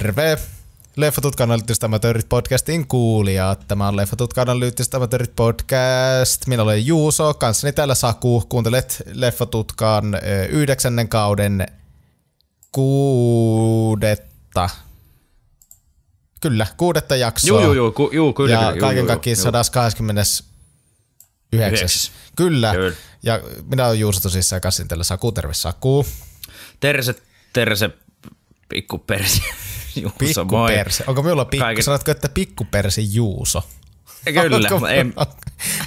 Terve! Leffa analyyttiset amatöörit podcastin kuulijat. Tämä on Leffatutkan amatöörit podcast. Minä olen Juuso, kanssani täällä Saku. Kuuntelet Leffatutkan yhdeksännen kauden kuudetta. Kyllä, kuudetta jaksoa. Joo, joo, joo, ku, joo kyllä, ja kyllä, kaiken kaikkiaan 129. Kyllä. kyllä. Ja minä olen Juuso tosissaan kanssani täällä Saku. Terve Saku. Terset, Terse pikkupersi Juuso, pikku moi. Perse. Onko minulla pikku? Kaikin... Sanotko, että pikkupersi Juuso? Kyllä. Onko, en, en onko,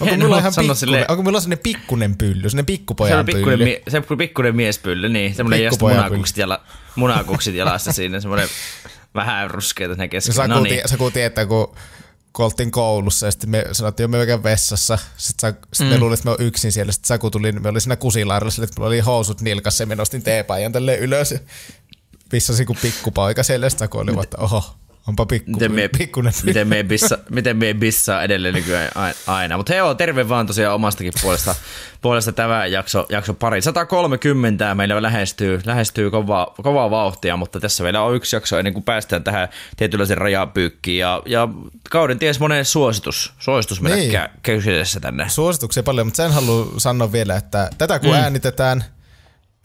en minulla ihan pikkunen, silleen... onko minulla sellainen pikkunen pylly, sellainen pikkupojan se pikkunen, pylly? Mie, se pikkunen miespylly, niin. Semmoinen josta munakukset, jala, munakukset jalassa siinä, semmoinen vähän ruskeita ne keskellä. Sä, no niin. sä kuultiin, että kun oltiin koulussa ja sitten me sanottiin, että me oikein vessassa. Sitten, sä, sit mm. me luulin, että me on yksin siellä. Sitten Saku tuli, me olin siinä kusilaarilla, sille, että mulla oli housut nilkassa ja me nostin teepajan tälle ylös. Pissasin kuin pikkupoika siellä, sitten Saku oli, että oho, Onpa pikku, miten me, pikkunen. Miten me, bissa, miten me bissaa edelleen nykyään aina. Mutta hei, terve vaan tosiaan omastakin puolesta, puolesta tämä jakso, jakso pari. 130 meillä lähestyy, lähestyy kovaa, kovaa vauhtia, mutta tässä vielä on yksi jakso ennen kuin päästään tähän tietynlaisen rajapyykkiin. Ja, ja kauden ties monen suositus, suositus mennä niin. kyseessä tänne. Suosituksia paljon, mutta sen haluan sanoa vielä, että tätä kun mm. äänitetään –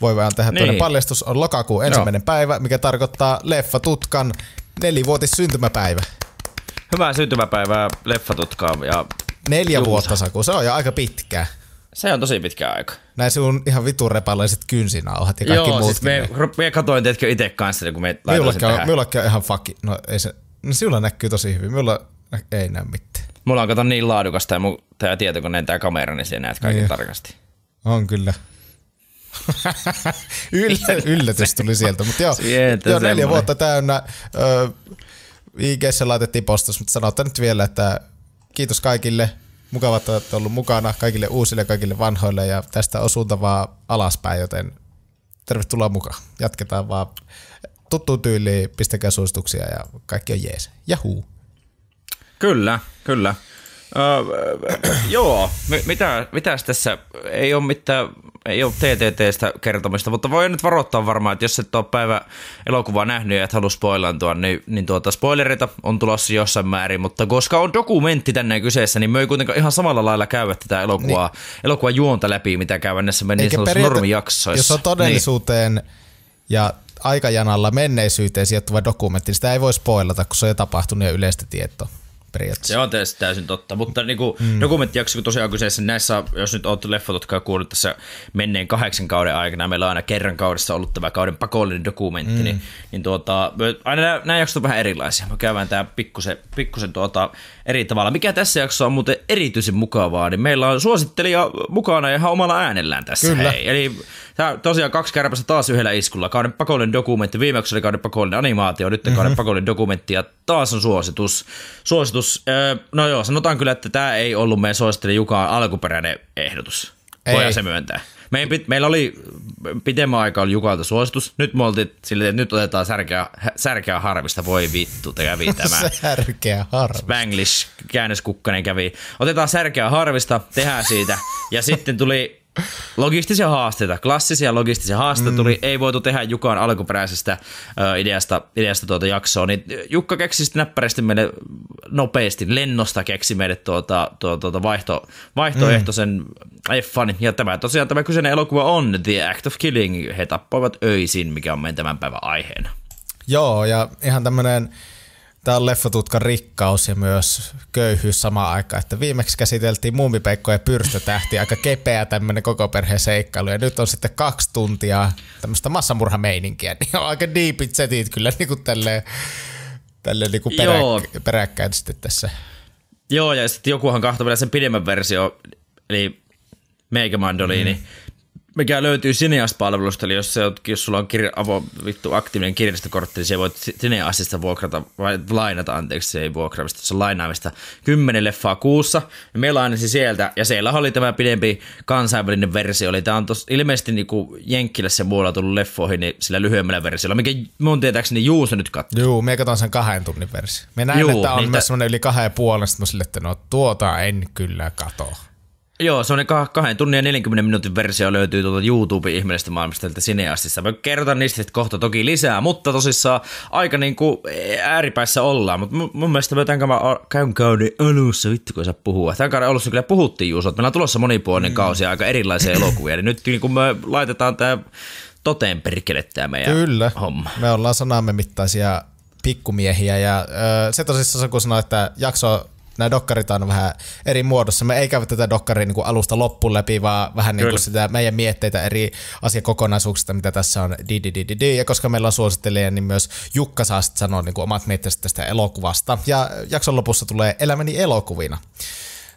voi vaan tehdä niin. paljastus, on lokakuun ensimmäinen no. päivä, mikä tarkoittaa leffa tutkan nelivuotis syntymäpäivä. Hyvää syntymäpäivää leffatutkaa ja Neljä juusa. vuotta Saku, se on jo aika pitkä. Se on tosi pitkä aika. Näin sun ihan vitun repalleiset kynsinauhat ja kaikki Joo, Joo, Siis me, me katoin teetkö itse kanssa, niin kun me laitoin tähän. Minullakin on ihan fucki. no ei se, no sinulla näkyy tosi hyvin, minulla ei näy mitään. Mulla on kato niin laadukasta ja mun, tää tietokoneen tää kamera, niin sinä näet kaiken niin. tarkasti. On kyllä. Yll- yllätys tuli sieltä, mutta joo, Sieltä joo neljä vuotta täynnä. IGssä laitettiin postaus, mutta sanotaan nyt vielä, että kiitos kaikille. Mukava, että olette ollut mukana kaikille uusille ja kaikille vanhoille ja tästä on suunta vaan alaspäin, joten tervetuloa mukaan. Jatketaan vaan tuttu tyyliin, pistäkää suosituksia ja kaikki on jees. Jahuu. Kyllä, kyllä joo, mitä, mitäs tässä, ei ole mitään, ei ole TTTstä kertomista, mutta voi nyt varoittaa varmaan, että jos et ole päivä elokuvaa nähnyt ja et halua spoilantua, niin, niin tuota, spoilereita on tulossa jossain määrin, mutta koska on dokumentti tänne kyseessä, niin me ei kuitenkaan ihan samalla lailla käydä tätä elokuvaa, niin. elokuvan juonta läpi, mitä käydään näissä niin sanotussa normijaksoissa. Jos on todellisuuteen niin. ja aikajanalla menneisyyteen sijoittuva dokumentti, niin sitä ei voi spoilata, kun se on tapahtunut ja yleistä tietoa periaatteessa. Se on tietysti täysin totta, mutta niin kuin mm. mm. dokumenttijakso kun tosiaan kyseessä, niin näissä, jos nyt olette leffot, jotka on kuullut tässä menneen kahdeksan kauden aikana, meillä on aina kerran kaudessa ollut tämä kauden pakollinen dokumentti, mm. niin, niin tuota, aina nämä, nämä jaksot on vähän erilaisia. Me käydään tämä pikkusen, pikkusen tuota, eri tavalla. Mikä tässä jaksossa on muuten erityisen mukavaa, niin meillä on suosittelija mukana ihan omalla äänellään tässä. Kyllä. Hei. Eli tämä tosiaan kaksi kärpästä taas yhdellä iskulla. Kauden pakollinen dokumentti, viimeksi oli kauden pakollinen animaatio, nyt mm-hmm. kauden pakollinen dokumentti ja taas on suositus. suositus. Öö, no joo, sanotaan kyllä, että tämä ei ollut meidän suositteli Jukan alkuperäinen ehdotus. Voidaan se myöntää. Meillä, pit, meillä oli pidemmän aikaa oli Jukalta suositus. Nyt me oltiin silleen, että nyt otetaan särkeä, särkeä harvista. Voi vittu, te kävi tämä. särkeä harvista. Spanglish käännöskukkanen kävi. Otetaan särkeä harvista, tehdään siitä. Ja sitten tuli Logistisia haasteita, klassisia logistisia haasteita mm. tuli, ei voitu tehdä Jukan alkuperäisestä ideasta, ideasta tuota jaksoa, niin Jukka keksi sitten näppärästi meille nopeasti, lennosta keksi meille tuota, tuota, tuota vaihto, vaihtoehtoisen mm. ja tämä tosiaan tämä kyseinen elokuva on The Act of Killing, he tappoivat öisin, mikä on meidän tämän päivän aiheena. Joo, ja ihan tämmöinen Tämä on leffatutkan rikkaus ja myös köyhyys samaan aikaan. Että viimeksi käsiteltiin muumipeikko ja pyrstötähti, aika kepeä tämmöinen koko perheen seikkailu. Ja nyt on sitten kaksi tuntia tämmöistä massamurhameininkiä. Niin on aika diipit setit kyllä niin kuin tälleen, tälleen niin kuin perä, peräkkäin sitten tässä. Joo, ja sitten jokuhan kahta vielä sen pidemmän versio, eli Mega Mandoliini. Mm mikä löytyy Cineast-palvelusta, eli jos, se, jos sulla on kirja, avo, vittu, aktiivinen kirjastokortti, niin se voit Cineastista vuokrata, vai lainata, anteeksi, se ei vuokraamista, se on lainaamista, kymmenen leffaa kuussa. Ja me lainasin sieltä, ja siellä oli tämä pidempi kansainvälinen versio, eli tämä on tos, ilmeisesti kuin niinku Jenkkilässä ja muualla tullut leffoihin niin sillä lyhyemmällä versiolla, mikä mun tietääkseni Juuso nyt katsoo. Juu, me katson sen kahden tunnin versio. Me näin, Juu, että on niitä... myös semmoinen yli kahden puolesta, sitten että no tuota en kyllä katoa. Joo, se on kahden tunnin ja 40 minuutin versio löytyy tuolta youtube ihmeellistä maailmasta tältä sineastista. Mä kerron niistä kohta toki lisää, mutta tosissaan aika niin kuin eh, ääripäissä ollaan. Mutta mun, mielestä mä tämän käyn kauden alussa, vittu kun sä puhua. Tämän kauden alussa kyllä puhuttiin Juuso, että meillä on tulossa monipuolinen mm. kausi aika erilaisia elokuvia. Eli nyt niin kun me laitetaan tämä toteen perkele tämä meidän Kyllä. homma. me ollaan sanamme mittaisia pikkumiehiä ja ö, se tosissaan kun sanoi, että jakso nämä dokkarit on vähän eri muodossa. Me ei käydä tätä dokkaria niin kuin alusta loppuun läpi, vaan vähän niin kuin sitä meidän mietteitä eri asiakokonaisuuksista, mitä tässä on. di di Ja koska meillä on suosittelija, niin myös Jukka saa sitten sanoa niin kuin omat mietteensä tästä elokuvasta. Ja jakson lopussa tulee Elämäni elokuvina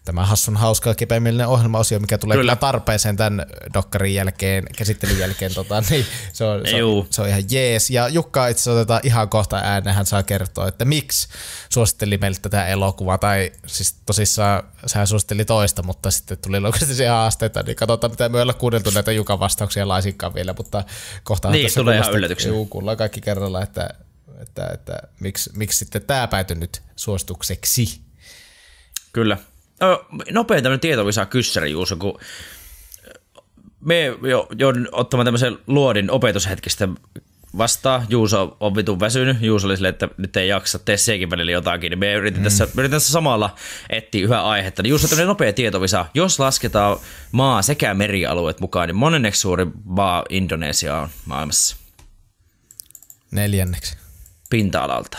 tämä hassun hauska kipeimmillinen ohjelmaosio, mikä tulee kyllä. tarpeeseen tämän dokkarin jälkeen, käsittelyn jälkeen, tota, niin se on, se, on, se on ihan jees. Ja Jukka itse asiassa otetaan ihan kohta ääneen, hän saa kertoa, että miksi suositteli meille tätä elokuvaa, tai siis tosissaan sä suositteli toista, mutta sitten tuli logistisia haasteita, niin katsotaan, mitä me ollaan kuunneltu näitä Jukan vastauksia laisinkaan vielä, mutta kohta niin, tässä tulee ihan Juu, kuullaan kaikki kerralla, että, että, että, että miksi, miksi sitten tämä päätynyt suositukseksi. Kyllä nopea tämmöinen tietovisa kyssäri Juuso, kun me jo, jo ottamaan tämmöisen luodin opetushetkistä vastaan. Juuso on vitun väsynyt. Juuso oli silleen, että nyt ei jaksa, tee sekin välillä jotakin. Niin me yritin, mm. tässä, me yritin tässä samalla etsiä yhä aihetta. Niin Juuso on tämmöinen nopea tietovisa. Jos lasketaan maa sekä merialueet mukaan, niin monenneksi suuri maa Indonesia on maailmassa? Neljänneksi. Pinta-alalta.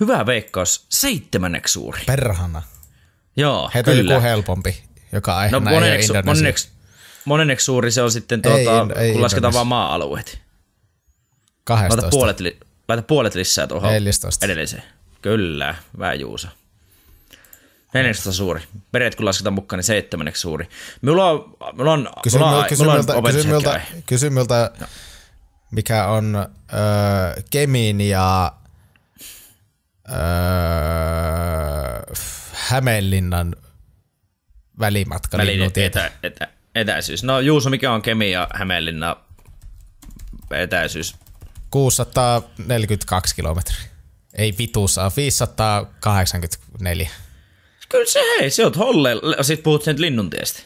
Hyvä veikkaus. Seitsemänneksi suuri. Perhana. Joo, Heti kyllä. joku helpompi, joka no ei no, moneneksi, ei moneneksi, moneneksi, suuri se on sitten, tuota, ei, ei kun Indonesia. lasketaan vaan maa-alueet? 12. Laita puolet, li, laita puolet lisää tuohon 14. edelliseen. Kyllä, vähän juusa. 14 suuri. Peret kun lasketaan mukaan, niin seitsemänneksi suuri. Mulla on, mulla on, kysy, mulla kysy, mulla on kysy, miltä, kysy miltä, no. mikä on öö, Kemin ja öö, Hämeenlinnan välimatka. Niin Välin, etä, etä, etäisyys. No Juuso, mikä on ja Hämeenlinna etäisyys? 642 kilometriä. Ei vitussa, 584. Kyllä se, hei, se on holle. Sitten puhut sen tiestä.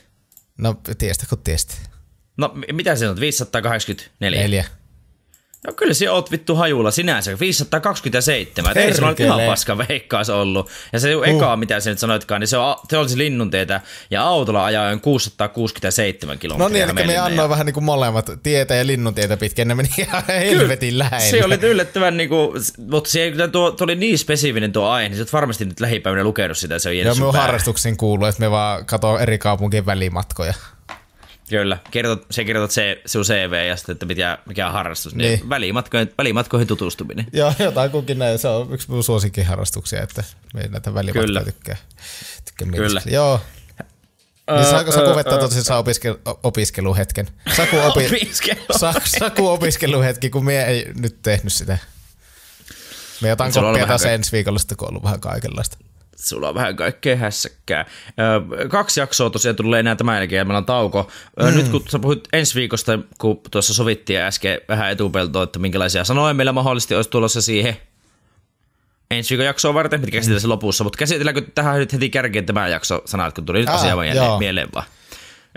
No tiestä kun tiestä. No mitä se on, 584? Neljä. No kyllä se oot vittu hajulla sinänsä, 527. Ei se ole ihan paska veikkaus ollut. Ja se uh. eka, mitä sä nyt sanoitkaan, niin se, on, se olisi linnunteitä ja autolla ajoin 667 kilometriä. No niin, eli me annoin ja... vähän niin kuin molemmat tietä ja linnuntietä pitkään, ne meni ihan helvetin lähelle. Se oli yllättävän niin kuin, mutta se, tuo, tuo oli niin spesifinen tuo aihe, niin sä oot varmasti nyt lähipäivänä lukenut sitä, se on Joo, on harrastuksiin kuuluu, että me vaan katoo eri kaupunkien välimatkoja. Kyllä, kertot, se kertot se, sun CV ja sitten, että mitä, mikä on harrastus, niin, niin. Välimatkoihin, välimatkoihin tutustuminen. Joo, jotain kukin näin, se on yksi mun suosikkiharrastuksia, että me näitä välimatkoja Kyllä. tykkää, tykkää Kyllä. Joo, niin saako Saku uh, tosissaan opiskelu, opiskeluhetken? Saku, opi, opiskeluhetki. Saku opiskeluhetki, kun mie ei nyt tehnyt sitä. Me jotain koppia taas ensi viikolla, kun on ollut vähän kaikenlaista sulla on vähän kaikkea hässäkkää. Kaksi jaksoa tosiaan tulee enää tämän jälkeen, meillä on tauko. Mm. Nyt kun sä puhuit ensi viikosta, kun tuossa sovittiin äsken vähän etupeltoa, että minkälaisia sanoja meillä mahdollisesti olisi tulossa siihen ensi viikon jaksoa varten, mitkä käsitellään mm. lopussa, mutta käsitelläänkö tähän nyt heti kärkeen tämä jakso sanat, kun tuli nyt ah, asia mieleen vaan.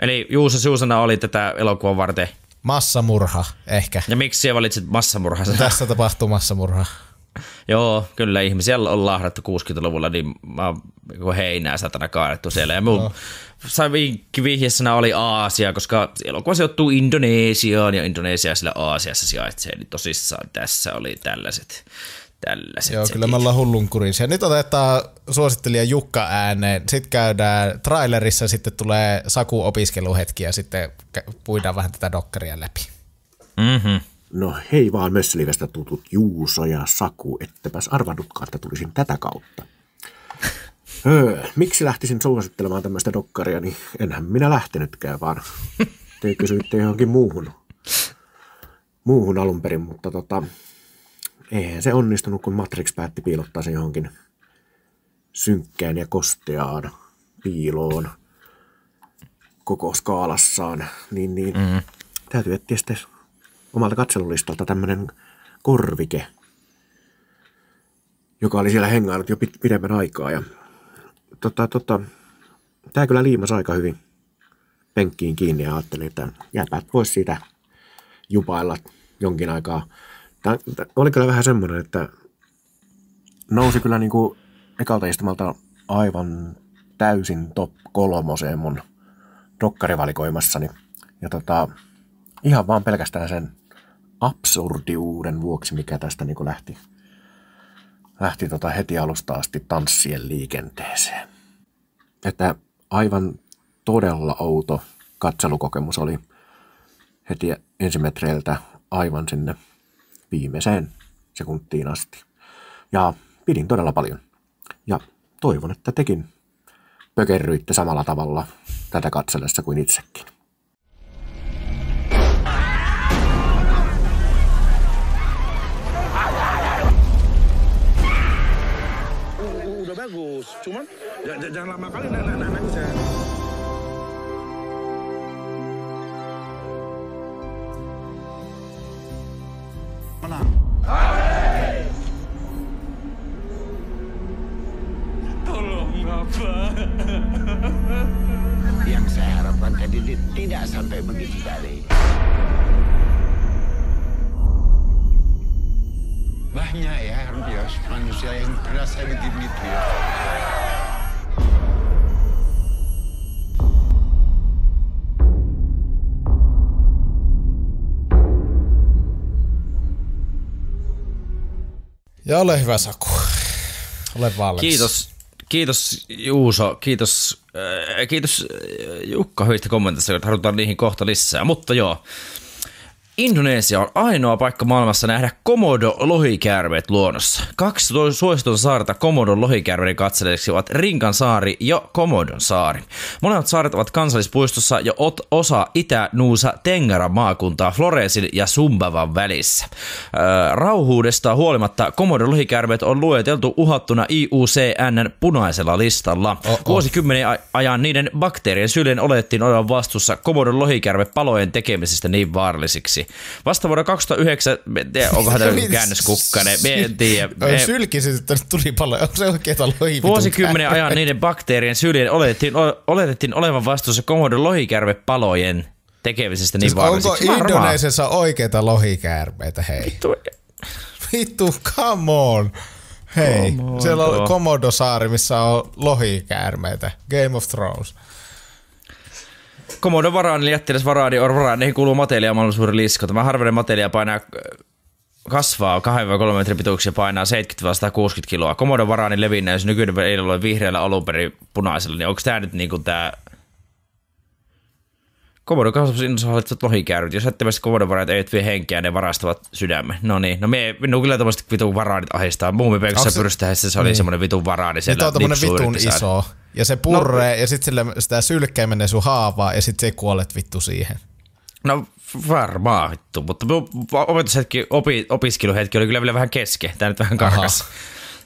Eli Juusa Siusana oli tätä elokuvan varten. Massamurha, ehkä. Ja miksi sinä valitsit massamurha? Tässä tapahtuu massamurha. Joo, kyllä ihmisiä on lahdattu 60-luvulla, niin mä oon niinku heinää satana kaadettu siellä. Ja mun no. vihjessänä oli Aasia, koska elokuva sijoittuu Indonesiaan ja Indonesia sillä Aasiassa sijaitsee, niin tosissaan tässä oli tällaiset tällaiset. Joo, setit. kyllä mä ollaan kurisia. Nyt otetaan suosittelija Jukka ääneen. Sitten käydään trailerissa, sitten tulee Saku opiskeluhetki ja sitten puidaan vähän tätä dokkaria läpi. Mhm. No hei vaan Mösselivästä tutut Juuso ja Saku, ettepäs arvannutkaan, että tulisin tätä kautta. Öö, miksi lähtisin suosittelemaan tämmöistä dokkaria, niin enhän minä lähtenytkään, vaan te kysyitte johonkin muuhun, muuhun alun perin, mutta tota, eihän se onnistunut, kun Matrix päätti piilottaa sen johonkin synkkään ja kosteaan piiloon koko skaalassaan, niin, niin mm-hmm. täytyy etsiä sitten omalta katselulistalta tämmöinen korvike, joka oli siellä hengailut jo pidemmän aikaa. Ja, tota, tota, tämä kyllä liimasi aika hyvin penkkiin kiinni ja ajattelin, että jääpä pois siitä jupailla jonkin aikaa. Tämä oli kyllä vähän semmoinen, että nousi kyllä niin kuin ekalta istumalta aivan täysin top kolmoseen mun dokkarivalikoimassani. Ja tota, ihan vaan pelkästään sen absurdiuuden vuoksi, mikä tästä niin lähti, lähti tota heti alusta asti tanssien liikenteeseen. Että aivan todella outo katselukokemus oli heti ensimetreiltä aivan sinne viimeiseen sekuntiin asti. Ja pidin todella paljon. Ja toivon, että tekin pökerryitte samalla tavalla tätä katsellessa kuin itsekin. bagus. Cuman jangan lama kali nah, nah, nah, nah, saya. Menang. Tolong apa? Yang saya harapkan tadi tidak sampai begitu kali. ya Βαχνιά manusia yang είναι πράσα με ya. Ja ole hyvä Saku. Ole valmis. Kiitos, kiitos Juuso, kiitos, äh, kiitos äh, Jukka hyvistä että halutaan niihin kohta lisää. Mutta joo, Indonesia on ainoa paikka maailmassa nähdä komodo-lohikäärmeet luonnossa. Kaksi suositun saarta komodon lohikäärmeiden katseleeksi ovat Rinkan saari ja Komodon saari. Molemmat saaret ovat kansallispuistossa ja ot osa Itä-Nuusa Tengara maakuntaa Floresin ja Sumbavan välissä. Öö, rauhuudesta huolimatta komodon lohikäärmeet on lueteltu uhattuna IUCNn punaisella listalla. Oh, oh. Vuosikymmenen ajan niiden bakteerien syljen olettiin olevan vastuussa komodon lohikäärme palojen tekemisestä niin vaarallisiksi. Vasta vuonna 2009, en tiedä, onkohan tämä käännöskukkainen, me en tiedä. tuli paljon, onko se tämä lohi? Vuosikymmenen ajan niiden bakteerien syljen oletettiin, oletettiin olevan vastuussa komodon lohikärvepalojen tekemisestä niin siis Onko Indoneisessa oikeita lohikäärmeitä, hei? Vittu. Vittu, come on. Hei, Komodo. siellä on Komodosaari, missä on lohikäärmeitä. Game of Thrones. Komodo varaan, eli jättiläs varaan, niin varaan, niihin kuuluu matelia on suuri lisko. Tämä harvinen matelia painaa äh, kasvaa 2-3 metrin pituuksia painaa 70-160 kiloa. Komodo Commodon varaanin levinneys nykyinen ei ole vihreällä alun perin punaisella, niin onko tämä nyt niin kuin tämä Commodon kasvatusinnossa hallitsevat lohikäyryt. Jos jättämässä Commodon varat eivät vie henkeä, ne varastavat sydämen. No niin, no me, minun no kyllä tämmöiset vitun varaanit ahistaa. Muumipenkossa se... se oli niin. semmoinen vitun varaani. Nyt on tämmöinen vitun iso. Ja se no- purree no, ja sitten sitä sylkkää menee sun haavaa ja sitten se kuolet vittu siihen. No varmaan vittu, mutta opetushetki, opi, opiskeluhetki oli kyllä vielä vähän keske. Tämä nyt vähän karkas. Aha.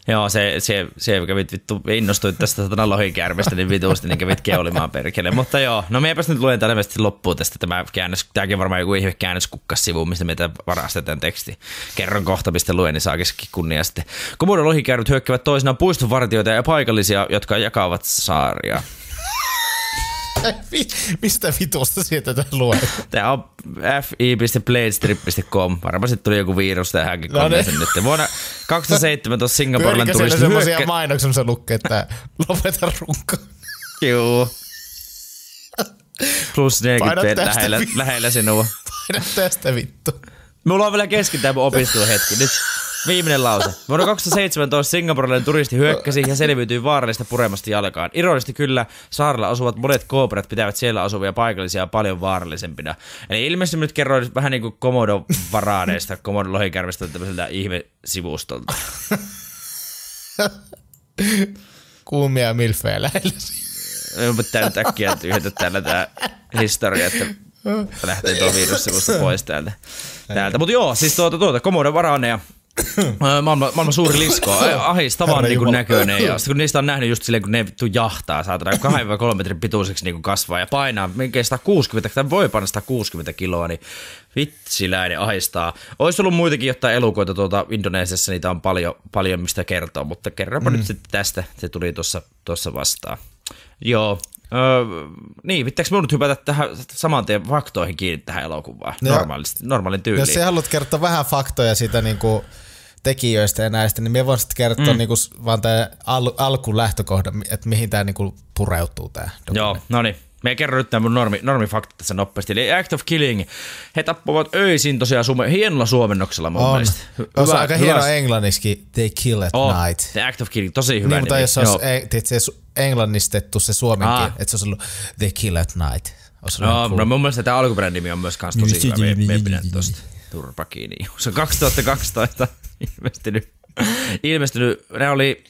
Joo, se, se, se kävit vittu, innostuit tästä satana tuota lohikäärmestä niin vituusti, niin kävit keulimaan perkele. Mutta joo, no miepäs nyt luen tällä loppuun tästä tämä käännös. Tämäkin on varmaan joku ihme käännöskukkasivu, mistä meitä varastetaan teksti. Kerron kohta, mistä luen, niin saakin kunnia sitten. Komodo lohikäärmet hyökkäävät toisinaan puistonvartijoita ja paikallisia, jotka jakavat saaria. Mistä vitusta sieltä tätä luet? Tämä on fi.bladestrip.com. Varmaan sitten tuli joku virus tähänkin no koneeseen niin. nyt. Vuonna 2017 Singaporella tuli... sitten hyökkä... Pyörikö semmoisia mainoksia, missä lukee, että lopeta runko? Joo. Plus 40 lähellä, lähellä sinua. Paina tästä vittu. Mulla on vielä kesken mun opiskeluhetki. Nyt Viimeinen lause. Vuonna 2017 singapurilainen turisti hyökkäsi ja selviytyi vaarallista puremasta jalkaan. Ironisesti kyllä, saarella asuvat monet kooperat pitävät siellä asuvia paikallisia paljon vaarallisempina. Eli ilmeisesti nyt kerroin vähän niin kuin Komodo varaaneista, Komodo lohikärvestä tämmöiseltä ihmesivustolta. Kuumia milfejä lähellä. Pitää nyt äkkiä tyhjätä täällä tämä historia, että lähtee tuo virus pois täältä. täältä. Mutta joo, siis tuota, tuota komodo varaaneja maailman, maailman suuri lisko, ahistavan niin näköinen. Ja sitten kun niistä on nähnyt just silleen, kun ne vittu jahtaa, saatana 2-3 metrin pituiseksi niin kasvaa ja painaa, minkä 160, tai voi panna 160 kiloa, niin vitsiläinen ahistaa. Olisi ollut muitakin jotta elukoita tuota Indonesiassa, niitä on paljon, paljon mistä kertoa, mutta kerropa mm. nyt sitten tästä, se tuli tuossa, tuossa vastaan. Joo, Öö, niin, pitääkö minun nyt hypätä tähän saman tien faktoihin kiinni tähän elokuvaan? No, Normaalisti, normaalin tyyliin. Jos sä haluat kertoa vähän faktoja siitä niin kuin tekijöistä ja näistä, niin me voin sitten kertoa mm. niin kuin, vaan tämä al- alkulähtökohdan, että mihin tämä niin kuin pureutuu tämä Joo, no niin. Me kerro nyt nämä mun normi, normifaktat tässä nopeasti. Eli Act of Killing, he tappavat öisin tosiaan sume, hienolla suomennoksella mun on. mielestä. Hyvä, aika hieno englanniski, They Kill at oh, Night. The Act of Killing, tosi hyvä niin, nimi. mutta jos se olisi englannistettu se suomenkin, ah. että se olisi ollut They Kill at Night. no, cool. no mun mielestä tämä alkuperäinen nimi on myös kans tosi hyvä. Me, me pidän tosta turpa kiinni. Se on 2012 ilmestynyt. ilmestynyt. Ne oli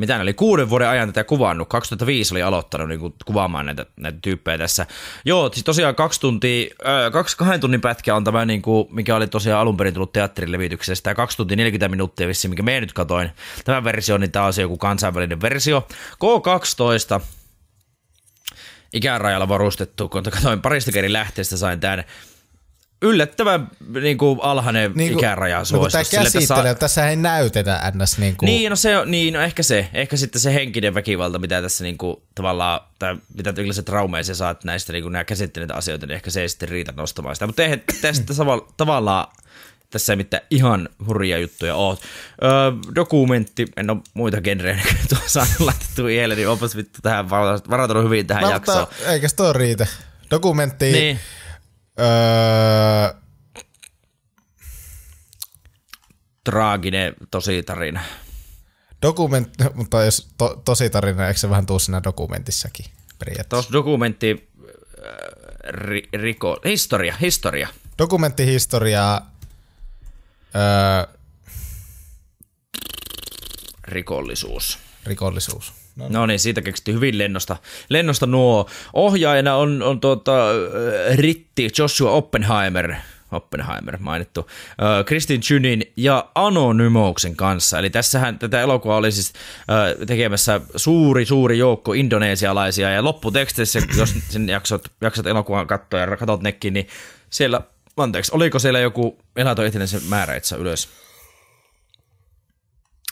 mitä ne oli, kuuden vuoden ajan tätä kuvannut, 2005 oli aloittanut niin kuin, kuvaamaan näitä, näitä tyyppejä tässä. Joo, siis tosiaan kaksi tuntia, äh, kaksi, kahden tunnin pätkä on tämä, niin kuin, mikä oli tosiaan alun perin tullut teatterilevityksestä, tämä kaksi tuntia 40 minuuttia vissiin, mikä me nyt katoin. Tämä versio, niin tämä on se joku kansainvälinen versio. K12, ikärajalla varustettu, kun katoin parista lähteestä sain tämän yllättävän niin kuin alhainen niin kuin, ikäraja no suositus. Niin tämä käsittelee, tässä... tässä ei näytetä ns. Niin, kuin... niin, no se niin, no ehkä se. Ehkä sitten se henkinen väkivalta, mitä tässä niin kuin, tavallaan, tai mitä yleensä traumeja se saat näistä niin kuin, nämä käsitteleitä asioita, niin ehkä se ei sitten riitä nostamaan sitä. Mutta eihän tästä tavallaan tässä ei mitään ihan hurjia juttuja ole. Öö, dokumentti, en ole muita genrejä tuossa laitettu iälle, niin opas vittu tähän varautunut hyvin tähän Mä jaksoon. Eikä se riitä. Dokumentti, niin Öö... Traaginen tositarina. Dokument, mutta jos to, tositarina, eikö se vähän tuu siinä dokumentissakin periaatteessa? Tuossa dokumentti, öö, ri, riko, historia, historia. Dokumenttihistoriaa, öö... rikollisuus. Rikollisuus. No niin. no, niin, siitä keksitty hyvin lennosta, lennosta nuo. Ohjaajana on, on tuota, äh, Ritti Joshua Oppenheimer, Oppenheimer mainittu, äh, Kristin Chynin ja Anonymouksen kanssa. Eli tässähän tätä elokuvaa oli siis äh, tekemässä suuri, suuri joukko indonesialaisia, ja lopputeksteissä, jos sen jaksot, jaksat elokuvan katsoa ja katsot nekin, niin siellä, anteeksi, oliko siellä joku, en se sen määrä itse ylös,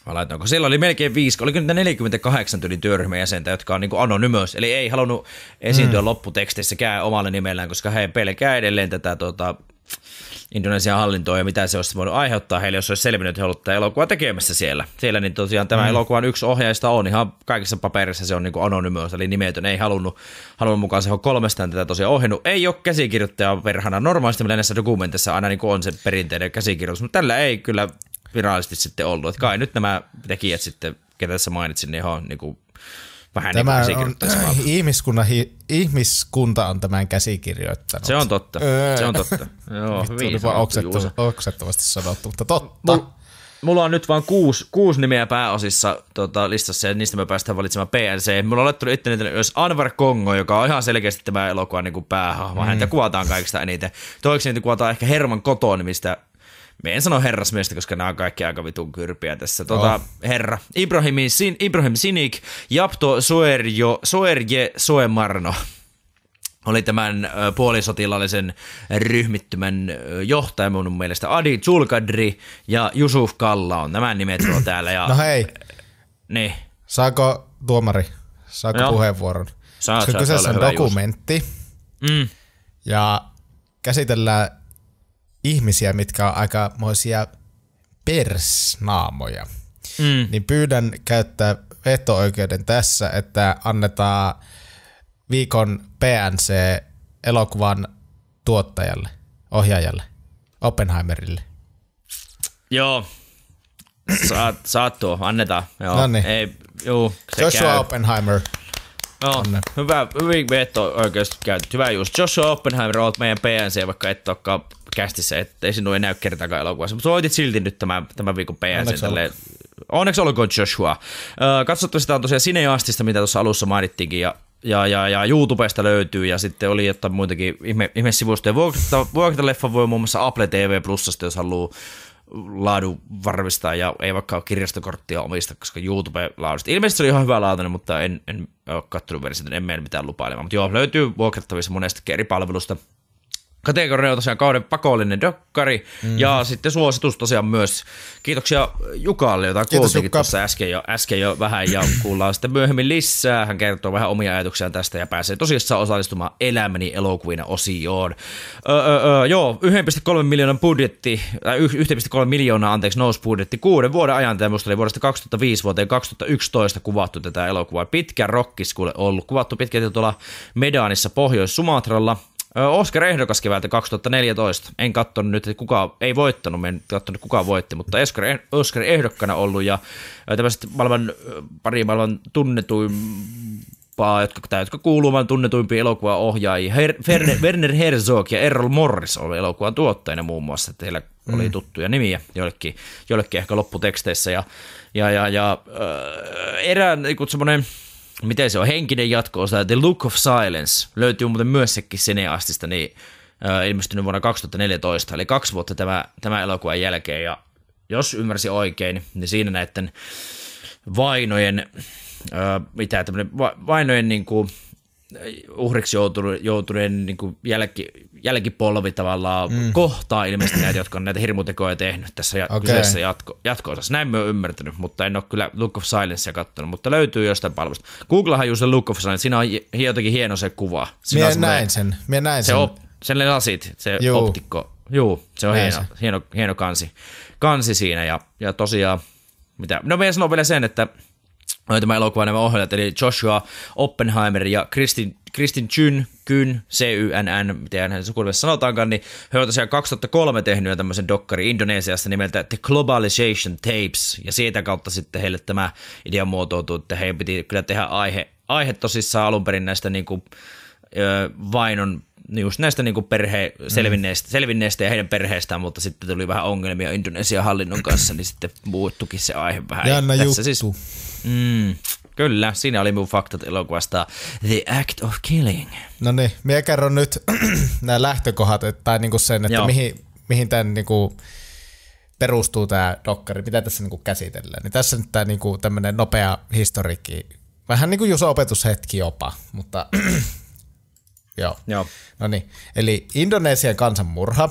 Mä laitanko? Siellä oli melkein viisi, oliko nyt 48 tyyli työryhmän jäsentä, jotka on niin anonymous, eli ei halunnut esiintyä mm. lopputeksteissäkään omalla nimellään, koska he pelkää edelleen tätä tuota, Indonesian hallintoa ja mitä se olisi voinut aiheuttaa heille, jos olisi selvinnyt, että he ollut tämä elokuva tekemässä siellä. Siellä niin tosiaan tämä mm. elokuvan yksi ohjaista on ihan kaikissa paperissa se on niin anonymous, eli nimetön ei halunnut, halunnut mukaan se on kolmestaan tätä tosiaan ohjannut. Ei ole käsikirjoittaja verhana, normaalisti meillä näissä dokumenteissa aina niin on se perinteinen käsikirjoitus, mutta tällä ei kyllä virallisesti sitten ollut. Että kai nyt nämä tekijät sitten, ketä tässä mainitsin, niin niinku niinku on niin kuin, vähän Tämä niin kuin on, ihmiskunta, ihmiskunta on tämän käsikirjoittanut. Se on totta, öö. se on totta. Joo, hyvin Vittu, on oksettava, oksettavasti sanottu, mutta totta. Mul, mulla on nyt vain kuusi, kuusi nimeä pääosissa tota, listassa, ja niistä me päästään valitsemaan PNC. Mulla on laittanut itse myös Anvar Kongo, joka on ihan selkeästi tämä elokuva, niin päähahmo. Mm. Häntä kuvataan kaikista eniten. Toiseksi niitä kuvataan ehkä Herman Koton, mistä me en sano herrasmiestä, koska nämä on kaikki aika vitun kyrpiä tässä. Oh. Tota, oh. Herra, Ibrahim, Sin, Ibrahim Sinik, Japto Soerjo, Soerje Soemarno oli tämän puolisotilallisen ryhmittymän johtaja mun mielestä Adi Zulkadri ja Jusuf Kalla on nämä nimet on täällä. Ja... No hei, niin. saako tuomari, saako Joo. puheenvuoron? Saat, saat, kyseessä on dokumentti mm. ja käsitellään ihmisiä, mitkä on aikamoisia persnaamoja, mm. niin pyydän käyttää veto-oikeuden tässä, että annetaan viikon PNC elokuvan tuottajalle, ohjaajalle, Oppenheimerille. Joo, saat, saat tuo, annetaan. Joo. Ei, juu, se Joshua käy. Oppenheimer. Joo, hyvä, hyvin veto oikeasti käytetty. Hyvä just. Jos Oppenheimer olet meidän PNC, vaikka et olekaan kästissä, ettei sinua ei kertaakaan elokuvassa, mutta soitit silti nyt tämän, tämän viikon PNC. Onneksi, tälleen, olkoon. onneksi olkoon Joshua. Katsottu sitä on tosiaan Sineastista, mitä tuossa alussa mainittiinkin, ja ja, ja, ja YouTubesta löytyy, ja sitten oli jotain muitakin ihme, ihme sivustoja. Vuokrata, leffa voi muun muassa Apple TV Plusasta, jos haluaa laadun varmistaa ja ei vaikka kirjastokorttia omista, koska youtube laadusta. Ilmeisesti se oli ihan hyvä laatuinen, mutta en, en ole katsonut versiota, en mene mitään lupailemaan. Mutta joo, löytyy vuokrattavissa monestakin eri palvelusta. Kategoria on tosiaan kauden pakollinen dokkari mm. ja sitten suositus tosiaan myös. Kiitoksia Jukalle, jota kuultiinkin tuossa äsken jo, äsken jo vähän ja kuullaan sitten myöhemmin lisää. Hän kertoo vähän omia ajatuksiaan tästä ja pääsee tosiaan osallistumaan elämäni elokuvina osioon. Öö, öö, joo, 1,3 miljoonan budjetti, tai 1,3 miljoonaa anteeksi nousi budjetti kuuden vuoden ajan. Tämä oli vuodesta 2005 vuoteen 2011 kuvattu tätä elokuvaa. Pitkä rokkis kuule ollut. Kuvattu pitkälti tuolla Medanissa Pohjois-Sumatralla – Oscar-ehdokas keväältä 2014. En katsonut nyt, että kuka ei voittanut, en katsonut kuka voitti, mutta Oscar-ehdokkana eh- ollut ja tämmöiset maailman, pari maailman tunnetuimpaa, jotka, tai jotka kuuluu maailman tunnetuimpia elokuvaohjaajia, Her, Werner, Werner Herzog ja Errol Morris oli elokuvan tuottajina muun muassa, että heillä mm. oli tuttuja nimiä joillekin, joillekin ehkä lopputeksteissä ja, ja, ja, ja äh, erään niin semmoinen – miten se on henkinen jatko-osa, The Look of Silence, löytyy muuten myös sekin Cineastista, niin äh, ilmestynyt vuonna 2014, eli kaksi vuotta tämä, tämä elokuvan jälkeen, ja jos ymmärsi oikein, niin siinä näiden vainojen, äh, mitä tämmöinen, va- vainojen niin kuin uhriksi joutuneen, joutuneen niin kuin jälki, jälkipolvi tavallaan mm. kohtaa ilmeisesti näitä, jotka on näitä hirmutekoja tehnyt tässä okay. kyseessä jatko, jatko Näin mä oon ymmärtänyt, mutta en ole kyllä Look of Silencea katsonut, mutta löytyy jostain palvelusta. Googlahan juuri se Look of Silence, siinä on jotenkin hieno se kuva. Siinä Mie näin sen, Mie näin se sen. Op, sen lasit, se Juu. optikko. Juu, se on hieno, se. hieno, hieno kansi, kansi siinä ja, ja tosiaan, mitä, no mä sanon vielä sen, että – tämä elokuva nämä ohjaajat, eli Joshua Oppenheimer ja Kristin Kristin Chyn, Kyn, C-Y-N-N, miten hän sukunimessä sanotaankaan, niin he ovat tosiaan 2003 tehneet tämmöisen dokkari Indonesiassa nimeltä The Globalization Tapes, ja siitä kautta sitten heille tämä idea muotoutui, että heidän piti kyllä tehdä aihe, aihe tosissaan alun perin näistä niin kuin, ö, vainon niin just näistä niin kuin perhe selvinneistä, mm. selvinneistä ja heidän perheestään, mutta sitten tuli vähän ongelmia Indonesian hallinnon kanssa, niin sitten muuttukin se aihe vähän. Jännä juttu. Siis, mm, kyllä, siinä oli mun faktat elokuvasta The Act of Killing. No niin, minä kerron nyt nämä lähtökohdat, tai niin kuin sen, että Joo. mihin, mihin tämän niin kuin perustuu tämä dokkari, mitä tässä niin kuin käsitellään. Niin tässä nyt tämä niin kuin tämmöinen nopea historiikki, vähän niin kuin Juso opetushetki jopa, mutta Joo. Joo. No niin. Eli Indonesian kansanmurha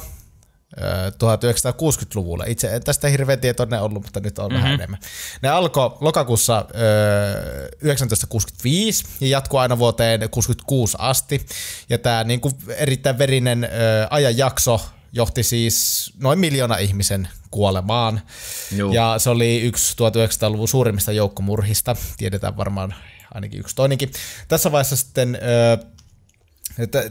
1960-luvulla. Itse en tästä hirveän tietoinen ollut, mutta nyt on mm-hmm. vähän mhm. enemmän. Ne alkoi lokakuussa 1965 ja jatkuu aina vuoteen 1966 asti. Ja tämä niin kuin erittäin verinen ajanjakso johti siis noin miljoona ihmisen kuolemaan. Juu. Ja se oli yksi 1900-luvun suurimmista joukkomurhista. Tiedetään varmaan ainakin yksi toinenkin. Tässä vaiheessa sitten ö,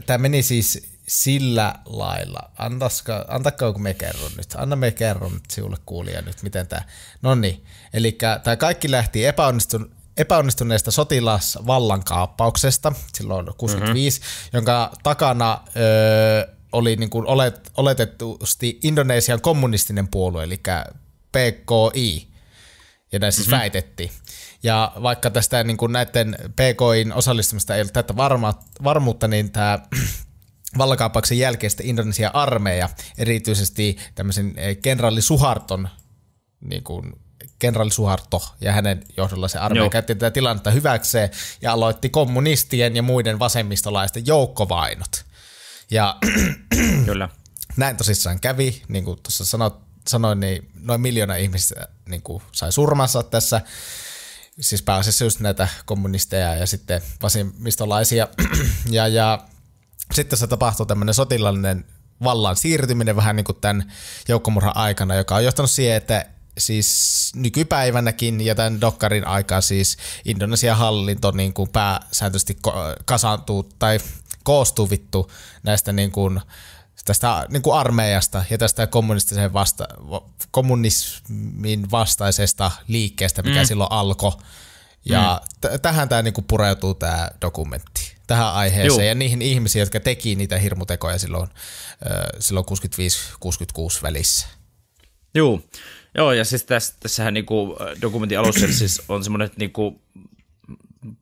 Tämä meni siis sillä lailla. Antaska, antakaa kun me kerron nyt. Anna me kerron nyt sinulle kuulija nyt, miten tämä... No niin. Eli tämä kaikki lähti epäonnistun, epäonnistuneesta sotilasvallankaappauksesta silloin 65, mm-hmm. jonka takana ö, öö, oli niin kuin olet, oletetusti Indonesian kommunistinen puolue, eli PKI. Ja näin mhm. siis mm-hmm. väitettiin. Ja vaikka tästä niin kuin näiden PKIin osallistumista ei ole tätä varma, varmuutta, niin tämä vallankaappauksen jälkeistä Indonesia armeija, erityisesti tämmöisen eh, kenraali Suharton, niin kuin kenraali Suharto ja hänen johdolla se armeija Joo. käytti tätä tilannetta hyväkseen ja aloitti kommunistien ja muiden vasemmistolaisten joukkovainot. Ja Kyllä. näin tosissaan kävi, niin kuin tuossa sanoit, sanoin, niin noin miljoona ihmistä eh, niin kuin sai surmansa tässä siis pääasiassa just näitä kommunisteja ja sitten vasemmistolaisia. ja, ja sitten se tapahtuu tämmöinen sotilallinen vallan siirtyminen vähän niin kuin tämän joukkomurhan aikana, joka on johtanut siihen, että siis nykypäivänäkin ja tämän Dokkarin aikaa siis Indonesian hallinto niin kuin pääsääntöisesti kasaantuu tai koostuu vittu näistä niin kuin, äh, tästä niin kuin armeijasta ja tästä kommunistisen vasta, kommunismin vastaisesta liikkeestä, mikä mm. silloin alkoi. Ja mm. tähän tämä niin kuin pureutuu tämä dokumentti, tähän aiheeseen Juu. ja niihin ihmisiin, jotka teki niitä hirmutekoja silloin, silloin 65-66 välissä. Joo, Joo, ja siis tässä, tässähän niinku dokumentin alussa siis on semmoinen, niin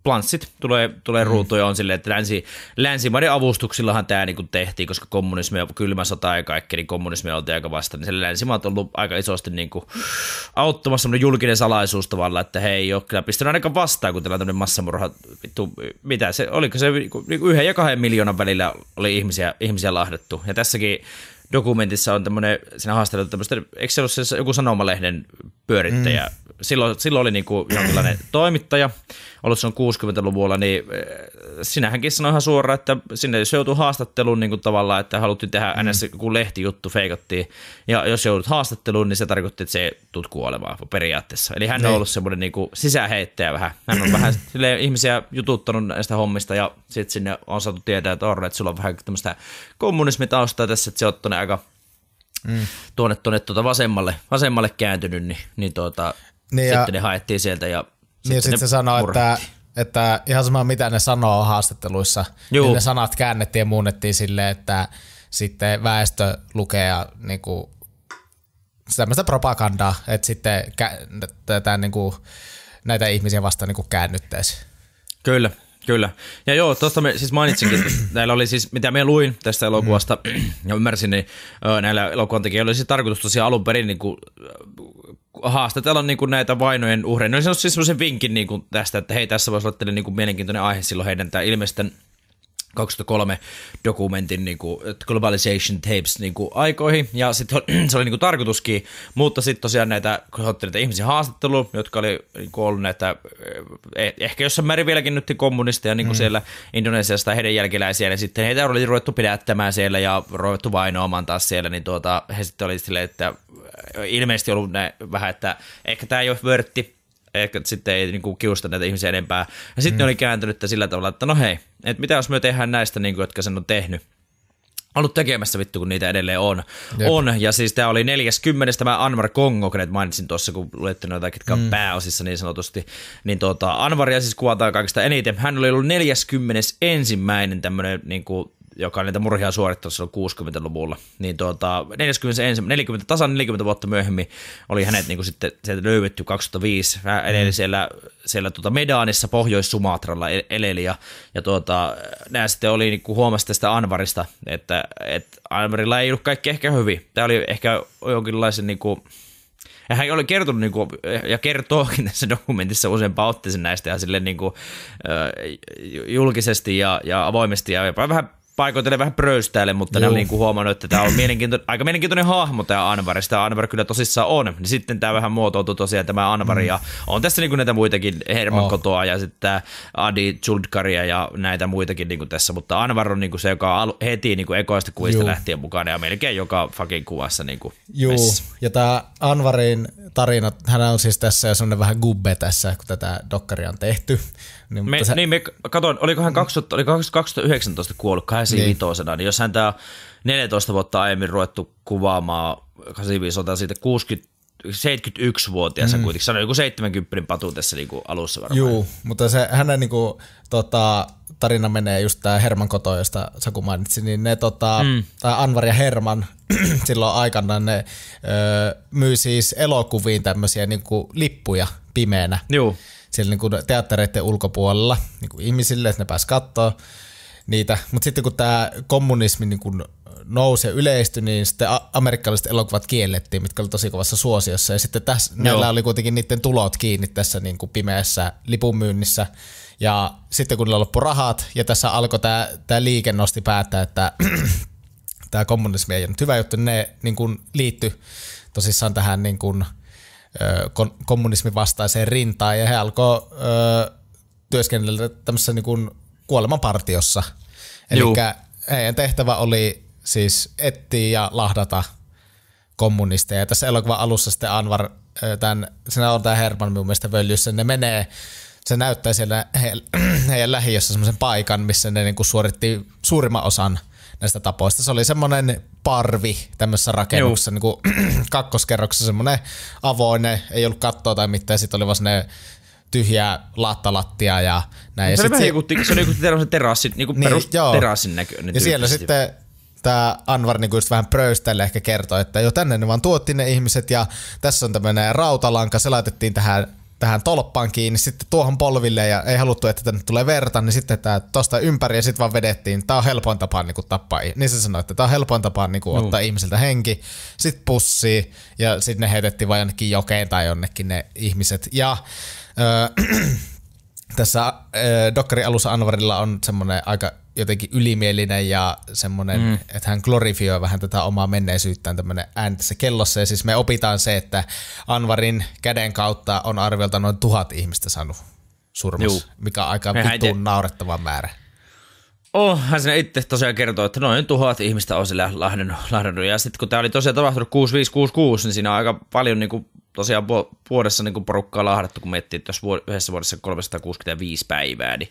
planssit tulee, tulee mm. ruutuja on silleen, että länsi, länsimaiden avustuksillahan tämä niin tehtiin, koska kommunismi ja kylmä sota ja kaikki, niin kommunismi oltiin aika vasta, niin se länsimaat on ollut aika isosti niin kuin, auttamassa julkinen salaisuus tavallaan, että hei, ei ole kyllä pistänyt ainakaan vastaan, kun tällä tämmöinen massamurha, vittu, mitä se, oliko se niin yhden ja kahden miljoonan välillä oli ihmisiä, ihmisiä lahdettu. ja tässäkin dokumentissa on tämmöinen, siinä haastateltu tämmöistä, eikö se ollut se joku sanomalehden pyörittäjä, mm silloin, silloin oli niin kuin jonkinlainen toimittaja ollut se on 60-luvulla, niin eh, sinähänkin sanoi ihan suoraan, että sinne jos joutui haastatteluun niin kuin tavallaan, että haluttiin tehdä mm. NS, kun lehtijuttu feikattiin, ja jos joudut haastatteluun, niin se tarkoitti, että se tut kuolevaa periaatteessa. Eli hän ne. on niin. ollut semmoinen niin kuin sisäheittäjä vähän. Hän on vähän silleen, ihmisiä jututtanut näistä hommista, ja sitten sinne on saatu tietää, että Orre, että sulla on vähän tämmöistä kommunismitaustaa tässä, että se on aika mm. tuonne, tuonne tuota vasemmalle, vasemmalle kääntynyt, niin, niin tuota, niin sitten ja, ne haettiin sieltä ja niin sitten sit se sanoi, että, että ihan sama mitä ne sanoo haastatteluissa, niin Juu. niin ne sanat käännettiin ja muunnettiin silleen, että sitten väestö lukee ja niin kuin, tämmöistä propagandaa, että sitten kä- tätä, niin kuin, näitä ihmisiä vastaan niin käännyttäisiin. Kyllä, kyllä. Ja joo, tuosta siis mainitsinkin, näillä oli siis, mitä me luin tästä elokuvasta ja ymmärsin, niin näillä elokuvan tekijöillä oli siis tarkoitus tosiaan alun perin niin kuin, haastatella niin kuin näitä vainojen uhreja. No se on siis semmoisen vinkin niin kuin tästä, että hei, tässä voisi olla teille niin kuin mielenkiintoinen aihe silloin heidän tämä ilmeisten 2003 dokumentin niin kuin, Globalization Tapes niin kuin, aikoihin, ja sitten se oli niin kuin, tarkoituskin, mutta sitten tosiaan näitä, kun otti näitä ihmisiä haastattelu, jotka oli niin kuin, ollut näitä, eh, eh, ehkä jossain määrin vieläkin nyt kommunisteja niin kuin mm. siellä Indonesiassa tai heidän jälkeläisiä, niin sitten heitä oli ruvettu pidättämään siellä ja ruvettu vainoamaan taas siellä, niin tuota, he sitten oli silleen, että eh, ilmeisesti ollut ne vähän, että ehkä tämä ei ole vörtti, ehkä sitten ei niin kuin, kiusta näitä ihmisiä enempää. Ja sitten mm. ne oli kääntynyt sillä tavalla, että no hei, että mitä jos me tehdään näistä, niin kuin, jotka sen on tehnyt, ollut tekemässä vittu, kun niitä edelleen on. Jep. on. Ja siis tämä oli 40. tämä Anwar Kongo, kun mainitsin tuossa, kun luette noita, ketkä mm. pääosissa niin sanotusti. Niin tuota, Anwaria siis kuvataan kaikista eniten. Hän oli ollut 41. tämmöinen niin kuin, joka on niitä murhia suorittanut silloin 60-luvulla, niin tuota, 40, 40, tasan 40 vuotta myöhemmin oli hänet niin kuin sitten sieltä löydetty 2005, hän eli siellä, siellä tuota Medaanissa Pohjois-Sumatralla eleli ja, ja tuota, nämä sitten oli niin kuin huomasi tästä Anvarista, että, että Anvarilla ei ollut kaikki ehkä hyvin. Tämä oli ehkä jonkinlaisen niin kuin, ja hän oli kertonut niin kuin, ja kertookin tässä dokumentissa useampaan otteeseen näistä ja sille niin kuin, julkisesti ja, ja avoimesti ja jopa vähän paikoitellen vähän pröystäille, mutta Juh. ne on niin kuin huomannut, että tämä on mielenkiintoinen, aika mielenkiintoinen hahmo tämä Anvar, sitä Anvar kyllä tosissaan on. Niin sitten tämä vähän muotoutuu tosiaan tämä Anvar, mm. ja on tässä niin kuin näitä muitakin Herman oh. kotoa ja sitten tämä Adi Chuldkaria ja näitä muitakin niin kuin tässä, mutta Anvar on niin kuin se, joka on heti niin kuin ekoista kuvista Juh. lähtien mukana ja melkein joka fucking kuvassa. Niin kuin Joo, ja tämä Anvarin tarina, hän on siis tässä jo semmoinen vähän gubbe tässä, kun tätä dokkaria on tehty, niin, me, sä... niin, me oliko olikohan 20, oliko 2019 kuollut 85 niin. niin hän tämä 14 vuotta aiemmin ruvettu kuvaamaan 85 on siitä 60 71-vuotias mm. kuitenkin, se joku 70 patu tässä kuin alussa varmaan. Juu, mutta se hänen kuin, niinku, tota, tarina menee just tämä Herman koto, josta Saku mainitsi, niin ne tota, mm. tai Anvar ja Herman silloin aikanaan ne öö, myi siis elokuviin tämmöisiä niinku lippuja pimeänä. Juu siellä niin kuin teattereiden ulkopuolella niin kuin ihmisille, että ne pääsivät katsoa niitä. Mutta sitten kun tämä kommunismi niin kuin nousi ja yleistyi, niin sitten amerikkalaiset elokuvat kiellettiin, mitkä oli tosi kovassa suosiossa. Ja sitten tässä, Joo. näillä oli kuitenkin niiden tulot kiinni tässä niin kuin pimeässä lipunmyynnissä. Ja sitten kun niillä loppu rahat, ja tässä alkoi tämä, tämä liike nosti päättää, että tämä kommunismi ei ole nyt hyvä juttu, ne niin kuin liittyi tosissaan tähän niin kuin – kommunismin vastaiseen rintaan ja he alkoivat työskennellä tämmöisessä niin kuin kuolemanpartiossa. Eli heidän tehtävä oli siis etsiä ja lahdata kommunisteja. tässä elokuvan alussa sitten Anvar, tämän, sinä on tämä Herman minun mielestä völjyssä, ne menee se näyttää siellä he, heidän lähiössä semmoisen paikan, missä ne niin kuin suoritti suurimman osan – näistä tapoista. Se oli semmoinen parvi tämmöisessä rakennuksessa, niin kuin kakkoskerroksessa semmoinen avoinen, ei ollut kattoa tai mitään, sitten oli vaan ne tyhjää laattalattia ja näin. Se, oli joku, se oli joku terassin, niin niin, perus joo. terassin näköinen. Ja siellä sitten tämä Anvar niin just vähän pröystäille ehkä kertoi, että jo tänne ne vaan tuotti ne ihmiset ja tässä on tämmöinen rautalanka, se laitettiin tähän tähän tolppaan kiinni, sitten tuohon polville ja ei haluttu, että tänne tulee verta, niin sitten tämä tosta ympäri ja sitten vaan vedettiin, tämä on helpoin tapa niin kuin tappaa, niin se sanoi, että tämä on helpoin tapa niin kuin ottaa mm. ihmisiltä henki, sitten pussi ja sitten ne heitettiin vain jonnekin jokeen tai jonnekin ne ihmiset ja öö, tässä äh, Dokkari alussa Anvarilla on semmoinen aika jotenkin ylimielinen ja semmoinen, mm. että hän glorifioi vähän tätä omaa menneisyyttään tämmöinen ääni tässä kellossa. Ja siis me opitaan se, että Anvarin käden kautta on arviolta noin tuhat ihmistä saanut surmas, Juu. mikä on aika vittuun naurettava määrä. hän sinne itse tosiaan kertoo, että noin tuhat ihmistä on sillä lahdennut. Ja sitten kun tämä oli tosiaan tapahtunut 6566, niin siinä on aika paljon niin kuin tosiaan vuodessa niin porukkaa lahdattu, kun miettii, että jos yhdessä vuodessa 365 päivää, niin,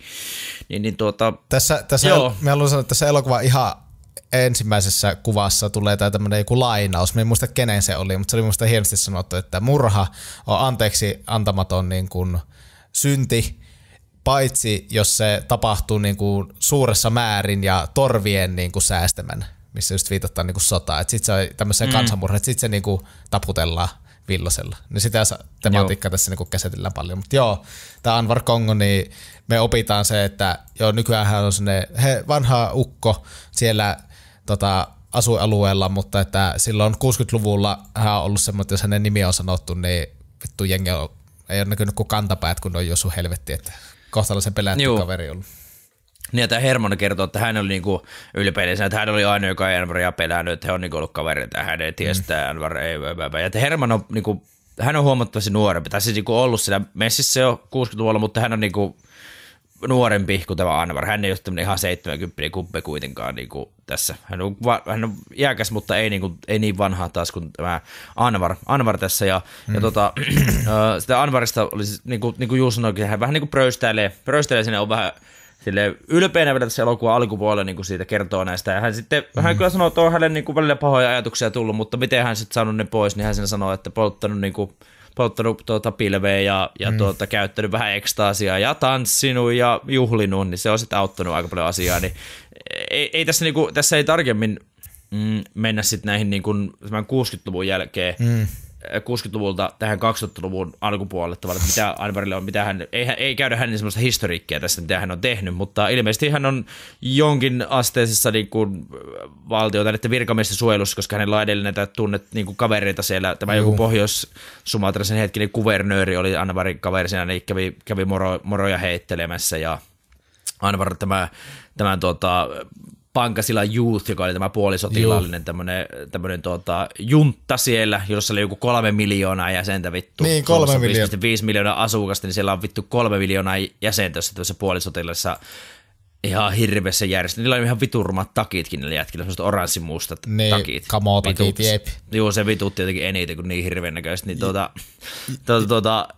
niin, niin tuota, tässä, tässä joo. Me haluan sanoa, että tässä elokuva ihan ensimmäisessä kuvassa tulee tämä tämmöinen joku lainaus, mä en muista kenen se oli, mutta se oli muista hienosti sanottu, että murha on anteeksi antamaton niin kuin synti, paitsi jos se tapahtuu niin kuin suuressa määrin ja torvien niin kuin säästämän missä just viitataan niin sotaa, että sitten se on tämmöisen mm. kansanmurhan, että sitten se niin kuin taputellaan Villosella. Niin sitä tematiikka tässä niin kuin käsitellään paljon. Mutta joo, tämä Anwar Kongo, niin me opitaan se, että joo, nykyään hän on sinne he, vanha ukko siellä tota, asuinalueella, mutta että silloin 60-luvulla hän on ollut semmoinen, että jos hänen nimi on sanottu, niin vittu jengi on, ei ole näkynyt kuin kantapäät, kun ne on juossut helvettiin, että kohtalaisen pelätty kaveri ollut. Niin, tämä Hermon kertoo, että hän oli niinku ylipäätään, että hän oli ainoa, joka ei Envaria pelännyt, että he on niinku ollut kavereita ja hän ei tiedä mm. Envar ei, ei, Ja että Herman on niinku, hän on huomattavasti nuorempi, tai siis niinku ollut siellä messissä jo 60-luvulla, mutta hän on niinku nuorempi kuin tämä Anvar. Hän ei ole tämmöinen ihan 70 kuppe kuitenkaan niinku tässä. Hän on, va- hän on jääkäs, mutta ei, niinku, ei niin vanha taas kuin tämä Anvar, Anvar tässä. Ja, mm. ja tota, sitä Anvarista oli, niin siis kuin, niin kuin niinku Juus sanoikin, hän vähän niin kuin pröystäilee, pröystäilee sinne, on vähän sille ylpeänä vielä tässä elokuvan alkupuolella niin kuin siitä kertoo näistä. Ja hän sitten, mm. hän mm-hmm. kyllä sanoo, että on hänelle niin kuin välillä pahoja ajatuksia tullut, mutta miten hän sitten saanut ne pois, niin hän sen sanoo, että polttanut niin kuin, polttanut tuota pilveä ja, ja mm. tuota, käyttänyt vähän ekstaasia ja tanssinut ja juhlinut, niin se on sitten auttanut aika paljon asiaa. Niin ei, ei tässä, niinku, tässä ei tarkemmin mm, mennä sitten näihin niinku, 60-luvun jälkeen, mm. 60-luvulta tähän 2000-luvun alkupuolelle tavallaan, että mitä Anvarille on, mitä hän, ei, ei käydä hänen semmoista historiikkia tästä, mitä hän on tehnyt, mutta ilmeisesti hän on jonkin asteisessa niin kuin, valtio tai virkamiesten suojelussa, koska hänellä on edelleen näitä tunnet niin kuin kavereita siellä, tämä joku pohjois sen hetkinen niin kuvernööri oli Anvarin kaveri siinä, niin kävi, kävi moro, moroja heittelemässä ja Anvar tämä, tämän tuota, Pankasilla Youth, joka oli tämä puolisotilallinen tämmöinen, tämmöinen tuota, juntta siellä, jossa oli joku kolme miljoonaa jäsentä vittu. Niin, kolme miljoonaa. Viisi miljoonaa asukasta, niin siellä on vittu kolme miljoonaa jäsentä, jossa tässä puolisotilassa ihan hirveässä järjestössä. Niillä on ihan viturmat takitkin niillä jätkillä, semmoiset oranssimustat niin, takit. kamo takit, jep. Joo, se vitutti jotenkin eniten kuin niin hirveän näköistä. Niin, tuota, tuota, tuota,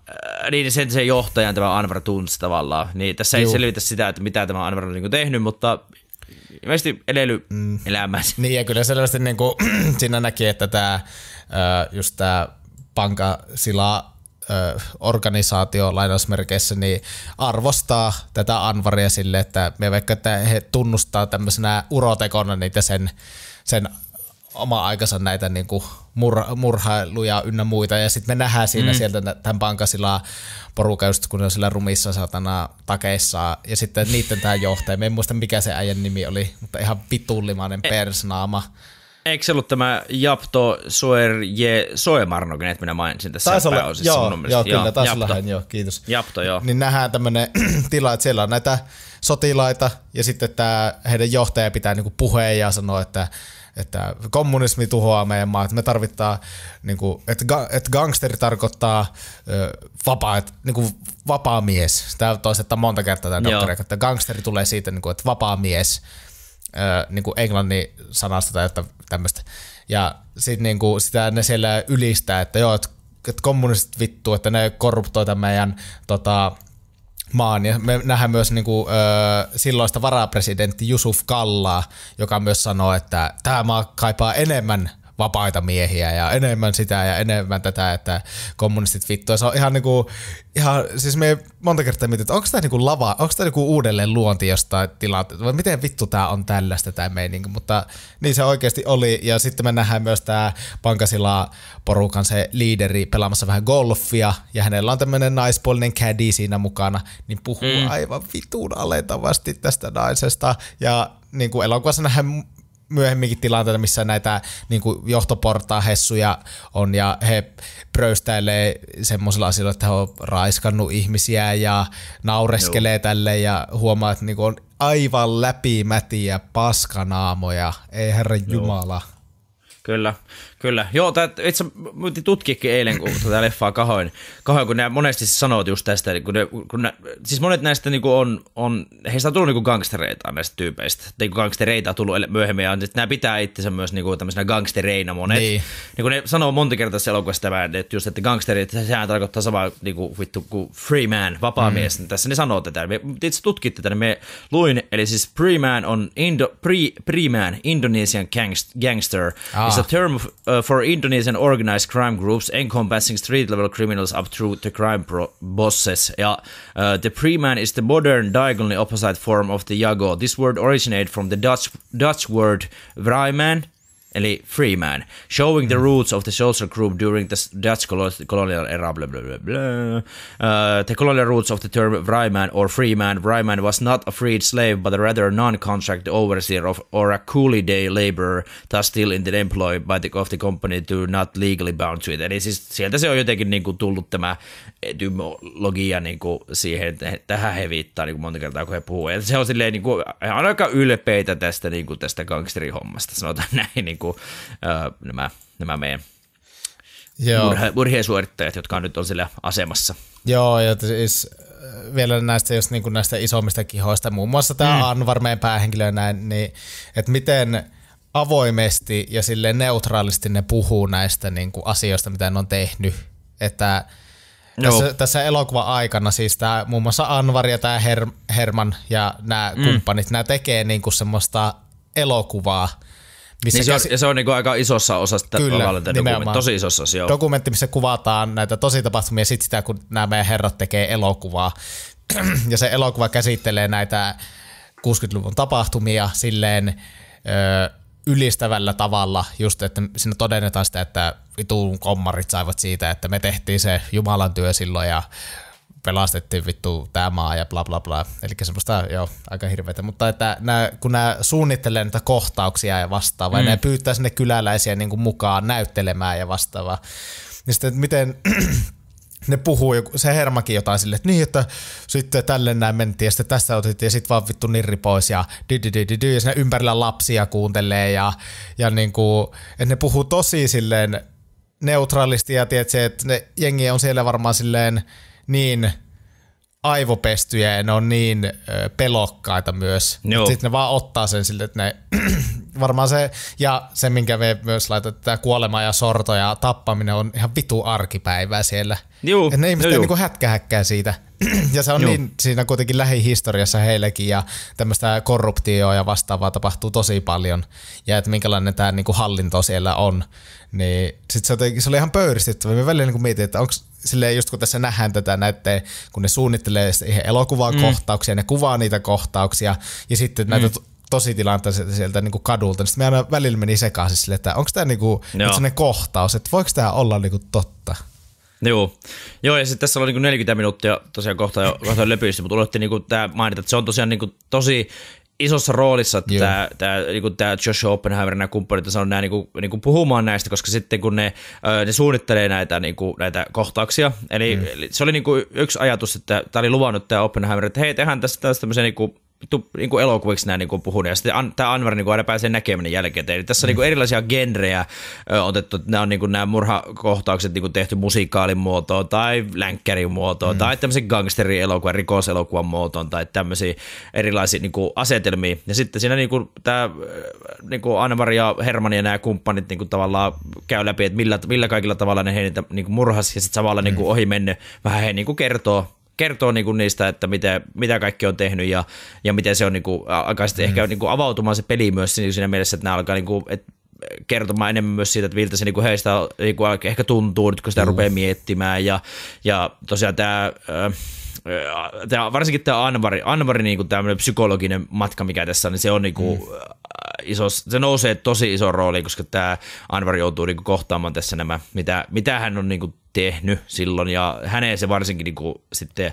äh, niin sen, sen johtajan tämä Anvar tunsi tavallaan. Niin tässä Juh. ei selvitä sitä, että mitä tämä Anvar on niin tehnyt, mutta ilmeisesti edellyt mm. elämässä. Niin ja kyllä selvästi niin kuin, siinä näki, että tämä, just tämä pankasila organisaatio lainausmerkeissä niin arvostaa tätä Anvaria sille, että me vaikka että he tunnustaa tämmöisenä urotekona niitä sen, sen oma aikansa näitä niin kuin, mur- murhailuja ynnä muita. Ja sitten me nähdään siinä mm. sieltä tämän pankasilla porukka, just kun ne on sillä rumissa satana takeissa. Ja sitten niiden tämä johtaja. Me en muista mikä se äijän nimi oli, mutta ihan vitullimainen e- persnaama. Eikö se ollut tämä Japto Soer Je Soemarnokin, että minä mainitsin tässä taisi olla, pääosissa joo, mun Joo, kyllä, joo, taisi Japto. joo, kiitos. Japto, joo. Niin nähdään tämmöinen tila, että siellä on näitä sotilaita ja sitten tämä heidän johtaja pitää niinku puheen ja sanoo, että että kommunismi tuhoaa meidän maa, että me tarvittaa, niin kuin, että, ga, että gangsteri tarkoittaa ö, vapaa, että, niin kuin, vapaa mies. Tämä toistetaan monta kertaa tämä doktori, että gangsteri tulee siitä, niin kuin, että vapaa mies, ö, niin kuin englannin sanasta tai tämmöistä. Ja sitten niin kuin, sitä ne siellä ylistää, että joo, että, että kommunistit vittu, että ne korruptoivat meidän tota, maan. Ja me nähdään myös niin kuin, ö, silloista varapresidentti Jusuf Kallaa, joka myös sanoo, että tämä maa kaipaa enemmän vapaita miehiä ja enemmän sitä ja enemmän tätä, että kommunistit vittu. se on ihan niinku, ihan, siis me monta kertaa mietin, että onko tämä niinku lava, onko tämä niinku uudelleen luonti jostain tilanteesta, vai miten vittu tämä on tällaista tämä meininki, mutta niin se oikeasti oli. Ja sitten me nähdään myös tämä pankasilla porukan se liideri pelaamassa vähän golfia ja hänellä on tämmöinen naispuolinen caddy siinä mukana, niin puhuu mm. aivan vitun alentavasti tästä naisesta ja niin kuin elokuvassa nähdään myöhemminkin tilanteita, missä näitä niin hessuja on ja he pröystäilee semmoisilla asioilla, että he on raiskannut ihmisiä ja naureskelee Joo. tälle ja huomaa, että niin on aivan läpimätiä paskanaamoja, ei herra Jumala. Kyllä. Kyllä. Joo, itse tutkikin eilen, kun tätä tota leffaa kahoin, kahoin kun nämä monesti sanoit just tästä, kun, ne, kun ne, siis monet näistä niinku on, on, heistä on tullut niinku gangstereita näistä tyypeistä, tai niinku gangstereita on tullut myöhemmin, ja nämä pitää itsensä myös niinku tämmöisenä gangstereina monet. Niin. niinku ne sanoo monta kertaa tässä elokuvassa tämä, että just, että gangsterit, sehän tarkoittaa samaa niinku, vittu kuin free man, vapaa mm. mies, niin tässä ne sanoo tätä. Me itse tutkitte tätä, niin me luin, eli siis free man on Indo, pre, pre man, Indonesian gangster, ah. is a term of, uh, for Indonesian organized crime groups encompassing street level criminals up through the crime bosses. Yeah, uh, the Preman is the modern diagonally opposite form of the yago. This word originated from the Dutch, Dutch word Vrijman, eli Freeman, showing the mm. roots of the social group during the Dutch colonial era, blah, blah, blah, blah. Uh, the colonial roots of the term Vryman or Freeman. Vryman was not a freed slave, but a rather non-contract overseer of, or a coolie day laborer, thus still in the employ by the, of the company to not legally bound to it. Eli siis sieltä se on jotenkin niin kuin tullut tämä etymologia niin kuin että tähän he viittaa niinku kuin monta kertaa, kun he puhuu. se on silleen niin kuin, aika ylpeitä tästä, niin kuin tästä gangsterihommasta, sanotaan näin niin kuin, niinku, öö, nämä, nämä meidän Joo. Murhe, murheensuorittajat, jotka on nyt on sillä asemassa. Joo, ja siis vielä näistä, jos niin näistä isommista kihoista, muun muassa tämä mm. Anvar, meidän päähenkilö näin, niin että miten avoimesti ja sille neutraalisti ne puhuu näistä niin kuin asioista, mitä ne on tehnyt. Että tässä, tässä elokuva aikana siis tämä muun muassa Anvar ja tämä Her, Herman ja nämä mm. kumppanit, nämä tekee niin kuin semmoista elokuvaa, missä niin se, on, ja se on niin aika isossa osassa tätä Kyllä, dokumentti, tosi isossa osassa, joo. Dokumentti, missä kuvataan näitä tosi tapahtumia sitten sitä, kun nämä meidän herrat tekee elokuvaa. ja se elokuva käsittelee näitä 60-luvun tapahtumia silleen ö, ylistävällä tavalla, just että siinä todennetaan sitä, että vituun kommarit saivat siitä, että me tehtiin se Jumalan työ silloin ja pelastettiin vittu tämä maa ja bla bla bla. Eli semmoista, joo, aika hirveätä. Mutta että nää, kun nämä suunnittelee näitä kohtauksia ja vastaavaa, mm. ja ne pyytää sinne kyläläisiä niin kuin mukaan näyttelemään ja vastaavaa, niin sitten, että miten ne puhuu, se Hermakin jotain sille, että niin, että sitten tälle näin mentiin ja sitten tässä otettiin ja sitten vaan vittu nirri pois ja di di di ja sinne ympärillä lapsia kuuntelee ja, ja niin kuin, että ne puhuu tosi silleen neutraalisti ja tiedätkö, että ne jengi on siellä varmaan silleen niin aivopestyjä ja ne on niin pelokkaita myös. Sitten ne vaan ottaa sen siltä, että ne varmaan se, ja se minkä me myös laitat, tämä kuolema ja sorto ja tappaminen on ihan vitu arkipäivää siellä. Juu, ne ihmiset juu. niinku hätkähäkkää siitä. ja se on Juu. niin siinä kuitenkin lähihistoriassa heillekin ja tämmöistä korruptioa ja vastaavaa tapahtuu tosi paljon. Ja että minkälainen tämä niinku hallinto siellä on. Niin sit se, oli se oli ihan pöyristyttävä. me välillä niinku mietin, että onko silleen just kun tässä nähdään tätä näette, kun ne suunnittelee elokuvan elokuvaa mm. kohtauksia, ne kuvaa niitä kohtauksia ja sitten mm. näitä tosi tilanteesta sieltä niin kuin kadulta, niin sitten me aina välillä meni sekaisin siis sille, että onko tämä niin sellainen kohtaus, että voiko tämä olla niin kuin totta? Joo. Joo, ja sitten tässä niin niinku 40 minuuttia tosiaan kohta jo kohta löpyistä, mutta unohti niinku tämä mainita, että se on tosiaan niinku tosi isossa roolissa tämä, tämä, niinku, tämä Joshua Oppenheimer ja nämä kumppanit on nämä niinku, niinku puhumaan näistä, koska sitten kun ne, ne suunnittelee näitä, niinku, näitä kohtauksia, eli, mm. eli se oli niinku yksi ajatus, että tämä oli luvannut tämä Oppenheimer, että hei, tehdään tästä tämmöisen niinku niin kuin elokuviksi nämä niin kuin puhun, ja sitten tämä Anwar niin kuin aina pääsee näkemään jälkeen. Eli tässä on niin kuin erilaisia genrejä ö, otettu, nämä on niin kuin nämä murhakohtaukset niin kuin tehty musiikaalin muotoon tai länkkärin muotoon mm. tai tämmöisen gangsterielokuvan, rikoselokuvan muotoon tai tämmöisiä erilaisia niin kuin asetelmia. Ja sitten siinä niin kuin, tämä niin kuin Anwar ja Herman ja nämä kumppanit niin kuin tavallaan käy läpi, että millä, millä kaikilla tavalla ne heitä niin kuin murhas ja sitten samalla niinku mm. niin kuin ohi mennyt, vähän he niin kuin kertoo kertoo niin kuin niistä, että mitä, mitä kaikki on tehnyt ja, ja miten se on niin kuin, alkaa sitten mm. ehkä niin kuin avautumaan se peli myös siinä mielessä, että nämä alkaa niin kuin, että kertomaan enemmän myös siitä, että miltä se niinku heistä niinku ehkä tuntuu nyt, kun sitä mm. rupeaa miettimään. Ja, ja tosiaan tämä äh, tämä, varsinkin tämä Anvari, Anvari niin tämmöinen psykologinen matka, mikä tässä on, niin se on niin kuin, mm. Äh, iso, se nousee tosi iso rooli, koska tämä Anvar joutuu niinku kohtaamaan tässä nämä, mitä, mitä hän on niinku tehnyt silloin, ja häneen se varsinkin niinku sitten,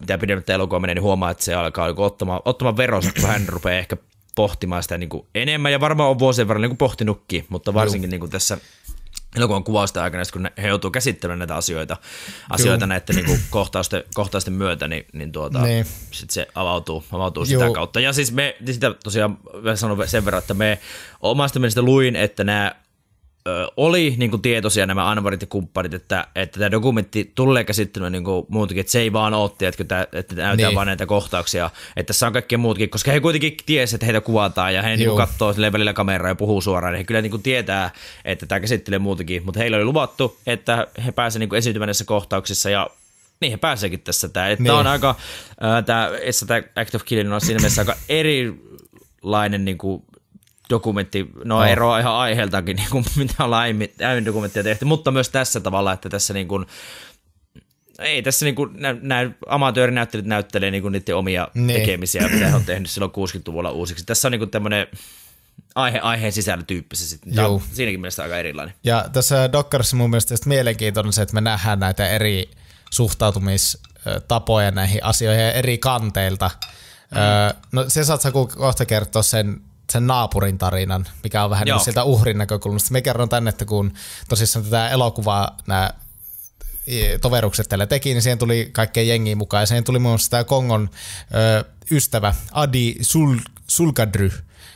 mitä pidemmät elokuva menee, niin huomaa, että se alkaa niinku ottamaan, ottamaan veronsa, kun hän rupeaa ehkä pohtimaan sitä niinku enemmän, ja varmaan on vuosien verran niinku pohtinutkin, mutta varsinkin niinku tässä elokuvan kuvausta aikana, kun he joutuu käsittelemään näitä asioita, asioita Juu. näiden niin kuin kohtausten, kohtausten, myötä, niin, niin tuota, niin. sit se avautuu, avautuu sitä kautta. Ja siis me, niin sitä tosiaan sanon sen verran, että me omasta mielestä luin, että nämä oli niin kuin tietoisia nämä Anvarit ja kumppanit, että, että tämä dokumentti tulee käsittelemään niin kuin muutenkin, että se ei vaan otti, että, tämä, että näytetään niin. vain näitä kohtauksia, että tässä on kaikkea muutkin, koska he kuitenkin tiesivät, että heitä kuvataan ja he niin katsoo välillä kameraa ja puhuu suoraan, niin he kyllä niin kuin tietää, että tämä käsittelee muutenkin, mutta heillä oli luvattu, että he pääsevät niin esiintymään näissä kohtauksissa ja niin he pääseekin tässä. Tämä, että niin. tämä on aika, äh, tämä, tämä Act of Killing on siinä mielessä aika erilainen niin kuin, dokumentti, no oh. eroa ihan aiheeltakin, niin kuin, mitä ollaan aiemmin, aiemmin dokumenttia tehty, mutta myös tässä tavalla, että tässä niin kuin, ei tässä niin kuin, näin, amatöörinäyttelijät näyttelee niin kuin niiden omia niin. tekemisiä, mitä he on tehnyt silloin 60-luvulla uusiksi. Tässä on niin kuin tämmöinen aihe, aiheen sisällä tyyppisesti. Tämä on siinäkin mielessä aika erilainen. Ja tässä Dockerissa mun mielestä mielenkiintoinen se, että me nähdään näitä eri suhtautumistapoja näihin asioihin eri kanteilta. Mm. Öö, no se sä kohta kertoa sen sen naapurin tarinan, mikä on vähän niin sieltä uhrin näkökulmasta. Me kerron tänne, että kun tosissaan tätä elokuvaa nämä toverukset teille teki, niin siihen tuli kaikkea jengiä mukaan. Ja siihen tuli muun muassa tämä Kongon ö, ystävä Adi Sul, Sulkadry,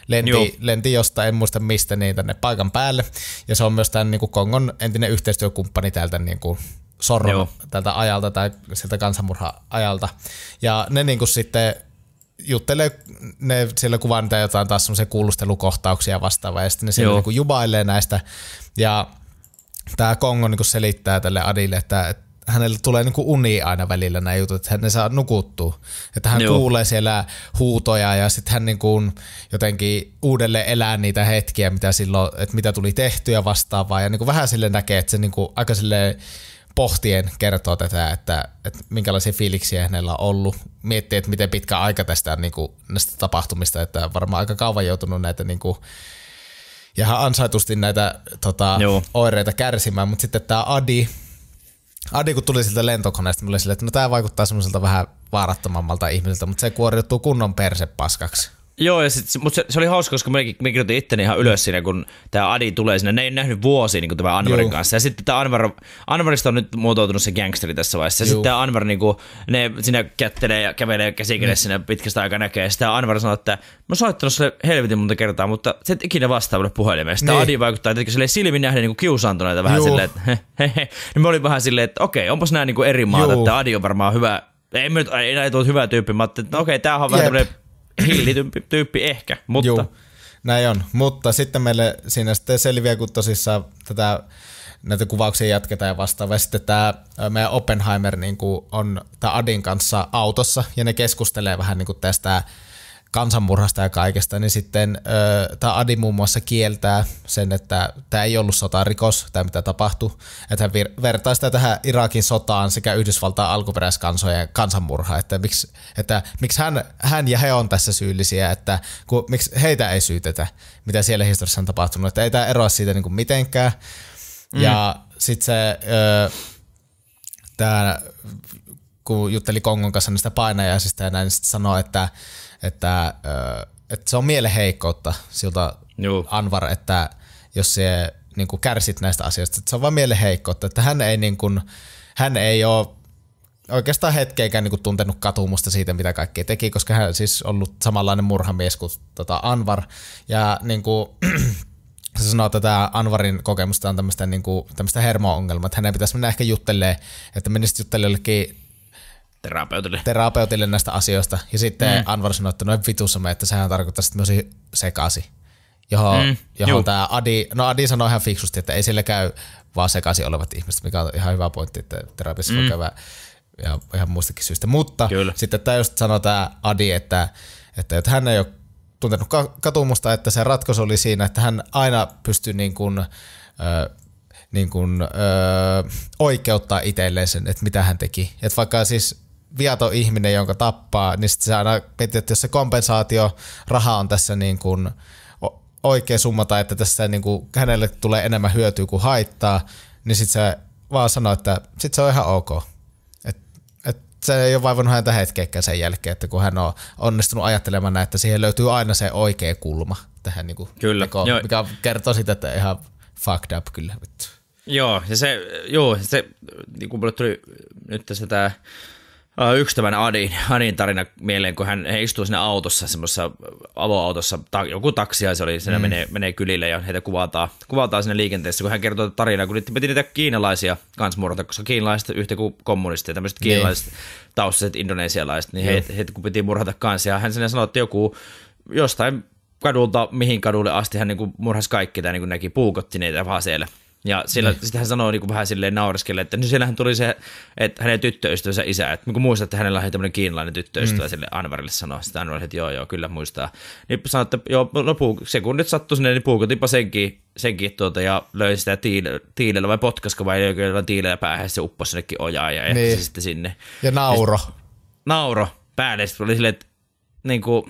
lenti, lenti jostain, en muista mistä, niin tänne paikan päälle. Ja se on myös tämän niin kuin Kongon entinen yhteistyökumppani täältä niin kuin sorron Joo. tältä ajalta tai sieltä kansanmurha-ajalta. Ja ne niin kuin sitten juttelee, ne siellä kuvaa niitä jotain taas semmoisia kuulustelukohtauksia vastaavaa, ja sitten ne siellä niin jubailee näistä, ja tämä Kongo niin selittää tälle Adille, että, että hänellä tulee niin uni aina välillä nämä jutut, että hän ne saa nukuttua. Että hän Joo. kuulee siellä huutoja ja sitten hän niin kuin jotenkin uudelleen elää niitä hetkiä, mitä silloin, että mitä tuli tehtyä vastaavaa. Ja niin kuin vähän sille näkee, että se niin kuin aika silleen pohtien kertoo tätä, että, että minkälaisia fiiliksiä hänellä on ollut. Miettii, että miten pitkä aika tästä on niin kuin, näistä tapahtumista, että varmaan aika kauan joutunut näitä niin kuin, ja ansaitusti näitä tota, oireita kärsimään, mutta sitten tämä Adi, Adi kun tuli siltä lentokoneesta, mulle sille, että no tämä vaikuttaa semmoiselta vähän vaarattomammalta ihmiseltä, mutta se kuoriutuu kunnon persepaskaksi. Joo, ja sit, mutta se, se, oli hauska, koska mekin, mekin kirjoitin itteni ihan ylös siinä, kun tämä Adi tulee sinne. Ne ei nähnyt vuosia niin tämä Anvarin Joo. kanssa. Ja sitten tämä Anvar, Anvarista on nyt muotoutunut se gangsteri tässä vaiheessa. Ja sitten tämä Anvar, niin kuin, ne sinne kättelee ja kävelee käsikädessä sinne pitkästä aikaa näkee. Ja sitten Anvar sanoo, että mä oon soittanut sille helvetin monta kertaa, mutta se et ikinä vastaa mulle puhelimeen. Sitten niin. Adi vaikuttaa, että sille silmin nähden niin kiusaantuneita vähän Joo. silleen, että he, he, he. Niin mä olin vähän silleen, että okei, onpas nämä niin eri maata, Joo. että Adi on varmaan hyvä ei, ei, ei ei ole hyvä tyyppi. Mä ajattelin, että okei, okay, tämähän on vähän tämmöinen hillitympi tyyppi ehkä, mutta... Juu, näin on, mutta sitten meille siinä sitten selviää, kun tosissaan tätä näitä kuvauksia jatketaan ja vastaavaa. Sitten tämä meidän Oppenheimer niin kuin on tämä Adin kanssa autossa ja ne keskustelee vähän niin kuin tästä kansanmurhasta ja kaikesta, niin sitten tämä Adi muun muassa kieltää sen, että tämä ei ollut sotarikos, tämä mitä tapahtui. Että hän vir- vertaa sitä tähän Irakin sotaan sekä Yhdysvaltain alkuperäiskansojen kansanmurha, että miksi, että miksi hän, hän ja he on tässä syyllisiä, että kun, miksi heitä ei syytetä, mitä siellä historiassa on tapahtunut, että ei tämä eroa siitä niin kuin mitenkään. Mm. Ja sitten se... Ö, tämä kun jutteli Kongon kanssa näistä painajaisista ja näin, niin sitten sanoi, että että, että se on mielen heikkoutta siltä Juu. Anvar, että jos se niin kärsit näistä asioista, että se on vain mielen heikkoutta, että hän ei, niin kuin, hän ei ole oikeastaan hetkeäkään niin tuntenut katumusta siitä, mitä kaikki teki, koska hän on siis ollut samanlainen murhamies kuin tota Anvar. Ja niin kuin, se sanoo, että tämä Anvarin kokemusta on tämmöistä, niin kuin, tämmöistä hermo-ongelmaa, että hänen pitäisi mennä ehkä juttelemaan, että menisit juttelemaan jollekin terapeutille. terapeutille näistä asioista. Ja sitten mm. Anvar sanoi, että noin vitussa me, että sehän tarkoittaa sitten myös sekasi. Johon, mm, johon tämä Adi, no Adi sanoi ihan fiksusti, että ei sillä käy vaan sekaisin olevat ihmiset, mikä on ihan hyvä pointti, että terapiassa mm. voi käydä ihan, ihan muistakin syystä. Mutta Kyllä. sitten tämä just sanoi tämä Adi, että, että, että hän ei ole tuntenut katumusta, että se ratkaisu oli siinä, että hän aina pystyy niin kuin, ö, niin kuin, ö, oikeuttaa itselleen sen, että mitä hän teki. että vaikka siis viaton ihminen, jonka tappaa, niin sitten se aina miettii, että jos se kompensaatio raha on tässä niin kuin oikea summa tai että tässä niin kuin hänelle tulee enemmän hyötyä kuin haittaa, niin sitten se vaan sanoo, että sit se on ihan ok. Et, et se ei ole vaivannut häntä hetkeäkään sen jälkeen, että kun hän on onnistunut ajattelemaan, että siihen löytyy aina se oikea kulma tähän niin kuin kyllä. Tekoon, mikä kertoo sitä, että ihan fucked up kyllä. Joo, ja se, joo, se, niin kuin mulle tuli nyt tässä tämä yksi tämän Adin, Adin tarina mieleen, kun hän, he istuu siinä autossa, semmoisessa avoautossa, ta, joku taksi ja se oli, siinä mm. menee, menee kylille ja heitä kuvataan, kuvataan siinä liikenteessä, kun hän kertoo tarinaa, kun niitä piti niitä kiinalaisia murata, koska kiinalaiset yhtä kuin kommunisteja, tämmöiset niin. kiinalaiset niin. taustaiset indonesialaiset, niin heitä, heitä kun piti murhata kanssa ja hän sinne sanoi, että joku jostain kadulta mihin kadulle asti hän niin kuin murhasi kaikki tai niin kuin näki, puukotti niitä vaan siellä. Ja sillä, mm. sitten hän sanoi niin kuin vähän silleen naureskelle, että nyt siellähän tuli se, että hänen tyttöystävänsä isä, että kun muistat, että hänellä on tämmöinen kiinalainen tyttöystävä, mm. sille Anvarille sanoi, sitä Anvarille, että joo, joo, kyllä muistaa. Niin sanoi, että joo, no puu, se kun nyt sattui sinne, niin puukotipa senkin, senkin tuota, ja löi sitä tiil, tiilellä vai potkasko vai löi tiilellä päähän, se upposi sinnekin ojaa ja niin. se sitten sinne. Ja nauro. Ja sit, nauro päälle, sitten oli silleen, että niin kuin,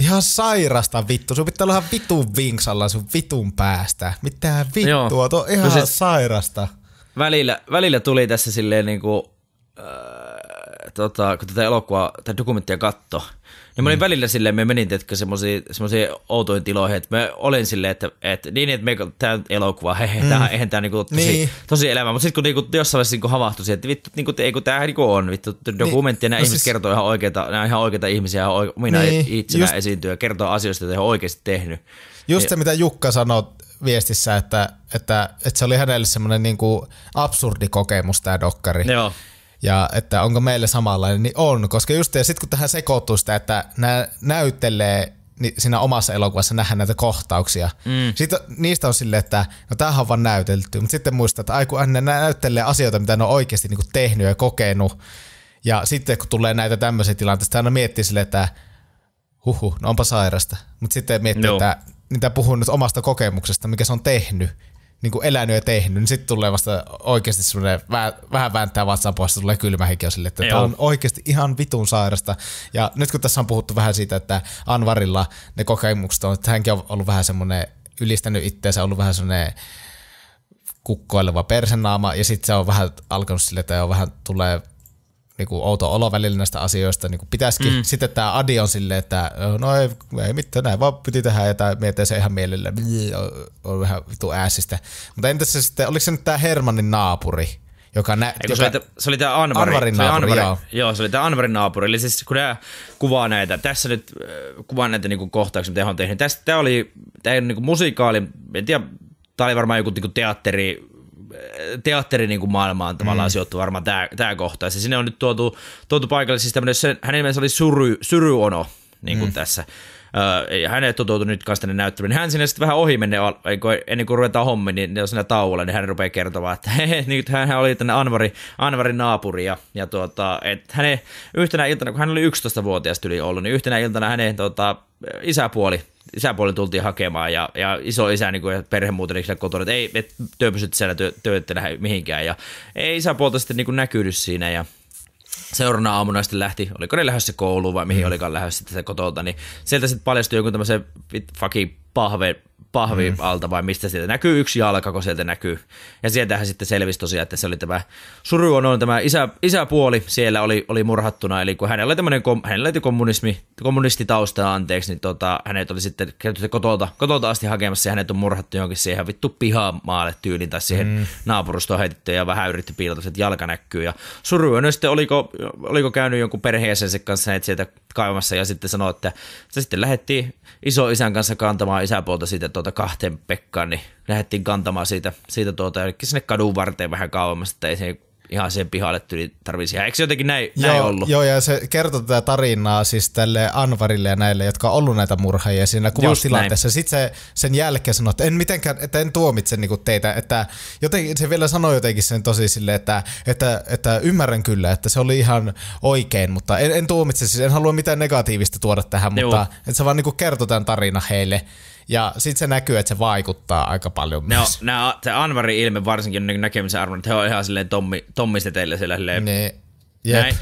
Ihan sairasta vittu. Sun pitää olla ihan vitun vinksalla sun vitun päästä. Mitä vittua, Tuo tuo no ihan no sit, sairasta. Välillä, välillä tuli tässä silleen niinku, äh, tota, kun tätä elokuvaa tätä dokumenttia katto, ja mä olin mm. välillä silleen, me menin tietkö semmoisiin outoihin tiloihin, että mä olin silleen, että, että niin, että me, tämä elokuva, he, he, mm. tämä, eihän tämä niinku, tosi, niin. tosi elämä. Mutta sitten kun niinku, jossain vaiheessa niinku havahtui että vittu, niinku, ei kun tämä niinku on, vittu, niin. dokumentti ja nämä niin. No ihmiset no siis... kertoo ihan oikeita, nämä ihan oikeita ihmisiä, ihan oike, minä niin. itsenä Just... esiintyy ja kertoo asioista, joita he on oikeasti tehnyt. Just ja... Niin- se, mitä Jukka sanoi viestissä, että, että, että se oli hänelle semmoinen niinku absurdi kokemus tämä dokkari. Joo ja että onko meille samanlainen, niin on, koska just sitten kun tähän sekoittuu sitä, että nämä näyttelee niin siinä omassa elokuvassa nähdään näitä kohtauksia. Mm. Sitten niistä on silleen, että no tämähän on vaan näytelty, mutta sitten muistaa, että aiku ne näyttelee asioita, mitä ne on oikeasti niin kuin tehnyt ja kokenut. Ja sitten kun tulee näitä tämmöisiä tilanteita, aina miettii silleen, että huhu, no onpa sairasta. Mutta sitten miettii, no. että niitä puhuu nyt omasta kokemuksesta, mikä se on tehnyt niin kuin elänyt ja tehnyt, niin sitten tulee vasta oikeasti semmoinen vähän, vähän vääntää vatsan pohjasta, tulee kylmä hiki sille, että tämä on oikeasti ihan vitun sairasta. Ja nyt kun tässä on puhuttu vähän siitä, että Anvarilla ne kokemukset on, että hänkin on ollut vähän semmoinen ylistänyt itseensä, ollut vähän semmoinen kukkoileva persenaama ja sitten se on vähän alkanut sille, että on vähän tulee niin kuin outo olo välillä näistä asioista, niin kuin pitäisikin. Mm. Sitten tämä Adi on silleen, että no ei, ei mitään, näin vaan piti tehdä ja tämä miettii se ihan mielellä, niin, on, vähän vitu ääsistä. Mutta entäs se sitten, oliko se nyt tämä Hermannin naapuri? Joka nä- Eikö, joka... se, oli, t- se oli tämä Anvari, Anvarin naapuri, Anvari, joo. joo. se oli tämä Anvarin naapuri, eli siis kun nämä kuvaa näitä, tässä nyt kuvaa näitä niin kohtauksia, mitä he on tehnyt. tämä oli, tämä ei ole niinku musikaali, en tiedä, tämä oli varmaan joku niinku teatteri, teatteri niin maailmaan tavallaan mm. sijoittuu varmaan tämä, tämä kohta. Ja sinne on nyt tuotu, tuotu paikalle, siis tämmöinen, hänen nimensä oli Syryono Suryono niin kuin mm. tässä äh, hänen toteutunut nyt kanssa niin Hän sinne sitten vähän ohi menee, ennen kuin ruvetaan hommi, niin on siinä tauolla, niin hän rupeaa kertomaan, että he, nyt hän oli tänne Anvari, Anvarin naapuri, ja, ja tuota, että hänen yhtenä iltana, kun hän oli 11-vuotias yli ollut, niin yhtenä iltana hänen tuota, isäpuoli isäpuoli tultiin hakemaan ja, ja iso isä niin kuin, ja perhe muuten kotona, että ei, et, työ pysytte siellä työ, mihinkään ja ei isäpuolta sitten niin näkynyt siinä ja seuraavana aamuna sitten lähti, oliko ne lähdössä kouluun vai mihin mm. olikaan lähdössä sitten kotolta, niin sieltä sitten paljastui joku tämmöisen fucking pahve, pahvi mm. alta vai mistä sieltä näkyy yksi jalka, kun sieltä näkyy. Ja sieltähän sitten selvisi tosiaan, että se oli tämä suru on tämä isä, isäpuoli siellä oli, oli murhattuna, eli kun hänellä oli tämmöinen, kom, hänellä oli kommunismi, kommunistitausta anteeksi, niin tota, hänet oli sitten käyty kotolta, kotolta asti hakemassa ja hänet on murhattu johonkin siihen vittu pihamaalle tyyliin tai siihen mm. naapurustoon heitetty ja vähän yritti piilata, että jalka näkyy ja suru on sitten oliko, oliko käynyt jonkun perheeseen kanssa, että sieltä kaivamassa ja sitten sanoi, että se sitten lähettiin iso isän kanssa kantamaan isäpuolta siitä tuota kahteen Pekkaan, niin lähdettiin kantamaan siitä, siitä tuota, sinne kadun varteen vähän kauemmas, että ei se ihan sen pihalle tuli tarvitsi Eikö se jotenkin näin, joo, ollut? Joo, ja se kertoo tätä tarinaa siis tälle Anvarille ja näille, jotka on ollut näitä murhaajia siinä kuvastilanteessa. Sitten se, sen jälkeen sanoi, että en mitenkään, että en tuomitse niinku teitä. Että jotenkin, se vielä sanoi jotenkin sen tosi sille, että, että, että ymmärrän kyllä, että se oli ihan oikein, mutta en, en tuomitse, siis en halua mitään negatiivista tuoda tähän, Juu. mutta että se vaan niinku kertoo tämän tarina heille. Ja sitten se näkyy, että se vaikuttaa aika paljon ne myös. On, se Anvari ilme varsinkin on niinku näkemisen arvon, että he on ihan silleen tommi, tommisteteillä siellä silleen. Ne. Jep. Näin.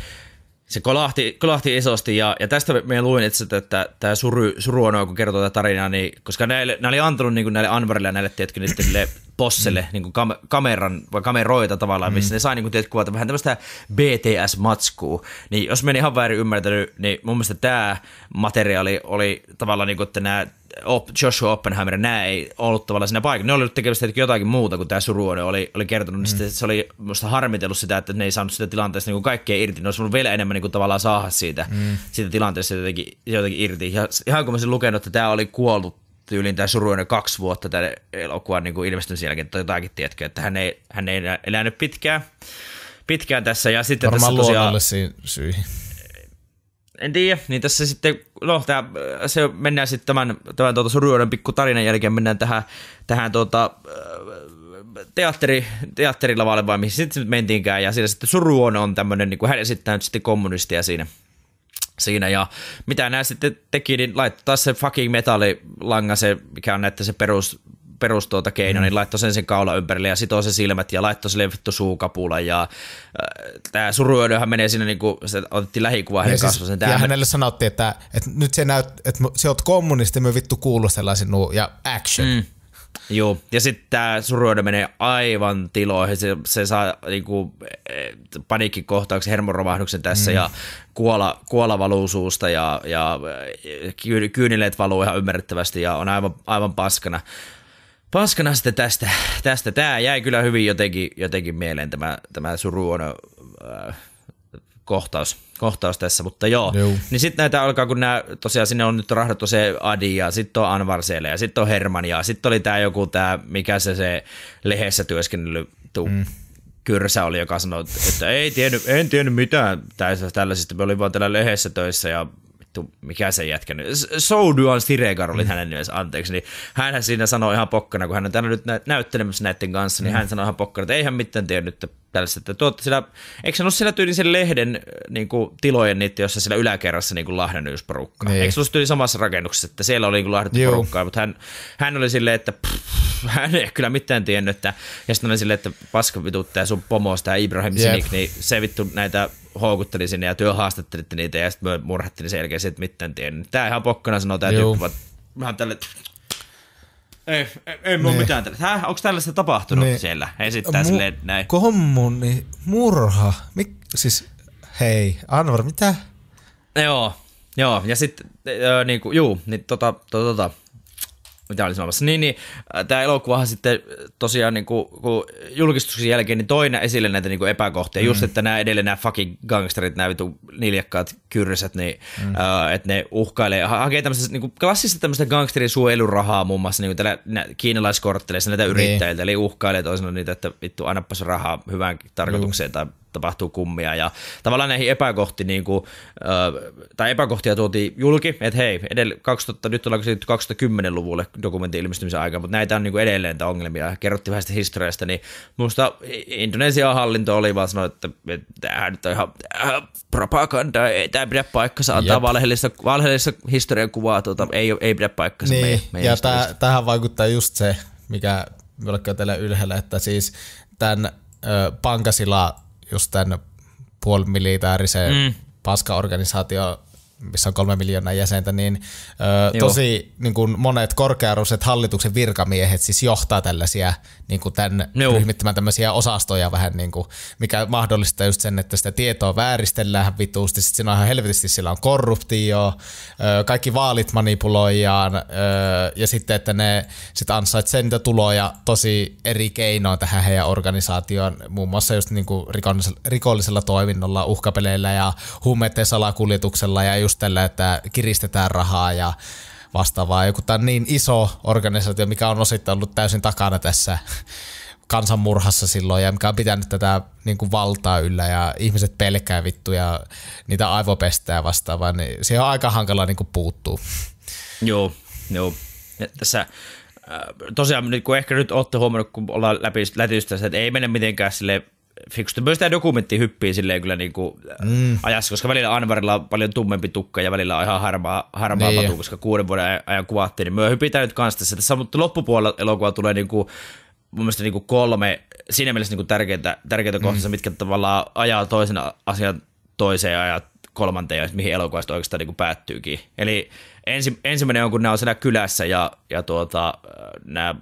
Se kolahti, kolahti isosti ja, ja tästä me luin itse, että, että tämä suru, suruono, kun kertoo tätä tarinaa, niin, koska näille, ne oli antanut niin näille Anvarille ja näille tietkö niille posselle mm. niin kuin kam, kameran vai kameroita tavallaan, missä mm. ne sai niin kuin, kuvata vähän tämmöistä BTS-matskua. Niin jos meni ihan väärin ymmärtänyt, niin mun mielestä tämä materiaali oli tavallaan niin kuin, että nämä Joshua Oppenheimer, nämä ei ollut tavallaan siinä paikalla. Ne oli ollut tekemässä jotakin muuta, kuin tämä suruone oli, oli kertonut, niin mm. sitten se oli musta harmitellut sitä, että ne ei saanut sitä tilanteesta niin kaikkea irti. Ne olisi voinut vielä enemmän niin kuin, tavallaan saada siitä, mm. siitä tilanteesta jotenkin, jotenkin irti. Ja ihan kun mä sen lukenut, että tämä oli kuollut tyyliin tämä suruinen kaksi vuotta tämän elokuvan niin kuin ilmestymisen jälkeen tai jotakin, tietkö, että hän ei, hän ei elänyt pitkään, pitkään tässä. Ja sitten Varmaan tässä tosiaan, luonnollisiin syihin en tiedä, niin tässä sitten, no tää, se mennään sitten tämän, tämän tuota, suruuden pikku tarinan jälkeen, mennään tähän, tähän tuota, äh, teatteri, teatterilavalle vai mihin sitten mentiinkään, ja siellä sitten suruon on tämmöinen, niin kuin hän esittää nyt sitten kommunistia siinä, siinä ja mitä nämä sitten teki, niin laittaa se fucking metallilanga, se, mikä on näitä se perus perustuota keino, mm. niin laittoi sen sen kaula ympärille ja sitoo sen silmät ja laittoi sille vittu suukapula ja äh, tämä suruyödyhän menee sinne niin kuin se otettiin lähikuva hänen siis, kasvansa. Ja hänelle sanottiin, että, että nyt se näyt, että sä oot kommunisti, me vittu kuulustellaan sinua ja action. Mm. Joo, ja sitten tämä suruoide menee aivan tiloihin, se, se saa niinku, eh, paniikkikohtauksen hermoromahduksen tässä mm. ja kuola, kuola valuu suusta ja, ja eh, kyynileet valuu ihan ymmärrettävästi ja on aivan, aivan paskana paskana sitten tästä. tästä. Tämä jäi kyllä hyvin jotenkin, jotenkin mieleen tämä, tämä suruono äh, kohtaus, kohtaus tässä, mutta joo. joo. Niin sitten näitä alkaa, kun nämä, tosiaan sinne on nyt rahdattu se Adi ja sitten on Anvar siellä ja sitten on Herman ja sitten oli tämä joku tämä, mikä se se lehdessä työskennellyt tu- mm. Kyrsä oli, joka sanoi, että ei tiennyt, en tiennyt mitään tällaisista, me olin vaan täällä lehdessä töissä ja vittu, mikä se jätkä nyt, Souduan Siregar oli mm. hänen nimensä, anteeksi, niin hän siinä sanoi ihan pokkana, kun hän on täällä nyt näyttelemässä näiden kanssa, niin mm. hän sanoi ihan pokkana, että eihän mitään tiedä nyt tällaista, että tuotte siellä, eikö se ollut sillä sen lehden äh, niin kuin, tilojen niitä, jossa siellä yläkerrassa niin kuin lahdannut porukkaa, niin. eikö se ollut tyyli samassa rakennuksessa, että siellä oli niin kuin lahdettu porukkaa, mutta hän, hän oli silleen, että pff, hän ei kyllä mitään tiennyt, että, ja sitten oli silleen, että paska vituttaa sun pomo, tämä Ibrahim Sinik, yep. niin se vittu näitä houkuttelin sinne ja työ niitä ja sitten murhattiin sen jälkeen, että miten tien. Tää ihan pokkana sanoo tää tyyppi, vaan mä oon tälle, ei, ei, ei mulla niin. mitään tälle. Häh, Onks tällaista tapahtunut niin. siellä? Esittää Mu- silleen näin. Kommuni, murha. Mik, siis, hei, Anvar, mitä? Joo, joo, ja sitten, öö, niinku, juu, niin tota, tota, tota, mitä olin sanomassa. Niin, niin äh, tämä elokuvahan sitten äh, tosiaan niin kuin, kun julkistuksen jälkeen niin toina esille näitä niin kuin epäkohtia, mm. just että nämä edelleen nämä fucking gangsterit, nämä vitu niljakkaat kyrsät, niin, mm. uh, äh, että ne uhkailee, ha- hakee tämmöistä niin kuin klassista tämmöistä gangsterin suojelurahaa muun muassa niin kuin tällä nä, kiinalaiskortteleissa näitä niin. yrittäjiltä, niin. eli uhkailee toisena niitä, että vittu annapas rahaa hyvään tarkoitukseen mm. tai tapahtuu kummia. Ja tavallaan näihin epäkohtiin, niin kuin, tai epäkohtia tuotiin julki, että hei, edellä, 2000, nyt ollaan kysytty 2010-luvulle dokumentin ilmestymisen aikaan, mutta näitä on niin kuin edelleen tämä ongelmia. Kerrottiin vähän sitä historiasta, niin minusta Indonesian hallinto oli vaan sanoa, että, tämä nyt on ihan äh, propaganda, ei tämä pidä paikkansa, antaa valheellista, valheellista historian kuvaa, tuota, ei, ei pidä paikkansa. Niin, meidän, ja täh- tähän vaikuttaa just se, mikä jollekin on teille ylhäällä, että siis tämän ö, Pankasila just tämän puolimilitaarisen mm. paskaorganisaatio missä on kolme miljoonaa jäsentä, niin ö, tosi niin kuin monet korkearuiset hallituksen virkamiehet siis johtaa tällaisia niin kuin tämän Joo. ryhmittämään tämmöisiä osastoja vähän, niin kuin, mikä mahdollistaa just sen, että sitä tietoa vääristellään vituusti, sitten siinä on ihan helvetisti, sillä on korruptio, kaikki vaalit manipuloijaan ja sitten, että ne sit ansaitsee niitä tuloja tosi eri keinoin tähän heidän organisaatioon, muun muassa just niin kuin rikollisella, rikollisella toiminnolla, uhkapeleillä ja huumeiden salakuljetuksella ja just tällä, että kiristetään rahaa ja vastaavaa. Joku tämä niin iso organisaatio, mikä on osittain ollut täysin takana tässä kansanmurhassa silloin ja mikä on pitänyt tätä niin kuin valtaa yllä ja ihmiset pelkää vittu ja niitä aivopestää vastaavaa, niin siihen on aika hankala niin kuin puuttuu. Joo, joo. Ja tässä äh, tosiaan nyt kun ehkä nyt olette huomannut, kun ollaan läpi, lätystä, että ei mene mitenkään sille fiksusti myös tämä dokumentti hyppii silleen kyllä niin kuin mm. ajassa, koska välillä Anvarilla on paljon tummempi tukka ja välillä on ihan harmaa, harmaa niin. patu, koska kuuden vuoden ajan kuvattiin, niin me hypitään nyt kanssa tässä. tässä mutta loppupuolella elokuva tulee niin kuin, mun mielestä niin kuin kolme siinä mielessä niin kuin tärkeintä, tärkeintä mm. kohtaa, mitkä tavallaan ajaa toisen asian toiseen ja kolmanteen ja mihin elokuvasta oikeastaan niin kuin päättyykin. Eli ensi, ensimmäinen on, kun nämä on siellä kylässä ja, ja tuota, nämä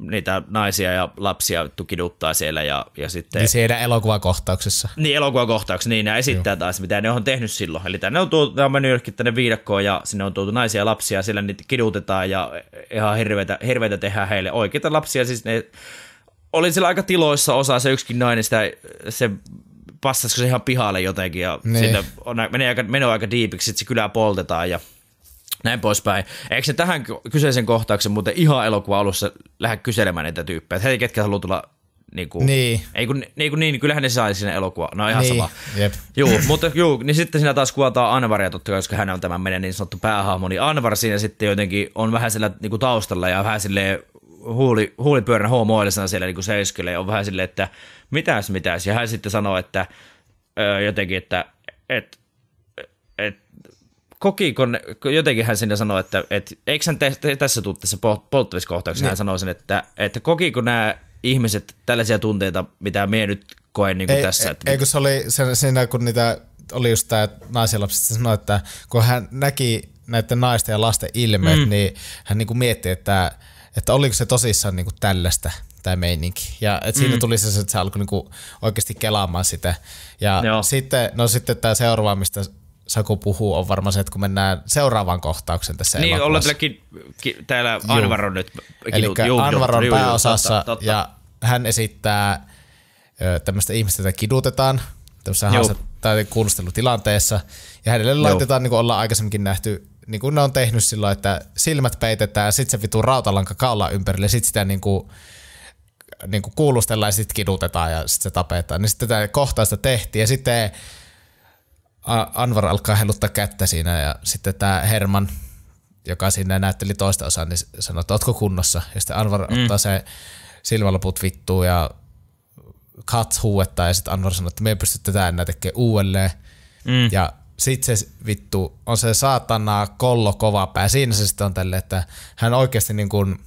niitä naisia ja lapsia tukiduttaa siellä ja, ja sitten... Niin siellä elokuvakohtauksessa. Niin, elokuvakohtauksessa, niin nämä esittää Joo. taas, mitä ne on tehnyt silloin. Eli tänne on, tuotu, tämä on mennyt jollekin tänne viidakkoon ja sinne on tuotu naisia ja lapsia, ja siellä niitä kidutetaan ja ihan hirveitä, hirveitä tehdään heille. Oikeita lapsia, siis ne... Oli siellä aika tiloissa osa, se yksikin nainen, sitä, se passasiko se ihan pihalle jotenkin ja niin. siitä on, menee aika, menee aika diipiksi, sitten se kylä poltetaan ja näin poispäin. Eikö se tähän kyseisen kohtauksen muuten ihan elokuva alussa lähde kyselemään niitä tyyppejä, että hei, ketkä haluaa tulla niin kuin, niin. Ei kun, niin, kuin niin, kyllähän ne sai sinne elokuva. No ihan niin. sama. Jep. Juu, mutta juu, niin sitten siinä taas kuvataan Anvaria totta kai, koska hän on tämän menen niin sanottu päähahmo, niin Anvar siinä sitten jotenkin on vähän siellä niin kuin taustalla ja vähän silleen huuli, huulipyörän hoomoillisena siellä niin kuin seiskelee, on vähän silleen, että mitäs mitäs. Ja hän sitten sanoo, että öö, jotenkin, että, että kokiko ne, jotenkin hän sinne sanoi, että, että eikö hän te, te, tässä tule tässä polttaviskohtauksessa, niin. hän sanoi sen, että, että kokiko nämä ihmiset tällaisia tunteita, mitä minä nyt koen niin kuin ei, tässä. että... ei kun se oli siinä, kun niitä oli just tämä naisilapset, se sanoi, että kun hän näki näiden naisten ja lasten ilmeet, mm. niin hän niin mietti, että, että oliko se tosissaan niin kuin tällaista tämä meininki. Ja et siinä mm. tuli se, että se alkoi niin oikeasti kelaamaan sitä. Ja Joo. sitten, no sitten tämä seuraava, mistä Saku puhuu, on varmaan se, että kun mennään seuraavaan kohtauksen tässä Niin, ollaan täällä, ki, täällä Anvar on nyt. Eli Anvar on pääosassa juu, totta, totta. ja hän esittää tämmöistä ihmistä, jota kidutetaan tämmöisessä tai Ja hänelle juu. laitetaan, niin kuin ollaan aikaisemminkin nähty, niin kuin ne on tehnyt silloin, että silmät peitetään, sitten se vitu rautalanka kaula ympärille, sitten sitä niin kuin, niin kuin kuulustellaan ja sitten kidutetaan ja sitten se tapetaan. Niin sitten tätä kohtaa tehtiin ja sitten Anvar alkaa heluttaa kättä siinä ja sitten tämä Herman, joka sinne näytteli toista osaa, niin sanoo, että ootko kunnossa? Ja sitten Anvar mm. ottaa se silmälaput vittuun ja Kat huuettaa ja sitten Anvar sanoo, että me ei pysty tätä enää tekemään uudelleen. Mm. Ja sitten se vittu on se saatana kollo kova pää. Siinä se sitten on tälle, että hän oikeasti niin kuin,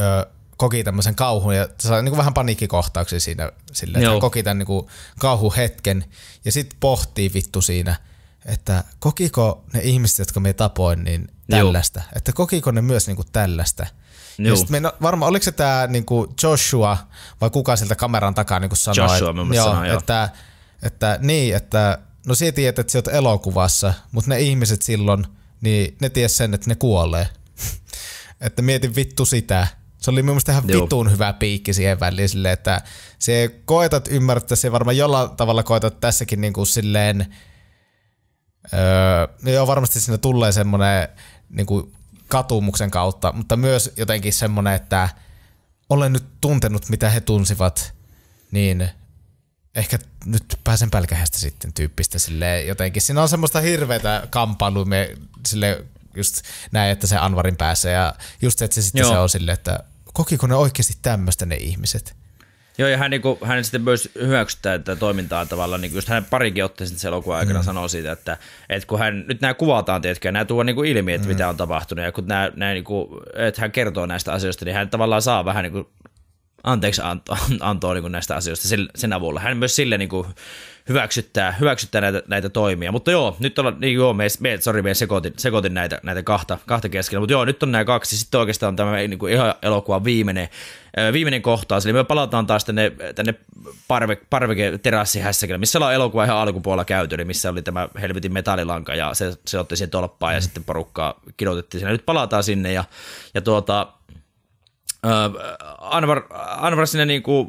ö, koki tämmöisen kauhun ja sai niin kuin vähän paniikkikohtauksia siinä. Sille, että koki tämän niin kuin kauhuhetken ja sitten pohtii vittu siinä, että kokiko ne ihmiset, jotka me tapoin, niin tällaista. Joo. Että kokiko ne myös niin kuin tällaista. Joo. Ja me, no, varmaan, oliko se tämä niin Joshua vai kuka sieltä kameran takaa niin kuin sanoi, Joshua, että, joo, sanoo, joo. Että, että, niin, että no sä tiedät, että sä oot elokuvassa, mutta ne ihmiset silloin, niin ne ties sen, että ne kuolee. että mietin vittu sitä se oli mun mielestä ihan Joo. vitun hyvä piikki siihen väliin sille, että se koetat ymmärtää, se varmaan jollain tavalla koetat tässäkin niin kuin silleen, öö, joo, varmasti siinä tulee semmoinen niin kuin katumuksen kautta, mutta myös jotenkin semmoinen, että olen nyt tuntenut, mitä he tunsivat, niin ehkä nyt pääsen pälkähästä sitten tyyppistä sille jotenkin. Siinä on semmoista hirveätä kamppailua me sille just näin, että se Anvarin pääsee ja just se, että se sitten se on silleen, että kokiko ne oikeasti tämmöistä ne ihmiset? Joo, ja hän, niin kuin, hän sitten myös hyväksyttää tätä toimintaa tavallaan, niin just hän parikin otti sitten elokuvan aikana mm. sanoo siitä, että, että kun hän, nyt nämä kuvataan, tietkö, nämä tuo niin ilmi, että mm. mitä on tapahtunut, ja kun nämä, nämä niin kuin, että hän kertoo näistä asioista, niin hän tavallaan saa vähän niin kuin, anteeksi antoa, antoa niin kuin näistä asioista sen, sen avulla. Hän myös sille niin kuin, hyväksyttää, hyväksyttää näitä, näitä toimia. Mutta joo, nyt on, niin joo, me, me, sorry, me sekoitin, sekoitin näitä, näitä kahta, kahta keskellä, mutta joo, nyt on nämä kaksi, sitten oikeastaan tämä niin kuin ihan elokuva viimeinen, viimeinen kohtaus, eli me palataan taas tänne, tänne parve, parveke terassihässäkellä, missä ollaan elokuva ihan alkupuolella käyty, eli missä oli tämä helvetin metallilanka, ja se, se otti siihen tolppaan, mm. ja sitten porukkaa kidotettiin sinne. Nyt palataan sinne, ja, ja tuota, Anvar, Anvar sinne niin kuin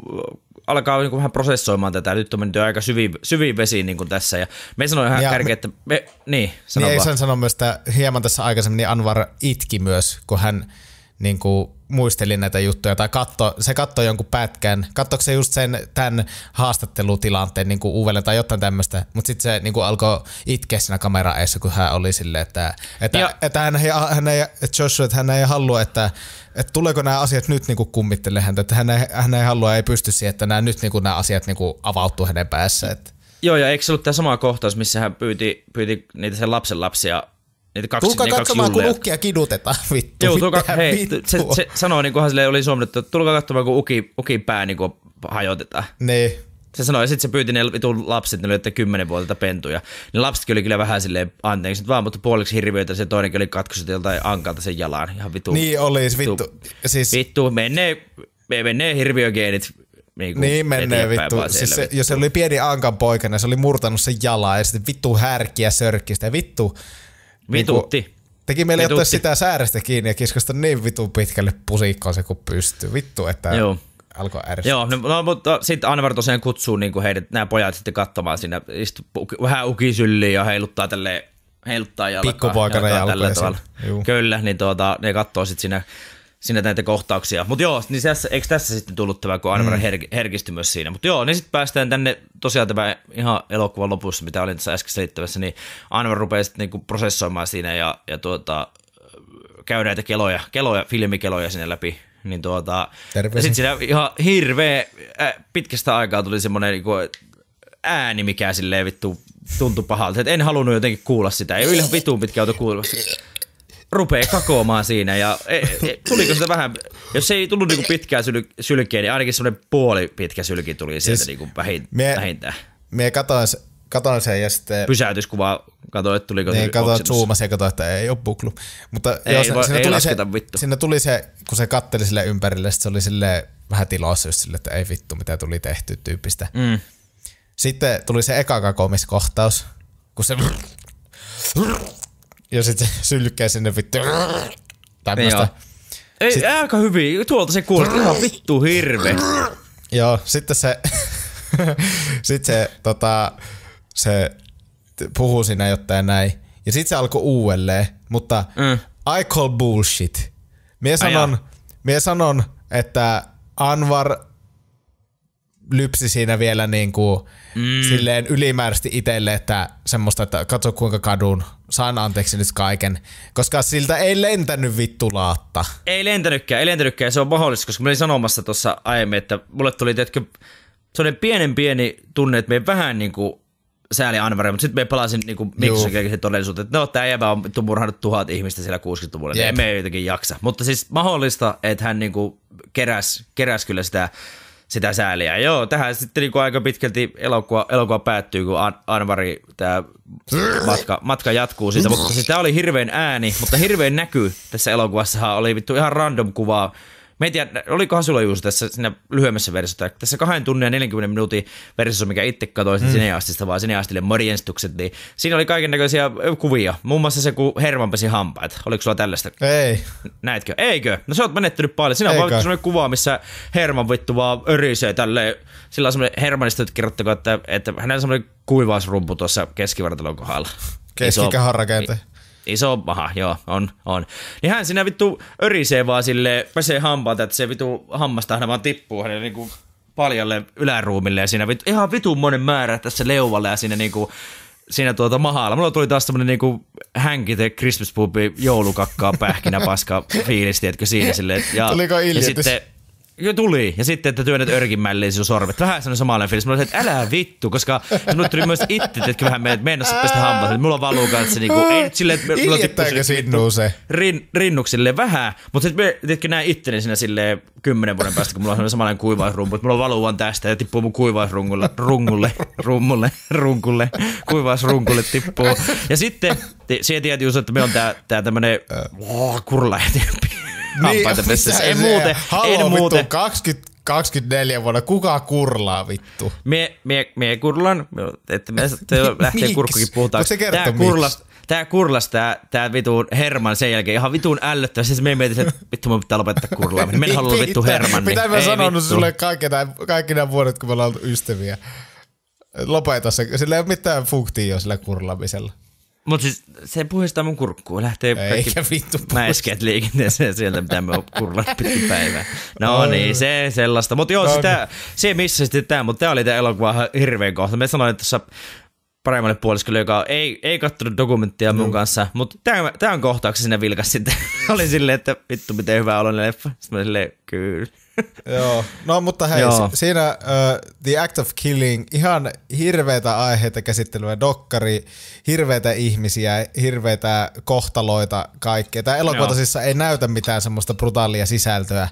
alkaa niin kuin vähän prosessoimaan tätä. Nyt on mennyt aika syviin, syviin vesiin niin kuin tässä. Ja me sanoin ihan kärkeä, että... Me, niin, sano niin, vaan. sano myös, että hieman tässä aikaisemmin niin Anvar itki myös, kun hän niin kuin muisteli näitä juttuja, tai katto, se katsoi jonkun pätkän, katsoiko se just sen tämän haastattelutilanteen niin kuin uudelleen tai jotain tämmöistä, mutta sitten se niin alkoi itkeä siinä kamera eessä, kun hän oli silleen, että, että, että hän, ei, hän ei, että Joshua, että hän ei halua, että, että tuleeko nämä asiat nyt niin kummittele häntä, että hän ei, hän ei halua, ei pysty siihen, että nämä, nyt niin kuin nämä asiat niin avautuu hänen päässä. Että. Joo, ja eikö se ollut tämä sama kohtaus, missä hän pyyti, pyyti niitä sen lapsen lapsia Kaksi, tulkaa katsomaan, kun ukkia kidutetaan, vittu. Joo, tulkaa, hei, vittu. Se, se, sanoi, niin kunhan sille oli suomennettu, että tulkaa katsomaan, kun uki, ukin pää niin kun hajotetaan. Niin. Se sanoi, ja sitten se pyyti ne vitun lapset, ne kymmenen vuotta pentuja. Ne lapsetkin oli kyllä vähän silleen, anteeksi vaan, mutta puoliksi hirviöitä se toinenkin oli katkoset joltain ankalta sen jalan. Ihan vitu. Niin olisi, vittu. vittu. Siis... Vittu, menee, menee hirviögeenit niinku niin, niin menee vittu. Siis se, vittu. jos se oli pieni ankan poikana, se oli murtanut sen jalan ja sitten vittu härkiä sörkkistä. Vittu, Vitutti. Niin Teki meille ottaa sitä säärestä kiinni ja kiskosta niin vitun pitkälle pusikkaan se kun pystyy. Vittu, että Joo. alkoi ärsyttää. Joo, no, no mutta sitten Anvar tosiaan kutsuu niin heidät, nämä pojat sitten katsomaan siinä. Istu, vähän ukisylliin ja heiluttaa tälle heiluttaa jalkaa. Pikkupoikana jalkaa, Kyllä, niin tuota, ne katsoo sitten siinä siinä näitä kohtauksia. Mutta joo, niin tässä, eikö tässä sitten tullut tämä, kun Arvara mm. her, herkistyi myös siinä. Mutta joo, niin sitten päästään tänne tosiaan tämä ihan elokuvan lopussa, mitä olin tässä äsken selittämässä, niin Arvara rupeaa sitten niinku prosessoimaan siinä ja, ja tuota, käy näitä keloja, keloja, filmikeloja sinne läpi. Niin tuota, ja sitten siinä ihan hirveä, äh, pitkästä aikaa tuli semmoinen niinku, ääni, mikä silleen vittu tuntui pahalta. Et en halunnut jotenkin kuulla sitä. Ei ihan vituun pitkä auto kuulemassa rupeaa kakoomaan siinä ja e, e, tuliko sitä vähän, jos ei tullut niinku pitkää syl, sylkeä, niin ainakin semmoinen puoli pitkä sylki tuli sieltä siis niinku vähin, me, vähintään. Me katoin, katoin sen ja sitten... Pysäytyskuva katoin, että tuliko Niin, katoin zoomasin ja katoin, että ei ole buklu. Mutta ei, joo, voi, sinne, ei tuli se, vittu. sinne tuli se, kun se katteli sille ympärille, se oli sille vähän tilossa just sille, että ei vittu, mitä tuli tehty tyyppistä. Mm. Sitten tuli se eka kakomiskohtaus, kun se ja sitten sylkkää sinne vittu. Niin tämmöstä. Ei, Sit... aika hyvin. Tuolta se kuulostaa ihan vittu hirve. Joo, sitten se... sitten se, tota, se puhuu siinä jotain näin. Ja sitten se alkoi uudelleen, mutta mm. I call bullshit. Mie sanon, mie sanon, että Anwar lypsi siinä vielä niin kuin mm. silleen ylimääräisesti itselle, että semmoista, että katso kuinka kadun, saan anteeksi nyt kaiken, koska siltä ei lentänyt laatta. Ei lentänytkään, ei lentänytkään, se on mahdollista, koska mä olin sanomassa tuossa aiemmin, että mulle tuli tietkö sellainen pienen pieni tunne, että me vähän niin kuin sääli Anvaria, mutta sitten me palasin niinku se todellisuuteen, että no tämä jäbä on murhannut tuhat ihmistä siellä 60-luvulla, niin emme jotenkin jaksa. Mutta siis mahdollista, että hän niin kuin keräs, keräs kyllä sitä sitä sääliä. Joo, tähän sitten niin aika pitkälti elokuva, elokuva päättyy, kun An- Anvari tämä matka, matka jatkuu siitä, mutta siis tämä oli hirveän ääni, mutta hirveän näky tässä elokuvassa oli vittu ihan random kuvaa Mä en tiedä, olikohan sulla juuri tässä siinä lyhyemmässä versiossa, tässä kahden tunnin ja 40 minuutin versiossa, mikä itse katsoin mm. sineastista, vaan sineastille morjenstukset, niin siinä oli kaiken näköisiä kuvia. Muun muassa se, kun Herman pesi hampaat. Oliko sulla tällaista? Ei. Näetkö? Eikö? No sä oot menettänyt paljon. Sinä on valittu sellainen kuva, missä Herman vittu vaan örisee tälleen. Sillä on semmoinen Hermanista, että kerrottako, että, että hänellä on semmoinen kuivausrumpu tuossa keskivartalon kohdalla. Keskikähän Iso paha, joo, on, on. Niin hän siinä vittu örisee vaan sille pesee hampaat, että se vittu hän vaan tippuu hänelle niinku paljalle yläruumille ja siinä vittu, ihan vitun monen määrä tässä leuvalle ja siinä niinku siinä tuota mahalla. Mulla tuli taas tämmönen niinku hänkite Christmas pubi joulukakkaa pähkinä paska fiilis, tiedätkö siinä silleen. Ja, Tuliko iljetys? Ja sitten, ja tuli. Ja sitten, että työnnät örkimälleen sinun sormet. Vähän sellainen samanlainen fiilis. Mä olisin, että älä vittu, koska mulle tuli myös itse, että vähän menet mennessä päästä hampaan. Mulla valuu kanssa kuin, niinku, ei nyt silleen, että mulla tippuu sinne se. Rin, rinnuksille vähän, mutta sitten me tiedätkö näin itteni sinä silleen kymmenen vuoden päästä, kun mulla on sellainen samanlainen kuivausrumpu, että mulla valuu vaan tästä ja tippuu mun kuivausrungulle, rungulle, rummulle, runkulle, kuivausrunkulle tippuu. Ja sitten, siihen tietysti, että me on tää, tää tämmönen kurla hampaita niin, pestessä. En muuten, Haloo, en muuten. Vittu, 20, 24 vuonna, kuka kurlaa vittu? Me me me kurlan, että me lähtee kurkkukin puhutaan. Tää kurlas, tää kurlas tää, tää vitun Herman sen jälkeen ihan vitun ällöttävä. Siis me mietin, että vittu mun pitää lopettaa kurlaa. Me en halua vittu Herman. Mitä niin mä sanonut vittu. sulle kaikki nämä, kaikki nämä vuodet, kun me ollaan ystäviä? Lopeta se. Sillä ei ole mitään funktiota sillä kurlamisella. Mutta siis se puhistaa mun kurkkuun. Lähtee Eikä kaikki vittu mäiskeet liikenteeseen sieltä, mitä me kurlaan pitkin päivää. No Ai. niin, se sellaista. Mutta joo, sitä, siis no niin. se missä sitten tämä, mutta tämä oli tämä elokuva hirveän kohta. Me sanoin tuossa paremmalle puoliskolle, joka ei, ei kattonut dokumenttia mm. kanssa, mutta tämä, tämä on kohtauksessa sinne vilkas sitten. oli silleen, että vittu miten hyvä oloinen leffa. Sitten mä silleen, kyllä. Joo, no mutta hei, Joo. siinä uh, The Act of Killing, ihan hirveitä aiheita käsittelyä, dokkari, hirveitä ihmisiä, hirveitä kohtaloita, kaikkea. Tämä elokuva ei näytä mitään semmoista brutaalia sisältöä,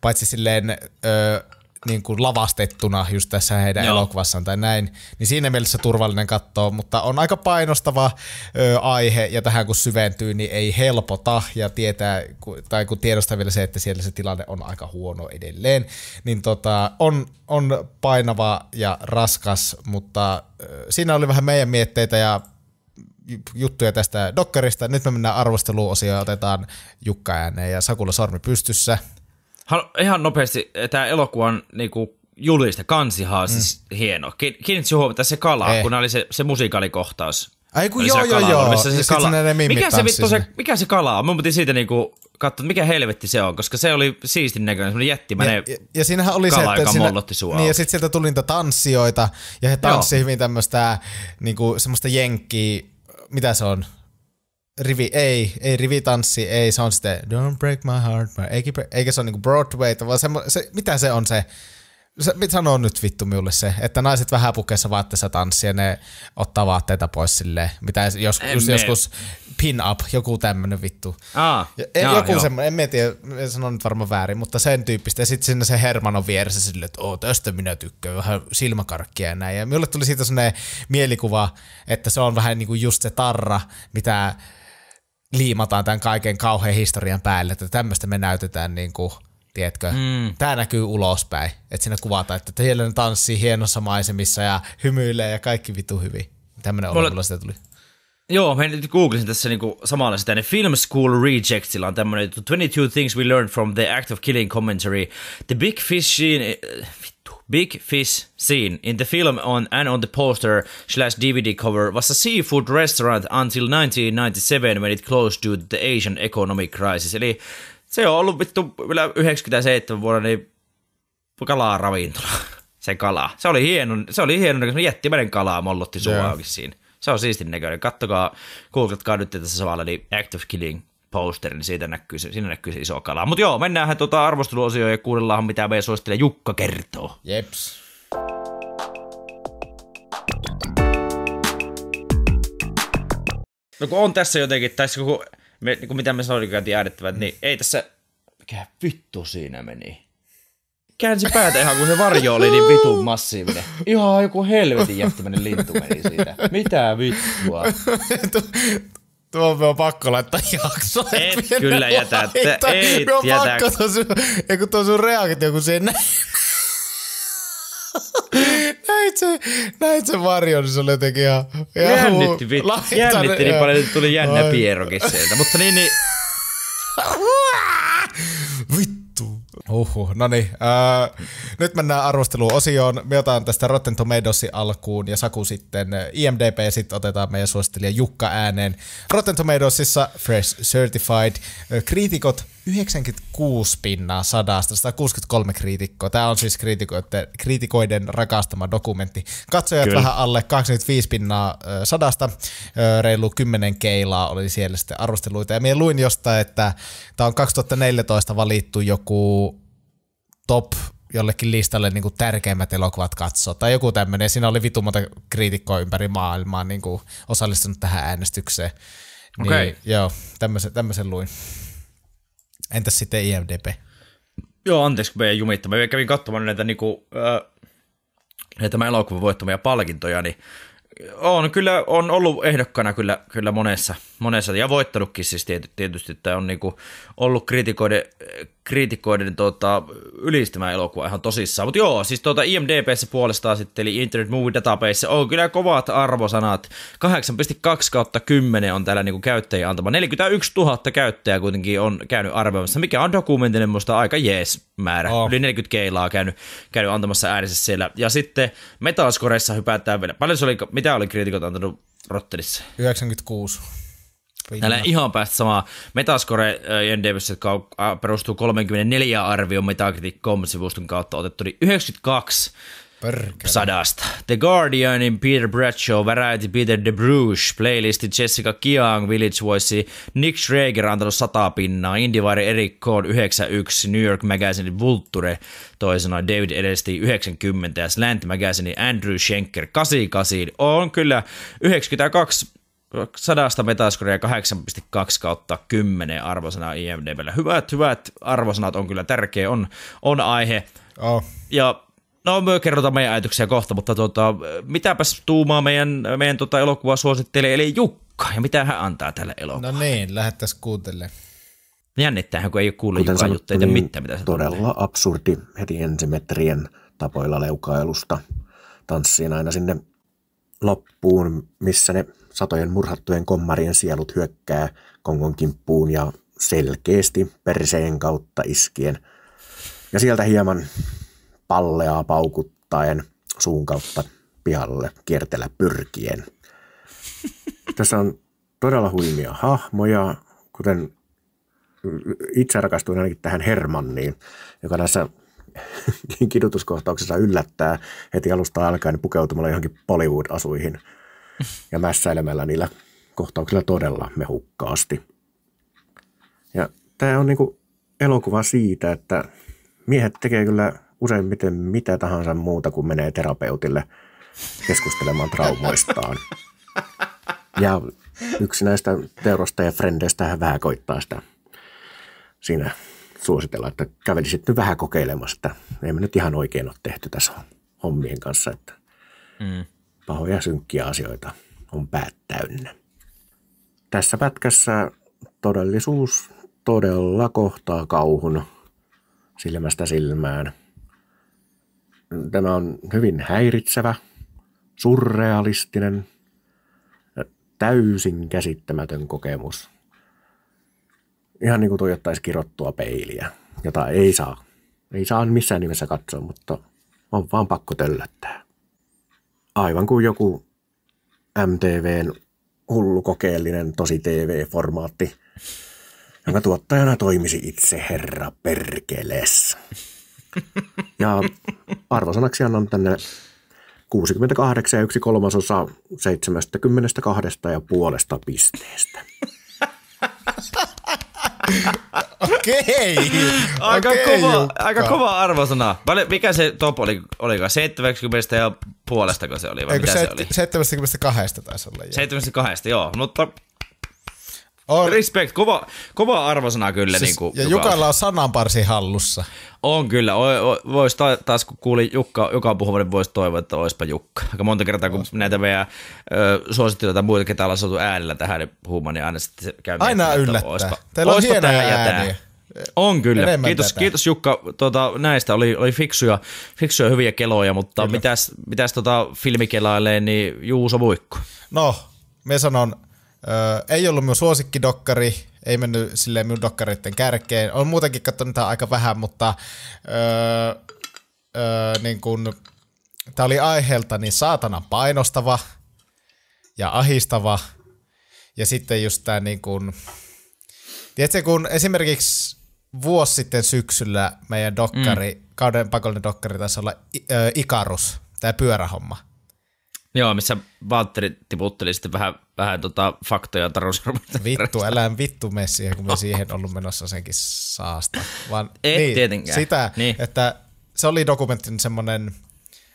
paitsi silleen... Uh, niin kuin lavastettuna just tässä heidän Joo. elokuvassaan tai näin, niin siinä mielessä turvallinen katsoa, mutta on aika painostava ö, aihe ja tähän kun syventyy, niin ei helpota ja tietää, tai kun tiedostaa vielä se, että siellä se tilanne on aika huono edelleen, niin tota, on, on painava ja raskas, mutta ö, siinä oli vähän meidän mietteitä ja juttuja tästä dokkarista. Nyt me mennään arvosteluosioon ja otetaan Jukka ääneen ja Sakulla sormi pystyssä ihan nopeasti, eh, tämä elokuvan niinku, juliste, kansihan mm. siis mm. hieno. Kiinnitsi huomiota se kala, eh. kun oli se, se musiikaalikohtaus. Ai kun joo, joo, joo. Missä se kala... mikä, se, vittu, se, mikä se kala on? Mun piti siitä niinku katsoa, mikä helvetti se on, koska se oli siistin näköinen, semmoinen jättimäinen ja, ja, ja siinähän oli kala, se, että joka siinä, mollotti sua. Niin, ja sitten sieltä tuli niitä tanssijoita, ja he tanssivat hyvin tämmöistä niinku, semmoista jenkkiä, mitä se on, rivi, ei, ei rivitanssi, ei, se on sitten Don't break my heart, my, eikä, eikä se ole niinku Broadway, vaan se, se, mitä se on se, se mitä sanoo nyt vittu minulle se, että naiset vähän pukeessa vaatteessa tanssii ja ne ottaa vaatteita pois sille, mitä jos, just joskus pin-up, joku tämmönen vittu. Aa, jaa, joku joo. semmoinen, en mä tiedä, en sano nyt varmaan väärin, mutta sen tyyppistä. Ja sitten sinne se Herman on vieressä sille, että oo, tästä minä tykkään, vähän silmäkarkkia ja näin. Ja minulle tuli siitä semmoinen mielikuva, että se on vähän niin kuin just se tarra, mitä liimataan tämän kaiken kauhean historian päälle, että tämmöistä me näytetään niin kuin, tiedätkö, mm. tämä näkyy ulospäin, että siinä kuvataan, että siellä ne tanssii hienossa maisemissa ja hymyilee ja kaikki vitu hyvin. Tämmöinen olo mulla sitä tuli. Joo, mä nyt googlisin tässä niinku samalla sitä, niin Film School Rejectsilla on tämmöinen 22 things we learned from the act of killing commentary. The big fish in... Eh, Big Fish scene in the film on and on the poster slash DVD cover was a seafood restaurant until 1997 when it closed due to the Asian economic crisis. Eli se on ollut vittu vielä 97 vuonna niin kalaa ravintola. Se kala. Se oli hieno, se oli hieno näköinen jättimäinen kalaa mollotti suoraakin yeah. siinä. Se on siistin näköinen. Kattokaa, kuulkatkaa nyt tässä samalla, niin Act of Killing posteri, niin siitä näkyy, siinä näkyy se iso kala. Mutta joo, mennäänhän tuota arvosteluosioon ja kuunnellaan, mitä meidän suosittelija Jukka kertoo. Jeps. No kun on tässä jotenkin, tai kun me, niin kun mitä me sanoin, kun käytiin äänettävät, niin ei tässä, mikä vittu siinä meni? Käänsi päätä ihan kun se varjo oli niin vitun massiivinen. Ihan joku helvetin jättämäinen lintu meni siitä. Mitä vittua? Tuo me on pakko laittaa jakso. Et, et kyllä jätä. et me on jätä. pakko tuo sun, ei kun tuo sun reaktio, kun se ei näe. näit se, näit se varjo, niin se oli jotenkin ihan... ihan jännitti, vittu. Jännitti niin paljon, että tuli jännä pierokin sieltä. Mutta niin, niin... Uhuh, no niin. Öö, nyt mennään arvosteluosioon. Me otan tästä Rotten Tomatoesin alkuun ja Saku sitten IMDP, sitten otetaan meidän suosittelija Jukka ääneen. Rotten Tomatoesissa Fresh Certified kriitikot 96 pinnaa sadasta, 163 kriitikkoa. Tämä on siis kriitikoiden, kriitikoiden rakastama dokumentti. Katsojat Kyllä. vähän alle 25 pinnaa sadasta, reilu 10 keilaa oli siellä sitten arvosteluita. Ja minä luin jostain, että tämä on 2014 valittu joku top jollekin listalle niin kuin tärkeimmät elokuvat katsoa tai joku tämmöinen. Siinä oli vitu monta kriitikkoa ympäri maailmaa niin kuin osallistunut tähän äänestykseen. Okay. Niin, joo, tämmöisen, tämmöisen luin. Entäs sitten IMDB? Joo, anteeksi kun meidän jumittamme. Mä kävin katsomaan näitä, niinku, äh, näitä elokuvan voittamia palkintoja, niin on kyllä on ollut ehdokkana kyllä, kyllä monessa, monessa ja voittanutkin siis tietysti että on niinku ollut kritikoiden kriitikoiden tota, ylistämään elokuva ihan tosissaan. Mutta joo, siis tuota IMDBssä puolestaan sitten, eli Internet Movie Database, on kyllä kovat arvosanat. 8,2 kautta 10 on täällä niinku käyttäjä antama. 41 000 käyttäjää kuitenkin on käynyt arvioimassa, mikä on dokumentinen musta aika jees määrä. Oh. Yli 40 keilaa käynyt, käynyt antamassa äänessä siellä. Ja sitten Metascoreissa hypätään vielä. Paljon se oli, mitä oli kriitikot antanut Rotterissa? 96. Älä ihan päästä samaa. Metascore Jendevissä äh, äh, perustuu 34 arvioon Metacritic.com-sivuston kautta otettu, niin 92 Perkele. sadasta. The Guardianin Peter Bradshaw, Variety Peter DeBruge, playlisti Jessica Kiang, Village Voice, Nick Schrager antanut 100 pinnaa, Indivari Eric Kohn 91, New York Magazine Vulture toisena, David Edesti 90 ja Slant Magazine Andrew Schenker 88. On kyllä 92 sadasta Metascorea 8,2 kautta 10 arvosana IMDbllä. Hyvät, hyvät arvosanat on kyllä tärkeä, on, on aihe. Oh. Ja no me kerrotaan meidän ajatuksia kohta, mutta tota, mitäpäs tuumaa meidän, meidän tota elokuvaa suosittelee, eli Jukka, ja mitä hän antaa tälle elokuvalle? No niin, lähettäisiin kuuntelemaan. Jännittäähän, kun ei ole kuullut Kuten Jukan juttuja, niin mitään, mitä se Todella tulee. absurdi heti ensimetrien tapoilla leukailusta. Tanssiin aina sinne loppuun, missä ne satojen murhattujen kommarien sielut hyökkää Kongon kimppuun ja selkeästi perseen kautta iskien. Ja sieltä hieman palleaa paukuttaen suun kautta pihalle kiertellä pyrkien. Tässä on todella huimia hahmoja, kuten itse rakastuin ainakin tähän Hermanniin, joka näissä kidutuskohtauksessa yllättää heti alusta alkaen pukeutumalla johonkin Bollywood-asuihin – ja mässäilemällä niillä kohtauksilla todella mehukkaasti. Ja tämä on niinku elokuva siitä, että miehet tekee kyllä useimmiten mitä tahansa muuta kuin menee terapeutille keskustelemaan traumoistaan. Ja yksi näistä teurosta ja frendeistä vähän koittaa sitä siinä suositella, että kävelisit nyt vähän kokeilemassa, että ei me nyt ihan oikein ole tehty tässä hommien kanssa. Että mm pahoja synkkiä asioita on päät täynnä. Tässä pätkässä todellisuus todella kohtaa kauhun silmästä silmään. Tämä on hyvin häiritsevä, surrealistinen, täysin käsittämätön kokemus. Ihan niin kuin tuijottaisi kirottua peiliä, jota ei saa. Ei saa missään nimessä katsoa, mutta on vaan pakko töllöttää aivan kuin joku MTVn hullu kokeellinen tosi TV-formaatti, jonka tuottajana toimisi itse herra Perkeles. Ja arvosanaksi annan tänne 68 ja yksi kolmasosa 72 ja puolesta pisteestä. Okei. Aika, Okei, kova, aika kova arvosana. mikä se top oli, Oliko 70 ja puolesta, kun se oli? Vai Eikö mitä se, se oli? 72 taisi olla. 72, joo. Mutta on. Respect, kova, kova arvosana kyllä. Siis, niin kuin, ja Jukalla on sananparsi hallussa. On kyllä. O, o, vois ta, taas kun kuulin Jukka, joka puhuvan, niin voisi toivoa, että olisipa Jukka. Aika monta kertaa, kun näitä meidän suosittuja tai muita, ketä ollaan saatu äänellä tähän puhumaan, niin, niin aina sitten käy Aina yllättää. Oispa, Teillä on hienoja ääniä. On kyllä. Enemmän kiitos, tätä. kiitos Jukka tuota, näistä. Oli, oli fiksuja, fiksuja hyviä keloja, mutta kyllä. mitäs, mitäs tota filmikelailee, niin Juuso Vuikko? No, me sanon – Öö, ei ollut minun suosikkidokkari, ei mennyt silleen minun dokkareiden kärkeen. Olen muutenkin katsonut tätä aika vähän, mutta öö, öö, niin kun, tämä oli aiheelta niin saatanan painostava ja ahistava. Ja sitten just tämä niin kun, tiedätkö, kun esimerkiksi vuosi sitten syksyllä meidän dokkari, mm. kauden pakollinen dokkari taisi olla Ikarus, tämä pyörähomma. Joo, missä Valtteri tiputteli sitten vähän vähän tota faktoja tarusarvoista. Vittu, älä vittu mene siihen, kun me siihen ollut menossa senkin saasta. Vaan, Et niin, tietenkään. Sitä, niin. että se oli dokumentti semmoinen,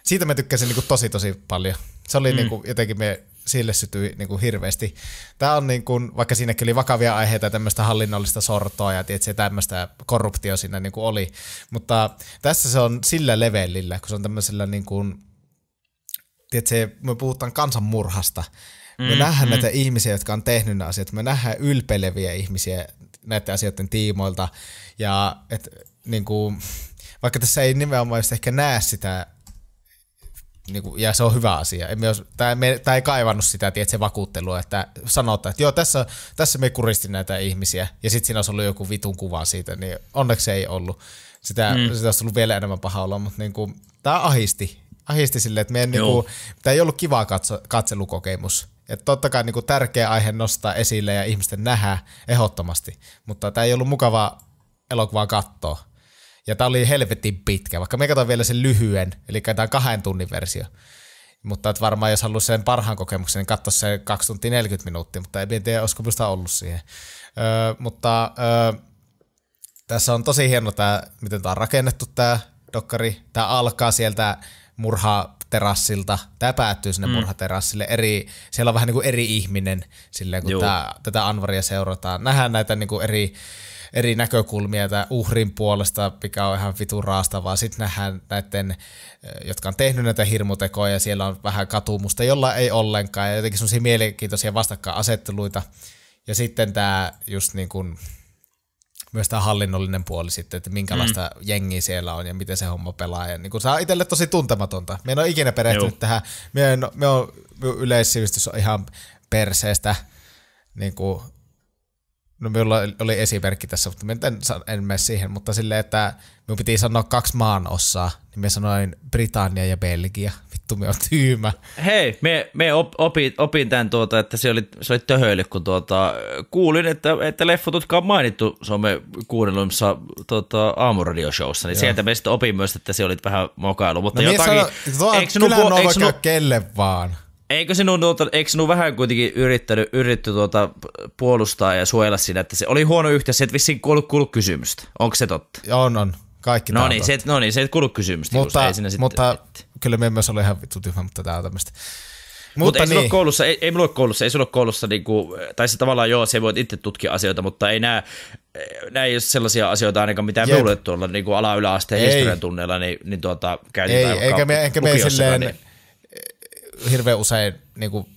siitä mä tykkäsin niin kuin tosi tosi paljon. Se oli mm. niin kuin, jotenkin me sille sytyi niin kuin hirveästi. Tämä on niin kuin, vaikka siinäkin oli vakavia aiheita, tämmöistä hallinnollista sortoa ja tietysti tämmöistä korruptio siinä niin kuin oli, mutta tässä se on sillä levelillä, kun se on tämmöisellä niin kuin, tiedätkö, me puhutaan kansanmurhasta, me mm, nähdään mm. näitä ihmisiä, jotka on tehnyt nämä asiat. Me nähdään ylpeileviä ihmisiä näiden asioiden tiimoilta. Ja et, niin kuin, vaikka tässä ei nimenomaan just ehkä näe sitä niin kuin, ja se on hyvä asia. Tämä jos, ei kaivannut sitä se vakuuttelua, että sanotaan, että joo, tässä, tässä me kuristin näitä ihmisiä, ja sitten siinä olisi ollut joku vitun kuva siitä, niin onneksi ei ollut. Sitä, mm. sitä olisi ollut vielä enemmän paha olla, mutta niin kuin, tämä ahisti. Ahisti silleen, että meidän, niin kuin, tämä ei ollut kiva katso, katselukokemus että totta kai niin tärkeä aihe nostaa esille ja ihmisten nähdä ehdottomasti, mutta tämä ei ollut mukava elokuvaa katsoa. Ja tämä oli helvetin pitkä, vaikka me katsoin vielä sen lyhyen, eli tämä kahden tunnin versio. Mutta et varmaan jos haluaisi sen parhaan kokemuksen, niin katso se 2 tuntia 40 minuuttia, mutta en tiedä, olisiko minusta ollut siihen. Öö, mutta öö, tässä on tosi hieno tämä, miten tämä on rakennettu tämä dokkari. Tämä alkaa sieltä murhaa murhaterassilta. Tämä päättyy sinne mm. murhaterassille. Eri, siellä on vähän niin kuin eri ihminen, silleen, kun tää, tätä Anvaria seurataan. Nähdään näitä niin kuin eri, eri näkökulmia tää uhrin puolesta, mikä on ihan vitun raastavaa. Sitten nähdään näiden, jotka on tehnyt näitä hirmutekoja ja siellä on vähän katumusta, jolla ei ollenkaan. Ja jotenkin semmoisia mielenkiintoisia vastakkainasetteluita. Ja sitten tämä just niin kuin myös tämä hallinnollinen puoli sitten, että minkälaista mm. jengiä siellä on ja miten se homma pelaa. Ja niin kun, se on itselle tosi tuntematonta. Me en ole ikinä perehtynyt tähän. Me, on, me on, yleissivistys on ihan perseestä niin kuin No minulla oli esimerkki tässä, mutta en, en mene siihen, mutta silleen, että minun piti sanoa kaksi maan osaa, niin me sanoin Britannia ja Belgia. Vittu, me on tyymä. Hei, me, me op, opin, opin tämän, tuota, että se oli, se oli töhöily, kun tuota, kuulin, että, että leffot, jotka on mainittu Suomen kuunnelluissa tuota, aamuradioshossa, niin Joo. sieltä me sitten opin myös, että se oli vähän mokailu. Mutta no, niin jotakin, sano, eikö sinun, eikö sinun, kelle vaan? Eikö sinun, tuota, eikö sinun vähän kuitenkin yrittänyt, yritty tuota, puolustaa ja suojella sinä, että se oli huono yhteys, se et vissiin kuullut, kuullut kysymystä. Onko se totta? On, on. Kaikki no niin, se, no niin, se et kuullut kysymystä. Mutta, ei sinä mutta sitten, kyllä me myös ole ihan vittu tyhmä, mutta tämä on tämmöistä. Mutta Mut ei, niin. koulussa, ei, ei mulla ole koulussa, ei sulla ole koulussa, kuin, niinku, tai se tavallaan joo, se voit itse tutkia asioita, mutta ei nämä, nämä ei ole sellaisia asioita ainakaan, mitä Jep. me tuolla niin ala-yläasteen historian tunneilla, niin, niin tuota, käytetään ei, eikä me, eikä me silleen, niin hirveän usein niin kuin,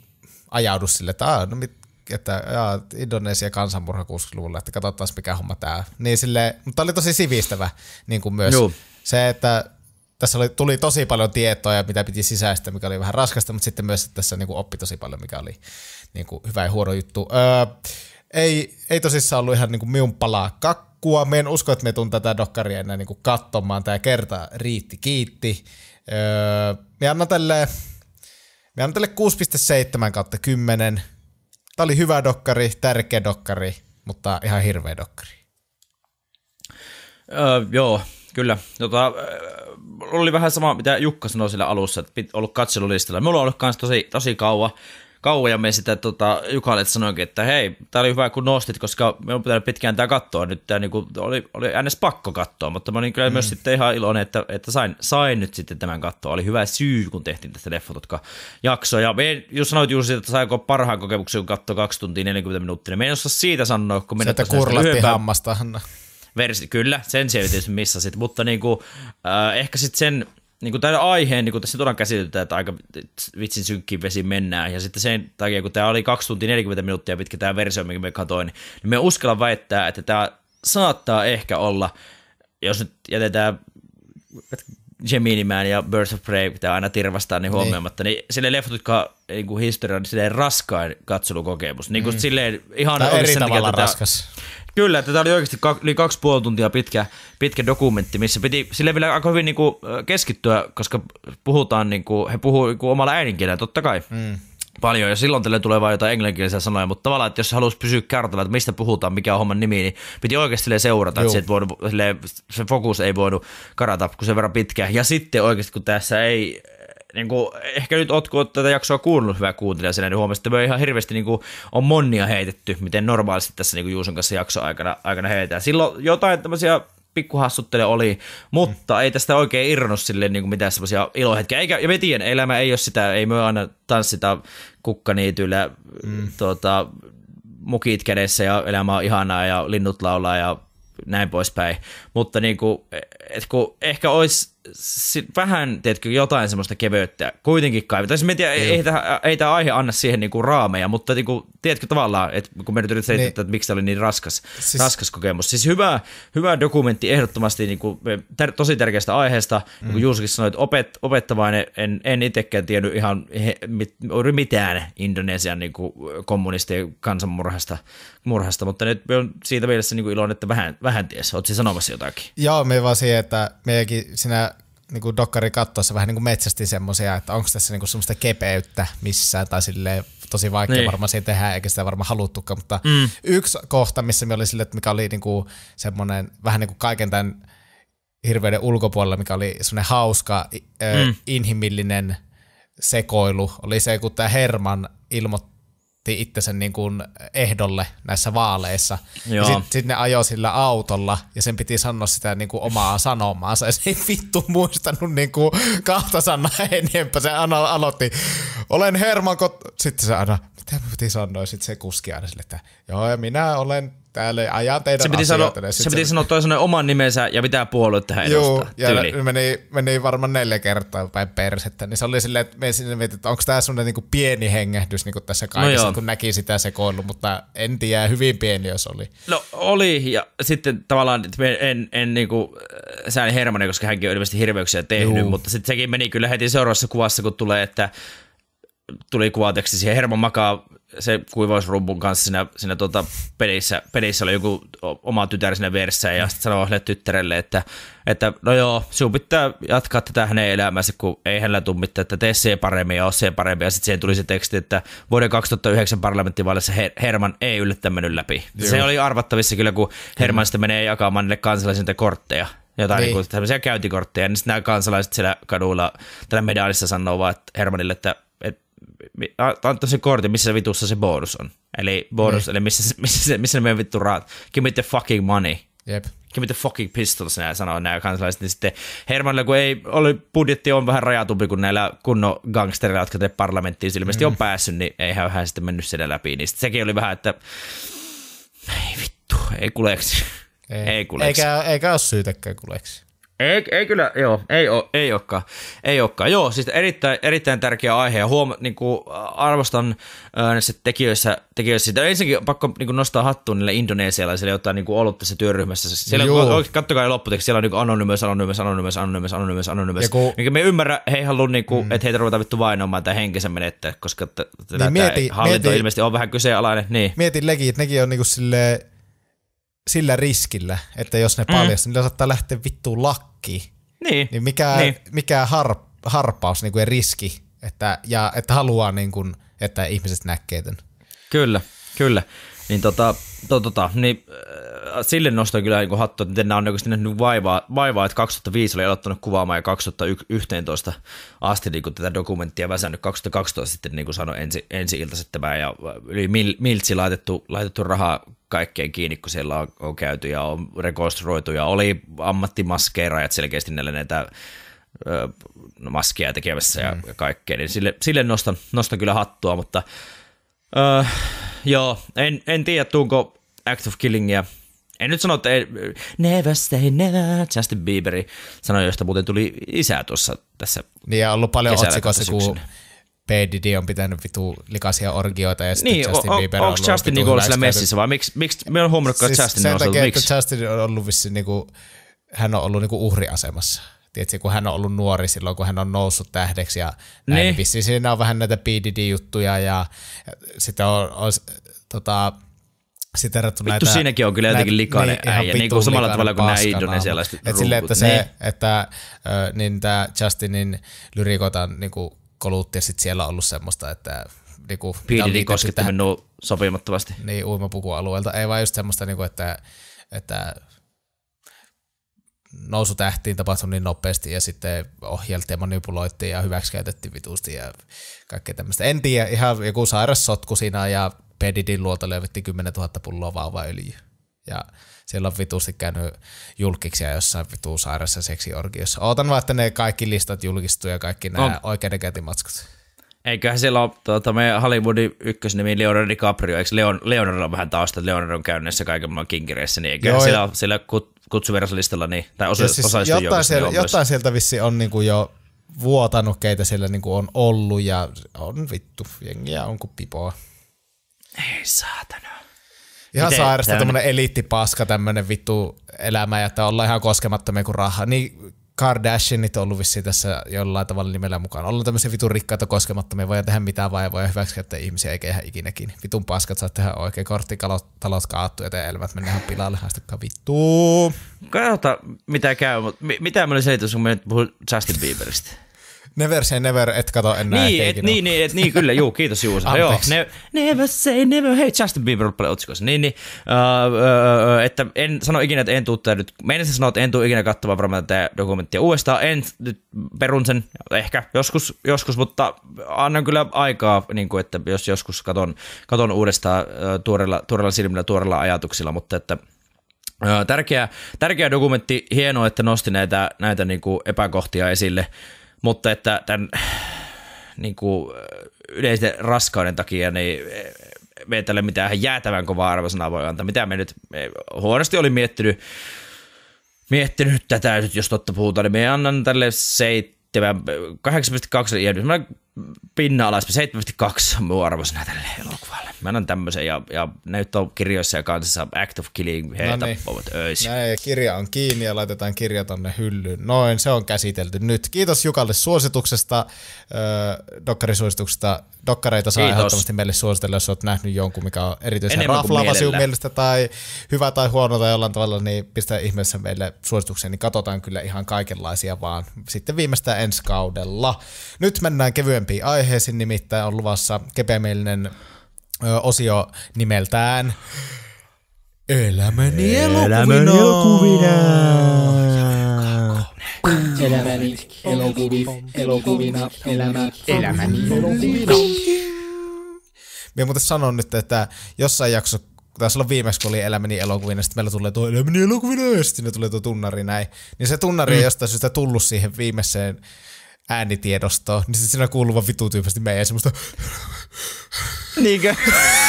ajaudu sille, että, no mit, että jaa, Indonesia kansanmurha 60-luvulla, että katsotaan mikä homma tämä Niin sille, mutta oli tosi sivistävä niin kuin myös. Juu. Se, että tässä oli, tuli tosi paljon tietoa ja mitä piti sisäistä, mikä oli vähän raskasta, mutta sitten myös että tässä niin kuin oppi tosi paljon, mikä oli niin kuin hyvä ja huono juttu. Öö, ei, ei tosissaan ollut ihan niin kuin minun palaa kakkua. Me en usko, että me tun tätä dokkaria enää niin kuin katsomaan. Tämä kerta riitti, kiitti. Öö, me annan tälleen me annan tälle 6,7 kautta 10. Tämä oli hyvä dokkari, tärkeä dokkari, mutta ihan hirveä dokkari. Öö, joo, kyllä. Tota, oli vähän sama, mitä Jukka sanoi sillä alussa, että pit ollut katselulistalla. Mulla on ollut kanssa tosi, tosi kauan kauan me sitä tota, Jukalle sanoinkin, että hei, tämä oli hyvä kun nostit, koska me on pitänyt pitkään tämä katsoa, nyt tämä niin oli, oli äänes pakko katsoa, mutta mä olin kyllä mm. myös sitten ihan iloinen, että, että sain, sain nyt sitten tämän katsoa, oli hyvä syy, kun tehtiin tästä leffotutka jaksoa, ja me, jos sanoit juuri siitä, että saiko parhaan kokemuksen, kun katsoi 2 tuntia 40 minuuttia, niin me ei osaa siitä sanoa, kun me... Sitä kurlatti Versi, kyllä, sen selvitys missä sitten, mutta niinku, äh, ehkä sitten sen niin kuin tämän aiheen, niin kuin tässä todella on että aika vitsin synkkiin vesi mennään, ja sitten sen takia, kun tämä oli 2 tuntia 40 minuuttia pitkä tämä versio, minkä me katoin, niin me uskallan väittää, että tämä saattaa ehkä olla, jos nyt jätetään Geminimään ja Birds of Prey pitää aina tirvastaa niin, niin. huomioimatta, niin, niin sille leffot, jotka niin kuin historia on niin raskain katselukokemus. Niin kuin mm. silleen ihan... Tai eri tavalla takia, raskas. Tämä, Kyllä, että tämä oli oikeasti yli kaksi puoli tuntia pitkä, pitkä dokumentti, missä piti sille vielä aika hyvin niinku keskittyä, koska puhutaan, niinku, he puhuu niinku omalla äidinkielellä totta kai. Mm paljon ja silloin tälle tulee vain jotain englanninkielisiä sanoja, mutta tavallaan, että jos haluaisi pysyä kartalla, että mistä puhutaan, mikä on homman nimi, niin piti oikeasti seurata, Juu. että se, voinut, se fokus ei voinut karata, kun se verran pitkä. Ja sitten oikeasti, kun tässä ei niin kuin, ehkä nyt oot, kun tätä jaksoa kuunnellut, hyvä kuuntelija sinä, niin huomasit, että me ihan hirveästi niin kuin, on monnia heitetty, miten normaalisti tässä niin kuin Juuson kanssa jakso aikana, aikana heitetään. Silloin jotain tämmöisiä pikkuhassuttele oli, mutta mm. ei tästä oikein irronnut sille niin kuin mitään semmoisia ilohetkiä. Eikä, ja me tiedän, elämä ei ole sitä, ei me aina tanssita kukkaniityillä mm. tuota, mukit kädessä ja elämä on ihanaa ja linnut laulaa ja näin poispäin. Mutta niin kuin, e, et kun ehkä olisi sit vähän, teetkö, jotain semmoista kevyyttä kuitenkin kaivetaan. Siis tiedä, ei, ei, tämä, ei tämä aihe anna siihen niinku raameja, mutta niinku, tiedätkö tavallaan, että kun me nyt yritetään niin. että miksi tämä oli niin raskas, siis, raskas kokemus. Siis hyvä, hyvä dokumentti ehdottomasti niinku, ter- tosi tärkeästä aiheesta. Mm. Niin kuin mm. sanoi, että opet, opettavainen, en, en itsekään tiennyt ihan he, mit, mitään Indonesian niinku, kommunistien kansanmurhasta, murhasta, mutta nyt on siitä mielessä niin iloinen, että vähän, vähän ties. Oletko sanomassa jotakin? Joo, me vaan siihen, että meidänkin sinä niin kuin dokkari kattoissa vähän niin kuin metsästi semmoisia, että onko tässä niin kuin semmoista kepeyttä missään tai silleen tosi vaikea niin. varmaan siihen tehdä, eikä sitä varmaan haluttukaan, mutta mm. yksi kohta, missä me oli sille, että mikä oli niin kuin semmoinen vähän niin kuin kaiken tämän hirveyden ulkopuolella, mikä oli semmoinen hauska, mm. ö, inhimillinen sekoilu, oli se, kun tämä Herman ilmoitti asetti itsensä niin kuin ehdolle näissä vaaleissa. Sitten sit ne ajoi sillä autolla ja sen piti sanoa sitä niin kuin omaa sanomaansa. Ja se ei vittu muistanut niin kuin kahta sanaa enempää. Se aina aloitti, olen Herman Sitten se aina, mitä mä piti sanoa? Sitten se kuski aina sille, että joo ja minä olen täällä ei ajaa teidän se piti sanoa, se, se piti sanoa toisena oman nimensä ja mitä puolue tähän joo edustaa. ja meni, meni varmaan neljä kertaa päin persettä, niin se oli silleen, että me sinne että onko tämä sellainen niinku pieni hengähdys niinku tässä no kaikessa, no kun näki sitä sekoilu, mutta en tiedä, hyvin pieni jos oli. No oli, ja sitten tavallaan en, en, en niinku, äh, sääni Hermanni, koska hänkin on ilmeisesti hirveyksiä tehnyt, Juu. mutta sitten sekin meni kyllä heti seuraavassa kuvassa, kun tulee, että tuli kuvateksti siihen, Herman makaa se kuivausrumpun kanssa siinä, siinä tota pelissä, pelissä oli joku oma tytär siinä veressä ja sitten sanoi sille tyttärelle, että, että no joo, sinun pitää jatkaa tätä hänen elämänsä, kun ei hänellä tule mitään, että tee se paremmin ja ole se paremmin. Ja sitten siihen tuli se teksti, että vuoden 2009 parlamenttivaaleissa Herman ei yllättä mennyt läpi. Joo. Se oli arvattavissa kyllä, kun Herman sitten menee jakamaan niille kansalaisille kortteja jotain niin. Niin kuin, tämmöisiä käyntikortteja, niin nämä kansalaiset siellä kadulla tällä medaalissa sanoo vaan että Hermanille, että anta se kortti, missä se vitussa se bonus on. Eli bonus, niin. eli missä, missä, missä ne meidän vittu rahat. Give me the fucking money. yep. Give me the fucking pistols, näin sanoo nämä kansalaiset. Niin sitten Hermanilla, kun ei oli, budjetti on vähän rajatumpi kuin näillä kunnon gangsterilla, jotka te parlamenttiin ilmeisesti mm. on päässyt, niin eihän hän sitten mennyt sen läpi. Niin sitten sekin oli vähän, että ei vittu, ei kuleeksi. Ei, ei kuleeksi. Eikä, eikä ole syytäkään kuleeksi. Ei, ei kyllä, joo, ei o, Ei olekaan, ei olekaan. Joo, siis erittäin, erittäin tärkeä aihe ja huom, niin kuin arvostan ää, näissä tekijöissä, tekijöissä sitä. Ensinnäkin pakko niin kuin nostaa hattuun niille indoneesialaisille, jotka on niin kuin ollut tässä työryhmässä. Siellä, joo. kattokaa lopputeksi, siellä on niin anonymous, anonymous, anonymous, anonymous, anonymous, anonymous. Kun... Niin me ymmärrä, he ei halua, niin kuin, mm. että heitä ruvetaan vittu vainoamaan tai henkensä menettää, koska t- t- niin mieti, tämä hallinto mieti, ilmeisesti on vähän kyseenalainen. Niin. Mietin legit, nekin on niin kuin silleen, sillä riskillä, että jos ne paljastuu, mm. niillä saattaa lähteä vittuun lakki. Niin. niin mikä, niin. mikä har, harppaus niin kuin ja riski, että, ja, että haluaa, niin kuin, että ihmiset näkee tämän. Kyllä, kyllä. Niin tota, to, tota, niin Äh, sille nostan kyllä niin hattu, että miten nämä on niin nähnyt vaivaa, vaivaa, että 2005 oli aloittanut kuvaamaan ja 2011 asti niin tätä dokumenttia väsännyt, 2012 sitten niin kuin sanoin ensi, ensi ilta sitten tämä ja yli mil, miltsi laitettu, laitettu rahaa kaikkeen kiinni, kun siellä on, on käyty ja on rekonstruoitu ja oli ammattimaskeeraajat selkeästi näillä näitä ö, no maskia tekemässä mm. ja kaikkea, niin sille, sille nostan, nostan kyllä hattua, mutta ö, joo, en, en tiedä, tuunko Act of Killingia en nyt sano, että ei, never say never, Justin Bieberi sanoi, josta muuten tuli isää tuossa tässä Niin, on ollut paljon otsikossa, kun P. Diddy on pitänyt vitu likaisia orgioita ja sitten niin, Justin on, Bieber on, ollut Justin vitu niinku ollut sillä messissä vai miksi, miksi me on huomannut, siis Justin sen on takia, ollut, että Justin on ollut vissi niinku, hän on ollut niinku uhriasemassa. Tietysti, kun hän on ollut nuori silloin, kun hän on noussut tähdeksi ja näin, niin. niin vissiin siinä on vähän näitä P. juttuja ja, ja sitten on, on tota, sitten vittu, näitä... siinäkin on kyllä jotenkin likainen niin, äijä, niin kuin samalla tavalla kuin nämä indonesialaiset Et silleen, että se, niin. että niin tämä Justinin lyrikot on niin kuin kolutti ja sitten siellä on ollut semmoista, että niin kuin, Piilini kosketti minua sopimattomasti. Niin, uimapukualueelta. Ei vaan just semmoista, niin kuin, että, että nousu tähtiin tapahtui niin nopeasti ja sitten ohjeltiin ja manipuloitiin ja hyväksikäytettiin vitusti ja kaikkea tämmöistä. En tiedä, ihan joku sairas sotku siinä ja Pedidin luolta löydettiin 10 000 pulloa vauvaöljyä. Ja siellä on vitusti käynyt julkiksi ja jossain vitu sairaassa seksiorgiossa. Ootan vaan, että ne kaikki listat julkistuu ja kaikki nämä no. oikeudenkäyntimatskut. Eiköhän siellä ole tuota, meidän Hollywoodin ykkösnimi Leonardo DiCaprio, eikö Leon, Leonardo on vähän tausta, Leonardo on käynnissä kaiken maailman kinkireissä, niin eiköhän Joo, siellä, siellä kut, kutsuverslistalla, niin, tai osa, siis osallistuu jotain, siellä, niin jotain sieltä vissi on niin kuin jo vuotanut, keitä siellä niin kuin on ollut, ja on vittu, jengiä on kuin pipoa. Ei saatana. Ihan Miten sairasta tämmönen eliittipaska, tämmönen vittu elämä, että ollaan ihan koskemattomia kuin raha. Niin Kardashianit on ollut vissiin tässä jollain tavalla nimellä mukaan. Ollaan tämmöisiä vitun rikkaita koskemattomia, voi tehdä mitä vai voi hyväksikäyttää ihmisiä, eikä ihan ikinäkin. Vitun paskat saa tehdä oikein, korttitalot kaatuu ja teidän elämät mennään pilalle, haastakaa vittu. Katsotaan mitä käy, mutta mitä mä olin selitys, kun mä nyt puhuin Justin Bieberistä. Never say never, et kato enää. Niin, et, niin, niin, et, niin, kyllä, juu, kiitos Anteeksi. Joo, ne, never say never, hei Justin Bieber otsikossa. Niin, niin, uh, uh, että en sano ikinä, että en tuu tätä nyt. Mä en sanoa, että en tuu ikinä katsomaan varmaan tätä dokumenttia uudestaan. En nyt perun sen ehkä joskus, joskus mutta annan kyllä aikaa, niin kuin, että jos joskus katon, katon uudestaan tuorella, tuorella silmillä, tuorella ajatuksilla, mutta että Tärkeä, tärkeä dokumentti, hienoa, että nosti näitä, näitä niin kuin epäkohtia esille mutta että tämän niin kuin yleisen raskauden takia niin eh, me ei tälle mitään jäätävän kovaa arvosanaa voi antaa. Mitä me nyt me huonosti oli miettinyt, miettinyt tätä, jos totta puhutaan, niin me annan tälle 7, 8,2 jäädys. Mä pinna-alaispa 7,2 mun arvosana tälle elokuvalle. Mä annan tämmöisen ja, ja nyt on kirjoissa ja kansissa Act of Killing, hei no niin. öisi. Näin, kirja on kiinni ja laitetaan kirja tonne hyllyyn. Noin, se on käsitelty nyt. Kiitos Jukalle suosituksesta, äh, dokkarisuosituksesta. Dokkareita saa ehdottomasti meille suositella, jos oot nähnyt jonkun, mikä on erityisen raflaava sinun mielestä tai hyvä tai huono tai jollain tavalla, niin pistä ihmeessä meille suosituksen, niin katsotaan kyllä ihan kaikenlaisia vaan sitten viimeistään ensi kaudella. Nyt mennään kevyen kepeämpiin aiheisiin, nimittäin on luvassa kepeämielinen osio nimeltään Elämäni elokuvina. elokuvina. Elämäni elokuvina, elämäni elokuvina. Minä muuten sanon nyt, että jossain jaksossa taisi olla viimeksi, kun oli Elämäni elokuvina, sitten meillä tulee tuo Elämäni elokuvina, ja sitten tulee tuo tunnari näin. Niin se tunnari mm. ei jostain syystä tullut siihen viimeiseen äänitiedostoa, niin sitten siinä kuuluu vaan vitutyypästi meidän semmoista... Niinkö?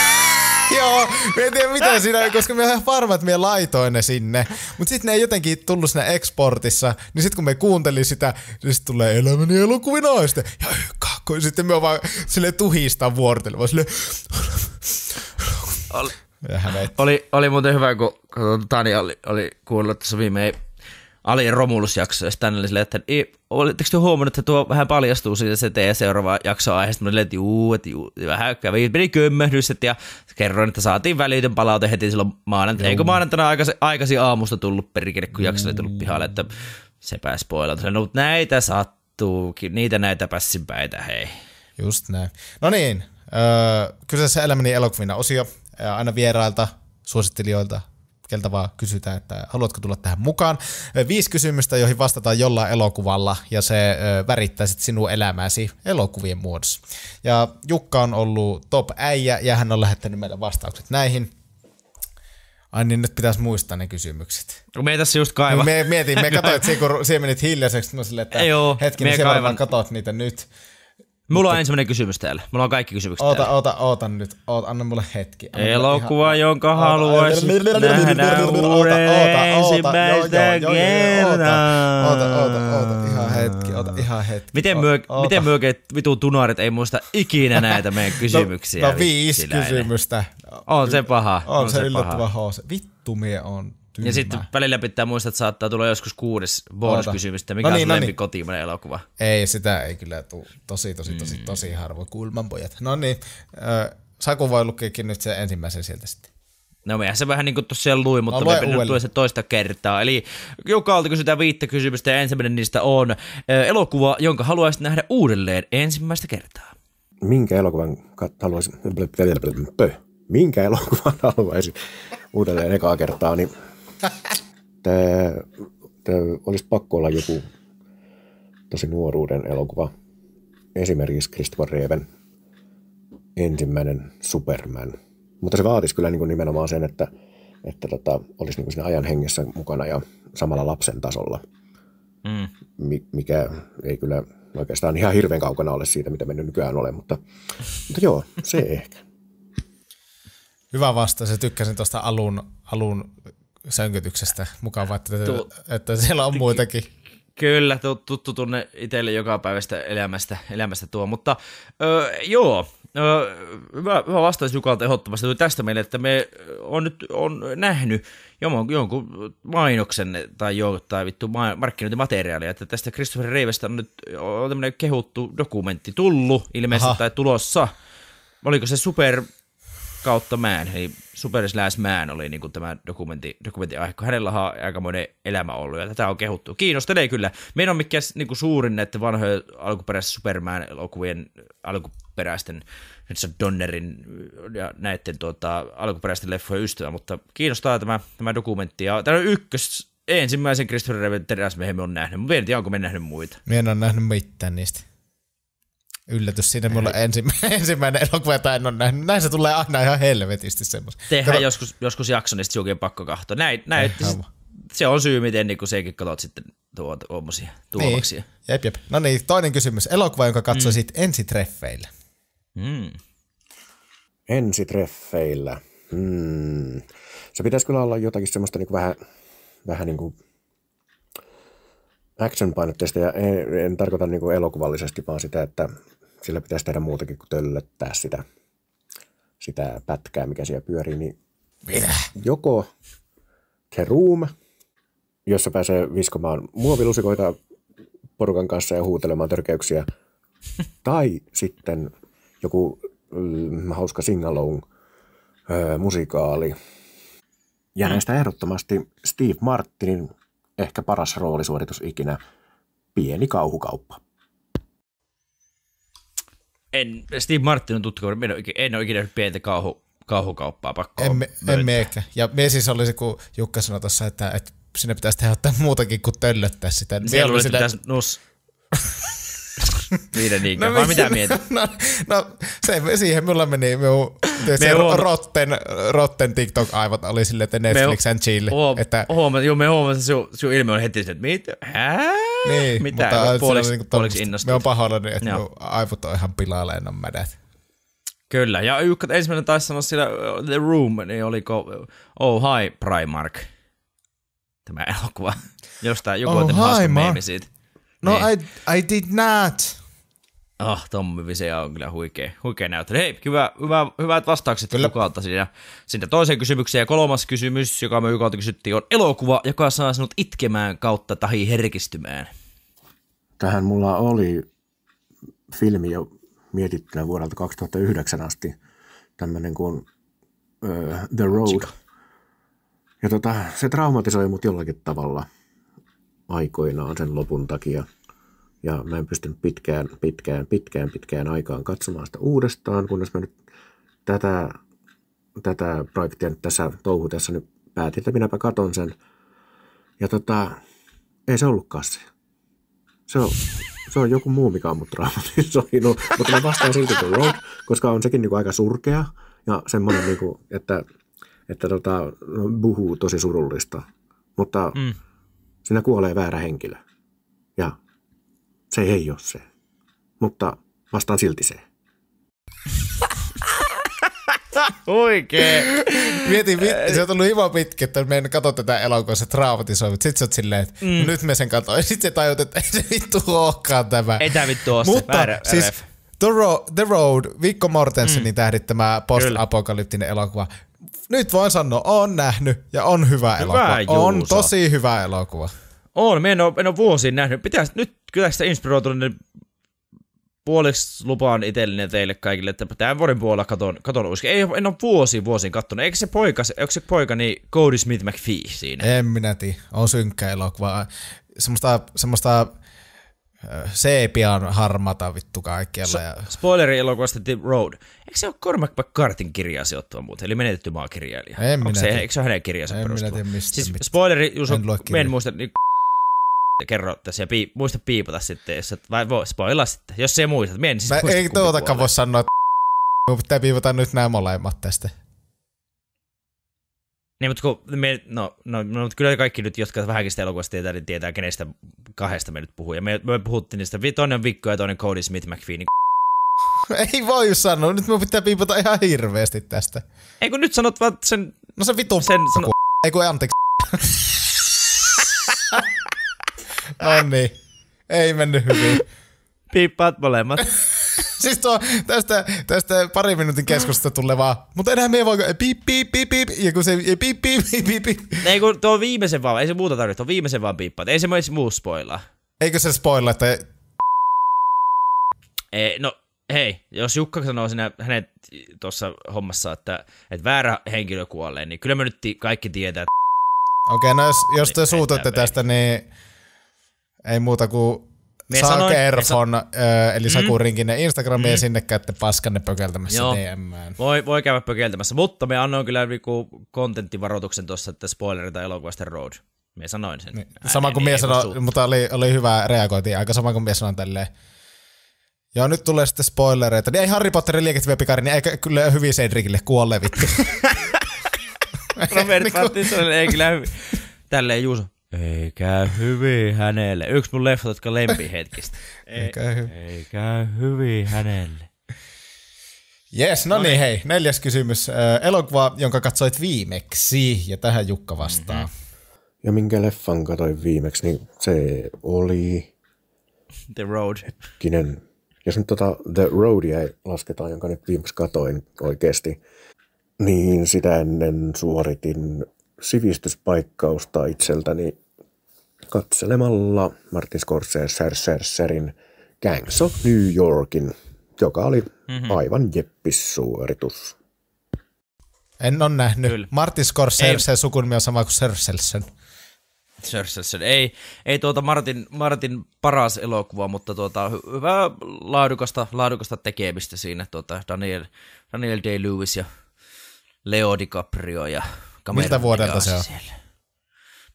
Joo, me en tiedä mitä siinä, koska me ihan varma, että me laitoin ne sinne. Mutta sitten ne ei jotenkin tullut sinne exportissa, niin sitten kun me kuuntelin sitä, niin sitten tulee elämäni elokuvin aiste. Ja kakko, sitten me vaan sille tuhistaan vuorotelua, sille. Oli, oli, oli muuten hyvä, kun Tani oli, oli kuullut tässä viime Ali Romulus jakso, Stanley silleen, että ei, oletteko te huomannut, että tuo vähän paljastuu siitä se tee seuraava jakso aiheesta, mutta että juu, että juu, vähän kävi, meni kömmähdys, ja kerroin, että saatiin välitön palaute heti silloin maanantaina, eikö maanantaina aikaisin, aikaisin aamusta tullut perikele, kun jakso oli tullut mm. pihalle, että se pääsi poilata, no näitä sattuu, niitä näitä päitä hei. Just näin. No niin, öö, kyseessä elämäni elokuvina osio, aina vierailta, suosittelijoilta, keltä vaan kysytään, että haluatko tulla tähän mukaan. Viisi kysymystä, joihin vastataan jollain elokuvalla ja se värittää sitten sinun elämääsi elokuvien muodossa. Ja Jukka on ollut top äijä ja hän on lähettänyt meille vastaukset näihin. Ai niin, nyt pitäisi muistaa ne kysymykset. No, me ei tässä just kaiva. Niin, me mietin, me katsoit että siinä, kun menit hiljaiseksi, että Joo, niin kaivan... niitä nyt. Mulla on ensimmäinen kysymys täällä. Mulla on kaikki kysymykset oota, ota, Oota, oota nyt. Oota, anna mulle hetki. Anna Elokuva, ihan... jonka haluaisit nähdä uudelleen ensimmäistä kertaa. Oota, oota, oota, ihan hetki, oota, ihan hetki. Miten myö, miten myökeet vitu tunarit ei muista ikinä näitä meidän kysymyksiä? no, no viisi kysymystä. On se paha. On, on se, se yllättävä hoose. Vittu mie on. Kyllä. Ja sitten välillä pitää muistaa, että saattaa tulla joskus kuudes bonuskysymys, että mikä no niin, on no niin. kotimainen elokuva. Ei, sitä ei kyllä tule. Tosi, tosi, tosi, mm. tosi harvoin kulmanpojat pojat. No niin, äh, Saku voi lukeekin nyt sen ensimmäisen sieltä sitten. No mehän se vähän niin kuin tosiaan lui, mutta me nyt tulee se toista kertaa. Eli Jukalta kysytään viittä kysymystä ja ensimmäinen niistä on elokuva, jonka haluaisit nähdä uudelleen ensimmäistä kertaa. Minkä elokuvan haluaisin, minkä elokuvan haluaisin uudelleen ekaa kertaa, niin Tämä, tämä olisi pakko olla joku tosi nuoruuden elokuva. Esimerkiksi Christopher Reeven ensimmäinen Superman. Mutta se vaatisi kyllä niin kuin nimenomaan sen, että, että tota, olisi niin kuin siinä ajan hengessä mukana ja samalla lapsen tasolla. Mm. Mikä ei kyllä oikeastaan ihan hirveän kaukana ole siitä, mitä me nyt nykyään ole, mutta, mutta joo, se ehkä. Hyvä vasta, se tykkäsin tuosta alun, alun sönkytyksestä. Mukavaa, että, tu- että siellä on muitakin. Kyllä, tuttu tunne itselle joka päivästä elämästä, elämästä tuo, mutta öö, joo, öö, hyvä, hyvä vastaus Jukalta ehdottomasti tuli tästä meille, että me on nyt on nähnyt jonkun, mainoksen tai jotain vittu markkinointimateriaalia, että tästä Christopher Reivestä on nyt on tämmöinen kehuttu dokumentti tullut ilmeisesti Aha. tai tulossa. Oliko se super kautta Man, eli Super Slash Man oli niin kuin tämä dokumentti, dokumentti. dokumenttiaikko. Hänellä on aikamoinen elämä ollut ja tätä on kehuttu. Kiinnostelee kyllä. Meidän on mikään niin kuin suurin näiden vanhojen alkuperäisten Superman-elokuvien alkuperäisten Donnerin ja näiden tuota, alkuperäisten leffojen ystävä, mutta kiinnostaa tämä, tämä dokumentti. Ja tämä on ykkös, ensimmäisen Christopher Reven teräsmiehen on nähnyt. Mä en tiedä, onko me nähnyt muita. Me en ole nähnyt mitään niistä yllätys siinä mulla ensimmäinen, ensimmäinen elokuva, jota en ole nähnyt. Näin se tulee aina ihan helvetisti semmos. Tehdään Kato... joskus, joskus jakso, niin sitten pakko kahtoa. Näin, näin, Ehhamma. Siis se on syy, miten niin sekin katsot sitten tuommoisia tuomaksia. Niin. Jep, jep. No niin, toinen kysymys. Elokuva, jonka katsoisit mm. ensitreffeillä. Mm. Ensitreffeillä. Hmm. Se pitäisi kyllä olla jotakin semmoista niin vähän, vähän niin kuin action-painotteista, ja en, en tarkoita niin kuin elokuvallisesti, vaan sitä, että sillä pitäisi tehdä muutakin kuin töllöttää sitä, sitä pätkää, mikä siellä pyörii, niin Mitä? joko The room, jossa pääsee viskomaan muovilusikoita porukan kanssa ja huutelemaan törkeyksiä, tai sitten joku mm, hauska singalong öö, musikaali. Ja no. näistä ehdottomasti Steve Martinin ehkä paras roolisuoritus ikinä, Pieni kauhukauppa en, Steve Martin on tutkiva, en, en ole ikinä pientä kauhu, kauhukauppaa pakko En, me, eikä. Ja me siis oli se, kun Jukka sanoi tuossa, että, että sinne pitäisi tehdä jotain muutakin kuin töllöttää sitä. Niin Siellä oli sitä, pitäisi nus... Mitä niinkään, no, vai mitä mietit? No, no, se, siihen mulla meni minun me huom... rotten, rotten TikTok-aivot oli silleen, että Netflix me, and chill. Huom... Että... Huom... Joo, me huomasin, että sinun ilme on heti se, että mitä? Hää? Niin, Mitä, mutta puoliksi, niin puoliksi innostunut. Me on pahoillani, että Joo. aivot on ihan pilalla ennen mädät. Kyllä, ja Jukka ensimmäinen taisi sanoa siellä The Room, niin oliko Oh Hi Primark, tämä elokuva, josta joku oh, on hauska meemi siitä. No niin. I, I did not. Ah, Tommi Visea on kyllä huikea, huikea näyttely. Hei, hyvä, hyvä, hyvät vastaukset Jukalta siinä, siinä toiseen kysymykseen. Ja kolmas kysymys, joka me Jukalta kysyttiin, on elokuva, joka saa sinut itkemään kautta tahi herkistymään. Tähän mulla oli filmi jo mietittynä vuodelta 2009 asti, tämmöinen kuin uh, The Road. Ja tota, se traumatisoi mut jollakin tavalla aikoinaan sen lopun takia – ja mä en pystynyt pitkään, pitkään, pitkään, pitkään aikaan katsomaan sitä uudestaan, kunnes mä nyt tätä, tätä projektia nyt tässä touhutessa nyt päätin, että minäpä katon sen. Ja tota, ei se ollutkaan se. Se on, se on joku muu, mikä on mut traumatisoinut, mutta mä vastaan silti kuin Road, koska on sekin niinku aika surkea ja semmoinen, niinku, että, että tota, no, buhuu tosi surullista. Mutta mm. siinä kuolee väärä henkilö. Se ei ole se. Mutta vastaan silti se. Oikee. Mietin, se on tullut himo pitkä, että me en katso tätä elokuvaa, se traumatisoi, mutta sit sä oot silleen, että mm. nyt me sen katsoin. Sit se tajut, että ei se vittu olekaan tämä. Ei tämä vittu ole Mutta väärä, siis The, Road, The Road, Vikko Mortensenin mm. tähdittämä post-apokalyptinen elokuva. Nyt voin sanoa, on nähnyt ja on hyvä, hyvä elokuva. Juusa. On tosi hyvä elokuva. On, me en ole, en ole vuosiin nähnyt. Pitäis, nyt kyllä sitä inspiroitunut niin puoliksi lupaan itselleni teille kaikille, että tämän vuoden puolella katon, katon uski. Ei, en ole vuosi vuosin kattonut. Eikö se poika, se, se poika niin Cody Smith McPhee siinä? En minä tiedä. On synkkä elokuva. Semmoista, semmoista äh, seepian harmata vittu kaikkialla. ja... Spoileri elokuvasta The Road. Eikö se ole Cormac McCartin kirjaa sijoittava muuten, eli menetetty maakirjailija? En minä se, tiedä. Eikö se ole hänen kirjansa en Minä tiedä mistä, siis spoileri, Juso, en, en muista, niin kerro tässä ja pii, muista piipata sitten, jos et, vai voi spoilaa sitten, jos niin ei muista. Mä en siis Mä ei tuotakaan voi sanoa, että mun pitää piipata nyt nämä molemmat tästä. Niin, mutta kun me, no, no, no, mutta kyllä kaikki nyt, jotka vähänkin sitä elokuvasta tietää, niin tietää, kenestä kahdesta me nyt puhuu. Ja me, me puhuttiin niistä, toinen Vikko ja toinen Cody Smith McPhee, ei voi sanoa, nyt mun pitää piipata ihan hirveästi tästä. Ei kun nyt sanot vaan sen... No sen vitun sen, sano... Ei kun anteeksi. No niin. Ei mennyt hyvin. Piippaat molemmat. siis tuo, tästä, tästä parin minuutin tulee vaan, mutta enää me ei voi piip, piip, piip, piip, ja kun se piip, piip, piip, piip. Ei kun tuo viimeisen vaan, ei se muuta tarvitse, tuo viimeisen vaan piippaat, ei se edes muu spoilaa. Eikö se spoilaa, että... Ei, no hei, jos Jukka sanoo sinä hänen tuossa hommassa, että, että väärä henkilö kuolee, niin kyllä me nyt kaikki tietää, että... Okei, okay, no jos, jos te niin, suutatte tästä, niin ei muuta kuin me Saake sa- äh, eli Saku mm, Rinkinen Instagramiin mm. ja sinne käytte paskanne pökeltämässä dm voi, voi käydä pökeltämässä, mutta me annoin kyllä niinku kontenttivaroituksen tuossa, että spoilerita elokuvasta Road. Me sanoin sen. Niin. Sama Ääneen, kuin niin, mies sanoi, mutta oli, oli hyvä reagointi, aika sama kuin mies sanoi tälleen. Joo, nyt tulee sitten spoilereita. Niin ei Harry Potterin liiketyviä pikari, niin ei kyllä hyvin Cedricille kuolle vittu. Robert niin Pattinson ei kyllä hyvin. Tälleen Juuso, ei käy hyvin hänelle. Yksi mun leffa, jotka lempi hetkistä. ei, käy ei käy hyvin hänelle. Yes, no, no niin, niin hei, neljäs kysymys. Elokuva, jonka katsoit viimeksi, ja tähän Jukka vastaa. Mm-hmm. Ja minkä leffan katsoin viimeksi, niin se oli... The Road. Hetkinen. Jos nyt tota The Roadia ei lasketaan, jonka nyt viimeksi katoin oikeasti, niin sitä ennen suoritin sivistyspaikkausta itseltäni katselemalla Martin Scorseserin Gangs of New Yorkin, joka oli mm-hmm. aivan jeppissuoritus. En ole nähnyt. Kyllä. Martin Scorsese sukunimi on sama kuin Sörselsen. Sörselsen. Ei, ei tuota Martin, Martin paras elokuva, mutta tuota, hyvää laadukasta, laadukasta tekemistä siinä. Tuota Daniel, Daniel Day-Lewis ja Leo DiCaprio ja Kamera, Miltä vuodelta se on? Siellä.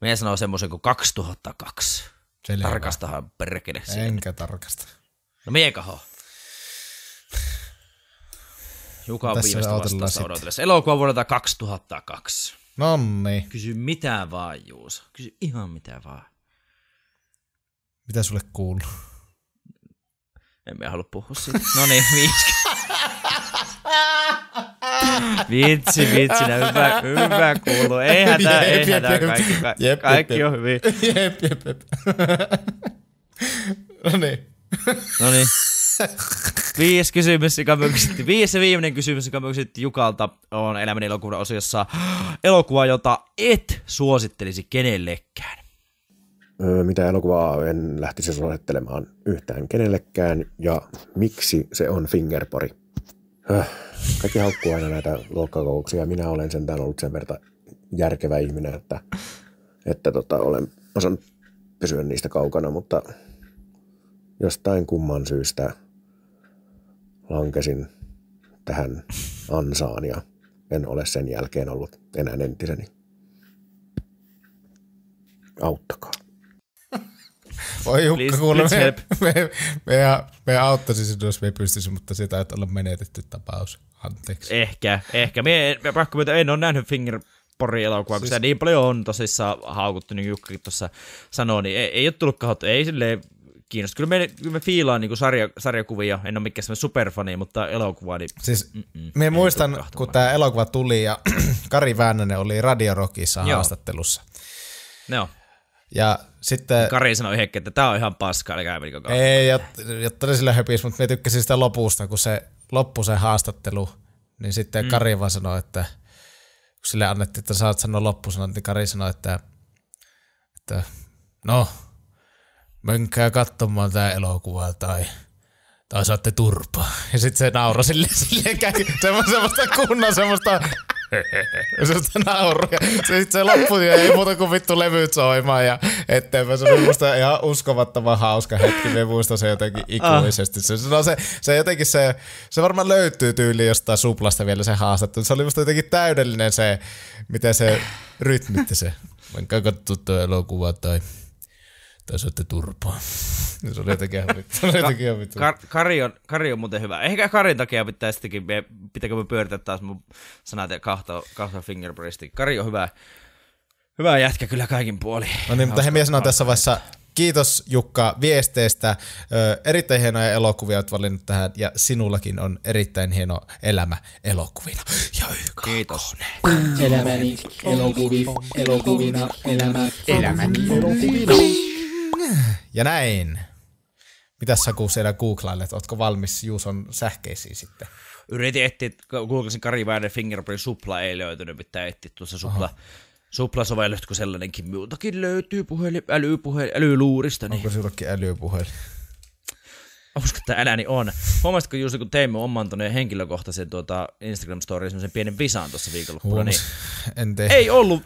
Meidän sanoo semmoisen kuin 2002. Selvä. Tarkastahan perkele Enkä Enkä tarkasta. No mie kaho. Juka on viimeistä vastausta odotellessa. Elokuva vuodelta 2002. Nonni. Kysy mitä vaan, Juusa. Kysy ihan mitä vaan. Mitä sulle kuuluu? En mä halua puhua siitä. No niin, viiska. vitsi, vitsi, hyvä, hyvä kuuluu. Eihän tää, jep, eihän jep, tää jep, kaikki, ka- jep, kaikki jep, on hyvin. Jep, jep, jep. no niin. no niin. Viisi kysymys, joka me kysyttiin. Viisi viimeinen kysymys, joka me kysyttiin Jukalta, on elämäni elokuvan osiossa elokuva, jota et suosittelisi kenellekään. Öö, mitä elokuvaa en lähtisi suosittelemaan yhtään kenellekään ja miksi se on Fingerpori? Äh, kaikki haukkuu aina näitä luokkakouksia. Minä olen sentään ollut sen verran järkevä ihminen, että, että tota, olen osannut pysyä niistä kaukana, mutta jostain kumman syystä lankesin tähän ansaan ja en ole sen jälkeen ollut enää entiseni. Auttakaa. Voi Jukka, please, kuule, please me, help. me, me, me auttaisi sinua, jos me pystyisi, mutta sitä ei ole menetetty tapaus. Anteeksi. Ehkä, ehkä. me pakko myötä, en ole nähnyt Finger pori-elokuvaa, siis... kun niin paljon on tosissaan haukuttu, niin kuin Jukkakin tuossa sanoo, niin ei, ei ole tullut kahottu, ei silleen kiinnosta. Kyllä me, kyllä me fiilaan niin sarja, sarjakuvia, en ole mikään semmoinen superfani, mutta elokuva. niin... Siis me muistan, kun tämä elokuva tuli ja Kari Väännönen oli radio rockissa haastattelussa. Joo. No. Ja sitten... Niin Kari sanoi yhdenkin, että tämä on ihan paska, eli käy koko Ei, jotta ne sillä höpis, mutta me tykkäsin sitä lopusta, kun se loppui se haastattelu, niin sitten mm. Kari vaan sanoi, että kun sille annettiin, että saat sanoa loppusanan, niin Kari sanoi, että, että no, menkää katsomaan tämä elokuva tai tai saatte turpaa. Ja sitten se nauro sille, sille käy semmoista kunnon semmoista se nauruja. Sitten se loppui ja ei muuta kuin vittu levyt soimaan. Ja etteipä se oli musta ihan uskomattoman hauska hetki. Mä muistan se jotenkin ah. ikuisesti. Se, no se, se jotenkin se, se varmaan löytyy tyyli jostain suplasta vielä se haastattu. Se oli musta jotenkin täydellinen se, miten se rytmitti se. Vaikka katsottu elokuva tai tai syötte turpaa. se oli jotenkin ihan vittu. Se oli jotenkin ihan vittu. Kari, on, Kari on muuten hyvä. Ehkä Karin takia pitää sittenkin, pitääkö me pyöritä taas mun sanat ja kahta, kahta fingerbristi. Kari on hyvä. Hyvä jätkä kyllä kaikin puoli. No niin, mutta he mies sanoo tässä vaiheessa Kiitos Jukka viesteistä. Ö, erittäin hienoja elokuvia olet valinnut tähän ja sinullakin on erittäin hieno elämä elokuvina. Ja YK Kiitos. Elämäni elokuvina, elokuvina, elämä, elämäni elokuvina. Ja näin. Mitä Saku siellä googlailet? Ootko valmis Juuson sähkeisiin sitten? Yritin etsiä, googlasin Kari Väinen Fingerprint Supla, ei löytynyt mitään etsiä tuossa Supla. Aha. Suplasovellus, kun sellainenkin muutakin löytyy puhelin, älypuhelin, älyluurista. Niin. Onko sinullakin älypuhelin? Uskon, että äläni niin on. Huomasitko just kun teimme oman tuonne henkilökohtaisen tuota instagram storyin semmoisen pienen visaan tuossa viikonloppuna, Huomas. niin en tehnyt. ei ollut,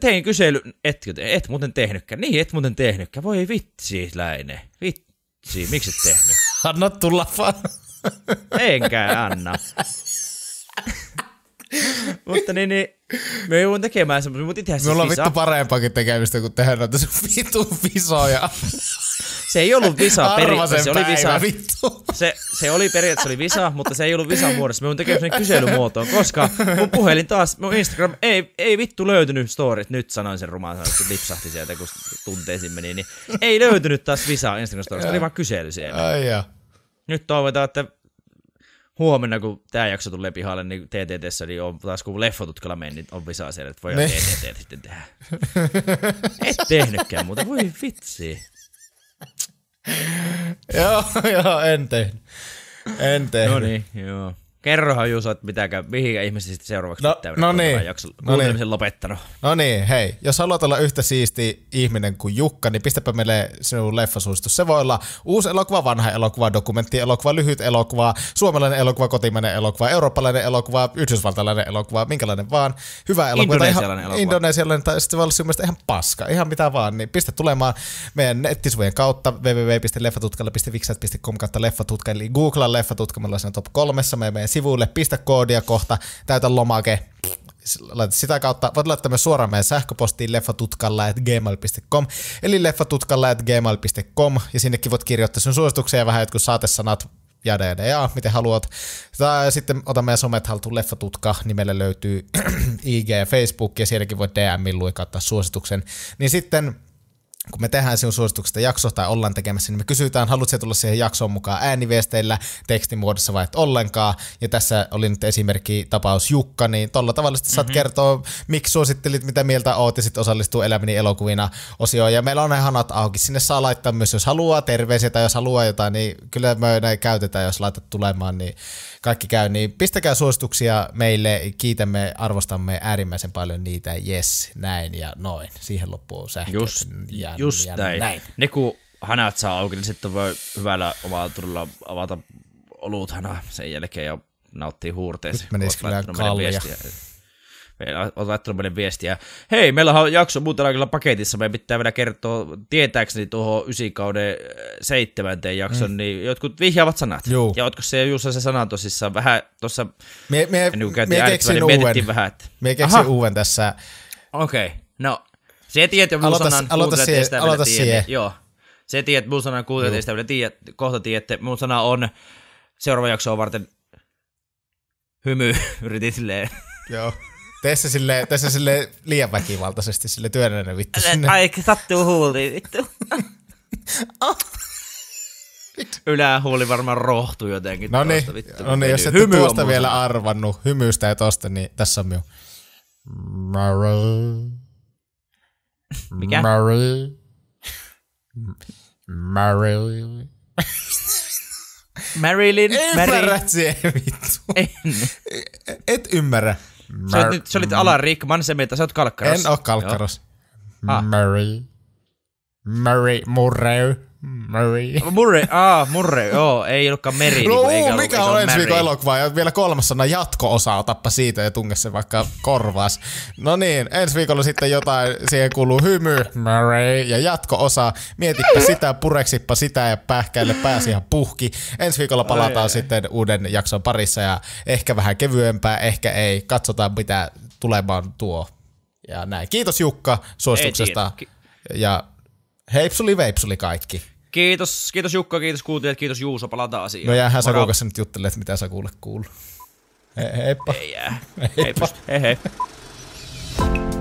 tein kysely, et, et muuten tehnytkään. Niin, et muuten tehnytkään. Voi vitsi, Läine. Vitsi, miksi et tehnyt? Anna tulla vaan. Enkä anna. Mutta niin, niin me joudun tekemään semmoisen, mutta itsehän Me ollaan visa. vittu parempaakin tekemistä kuin tehdään noita sun vitu visoja. Se ei ollut visa periaatteessa, se oli visa. vittu. Se, se oli periaatteessa oli visa, mutta se ei ollut visa muodossa. Me mun tekemään sen kyselymuotoon, koska mun puhelin taas, mun Instagram ei, ei vittu löytynyt storit. Nyt sanoin sen rumaan sanan, että lipsahti sieltä, kun tunteisiin meni, niin ei löytynyt taas Visa Instagram storista, oli vaan kysely siellä. Ai ja. Nyt toivotaan, että huomenna, kun tämä jakso tulee pihalle, niin TTTssä, niin on taas kun leffotutkalla meni, niin on visaa siellä, että voi TTT sitten tehdä. Et tehnytkään muuta, voi vitsi. joo, joo, en tehnyt. En no tehnyt. No niin, joo. Kerrohan Juuso, että mitäkä, mihin ihmiset sitten seuraavaksi no, pitää no niin. no niin, jakso, no niin. lopettanut. No niin, hei, jos haluat olla yhtä siisti ihminen kuin Jukka, niin pistäpä meille sinun leffasuositus. Se voi olla uusi elokuva, vanha elokuva, dokumentti elokuva, lyhyt elokuva, suomalainen elokuva, kotimainen elokuva, eurooppalainen elokuva, yhdysvaltalainen elokuva, minkälainen vaan. Hyvä elokuva. Indonesialainen tai ihan, elokuva. Indonesialainen, tai sitten voi olla sinun ihan paska, ihan mitä vaan, niin pistä tulemaan meidän nettisivujen kautta www.leffatutkalle.vixat.com kautta leffatutka, eli googlaa leffatutka, me ollaan siinä top kolmessa, me sivuille, pistä koodia kohta, täytä lomake, sitä kautta voit laittaa myös suoraan meidän sähköpostiin leffatutkalla at gmail.com, eli leffatutkalla at gmail.com, ja sinnekin voit kirjoittaa sun suosituksia ja vähän jotkut saatesanat, ja ja ja miten haluat. Tai sitten ota meidän somet haltuun leffatutka, nimellä löytyy IG ja Facebook, ja sielläkin voit DM-luikata suosituksen. Niin sitten kun me tehdään sinun suosituksesta jakso tai ollaan tekemässä, niin me kysytään, haluatko tulla siihen jaksoon mukaan ääniviesteillä, tekstimuodossa vai et ollenkaan. Ja tässä oli nyt esimerkki tapaus Jukka, niin tuolla tavalla mm-hmm. kertoa, miksi suosittelit, mitä mieltä oot ja sitten osallistuu Elämäni elokuvina osioon. Ja meillä on ne hanat auki, sinne saa laittaa myös, jos haluaa terveisiä tai jos haluaa jotain, niin kyllä me näin käytetään, jos laitat tulemaan, niin kaikki käy. Niin pistäkää suosituksia meille, kiitämme, arvostamme äärimmäisen paljon niitä, yes, näin ja noin. Siihen loppuu sähkö. Just. Ja ja Just ja näin. näin. Ne kun hanat saa auki, niin sitten voi hyvällä omalla avata olut hana sen jälkeen ja nauttii huurteeseen. Nyt menisi kyllä kallia. Meillä on laittanut meille viestiä. Hei, meillä on jakso muuten aikalla paketissa. Meidän pitää vielä kertoa, tietääkseni tuohon ysikauden eh, seitsemänteen jakson, mm. niin jotkut vihjaavat sanat. Juu. Ja ootko se Juusa se sana tosissaan vähän tuossa, Me, me, niin kun käytiin mie äänittämään, vähän, että... Mie keksin Aha. uuden tässä. Okei, okay. no se tiedät, että mun sanan ja vielä tiedät. Joo. Se tiedät, että Mulsanan kuuntelet ja sitä vielä tiedät. Kohta tiedät, että sana on seuraava jaksoa varten hymy. Yritin silleen. Joo. tässä sille, tässä sille liian väkivaltaisesti, sille työnnänä vittu sinne. Ai, sattuu huuliin vittu. oh. Ylähuuli varmaan rohtuu jotenkin. No niin, vittu, no niin jos et Hymy tuosta vielä arvannut, hymystä ja tosta, niin tässä on minun. Mikä? Murray. Marilyn. Marilyn. Ymmärrät siihen, vittu. En. Et ymmärrä. Mar- sä, nyt, sä olit Alan Rickman, se mieltä sä oot kalkkaros. En oo kalkkaros. Ah. Murray. Murray. Murray. Murray. Murray, ah, Murray, joo, ei ollutkaan meri. No, niin kuin, mikä ollut, on ensi viikon elokuva ja vielä kolmas sana jatko-osa, otappa siitä ja tunge se vaikka korvas. No niin, ensi viikolla sitten jotain, siihen kuuluu hymy, Murray ja jatko-osa. Mietipä sitä, pureksippa sitä ja pähkäille pääsi ihan puhki. Ensi viikolla palataan ai, ai. sitten uuden jakson parissa ja ehkä vähän kevyempää, ehkä ei. Katsotaan mitä tulemaan tuo. Ja näin. Kiitos Jukka suosituksesta. Ja Heipsuli veipsuli kaikki. Kiitos, kiitos Jukka, kiitos kuuntelijat, kiitos Juuso, palataan asiaan. No jäähän Sakun kanssa nyt juttelee, että mitä kuulet kuuluu. He, heippa. Ei jää. Heippa. Heippa. Hei hei.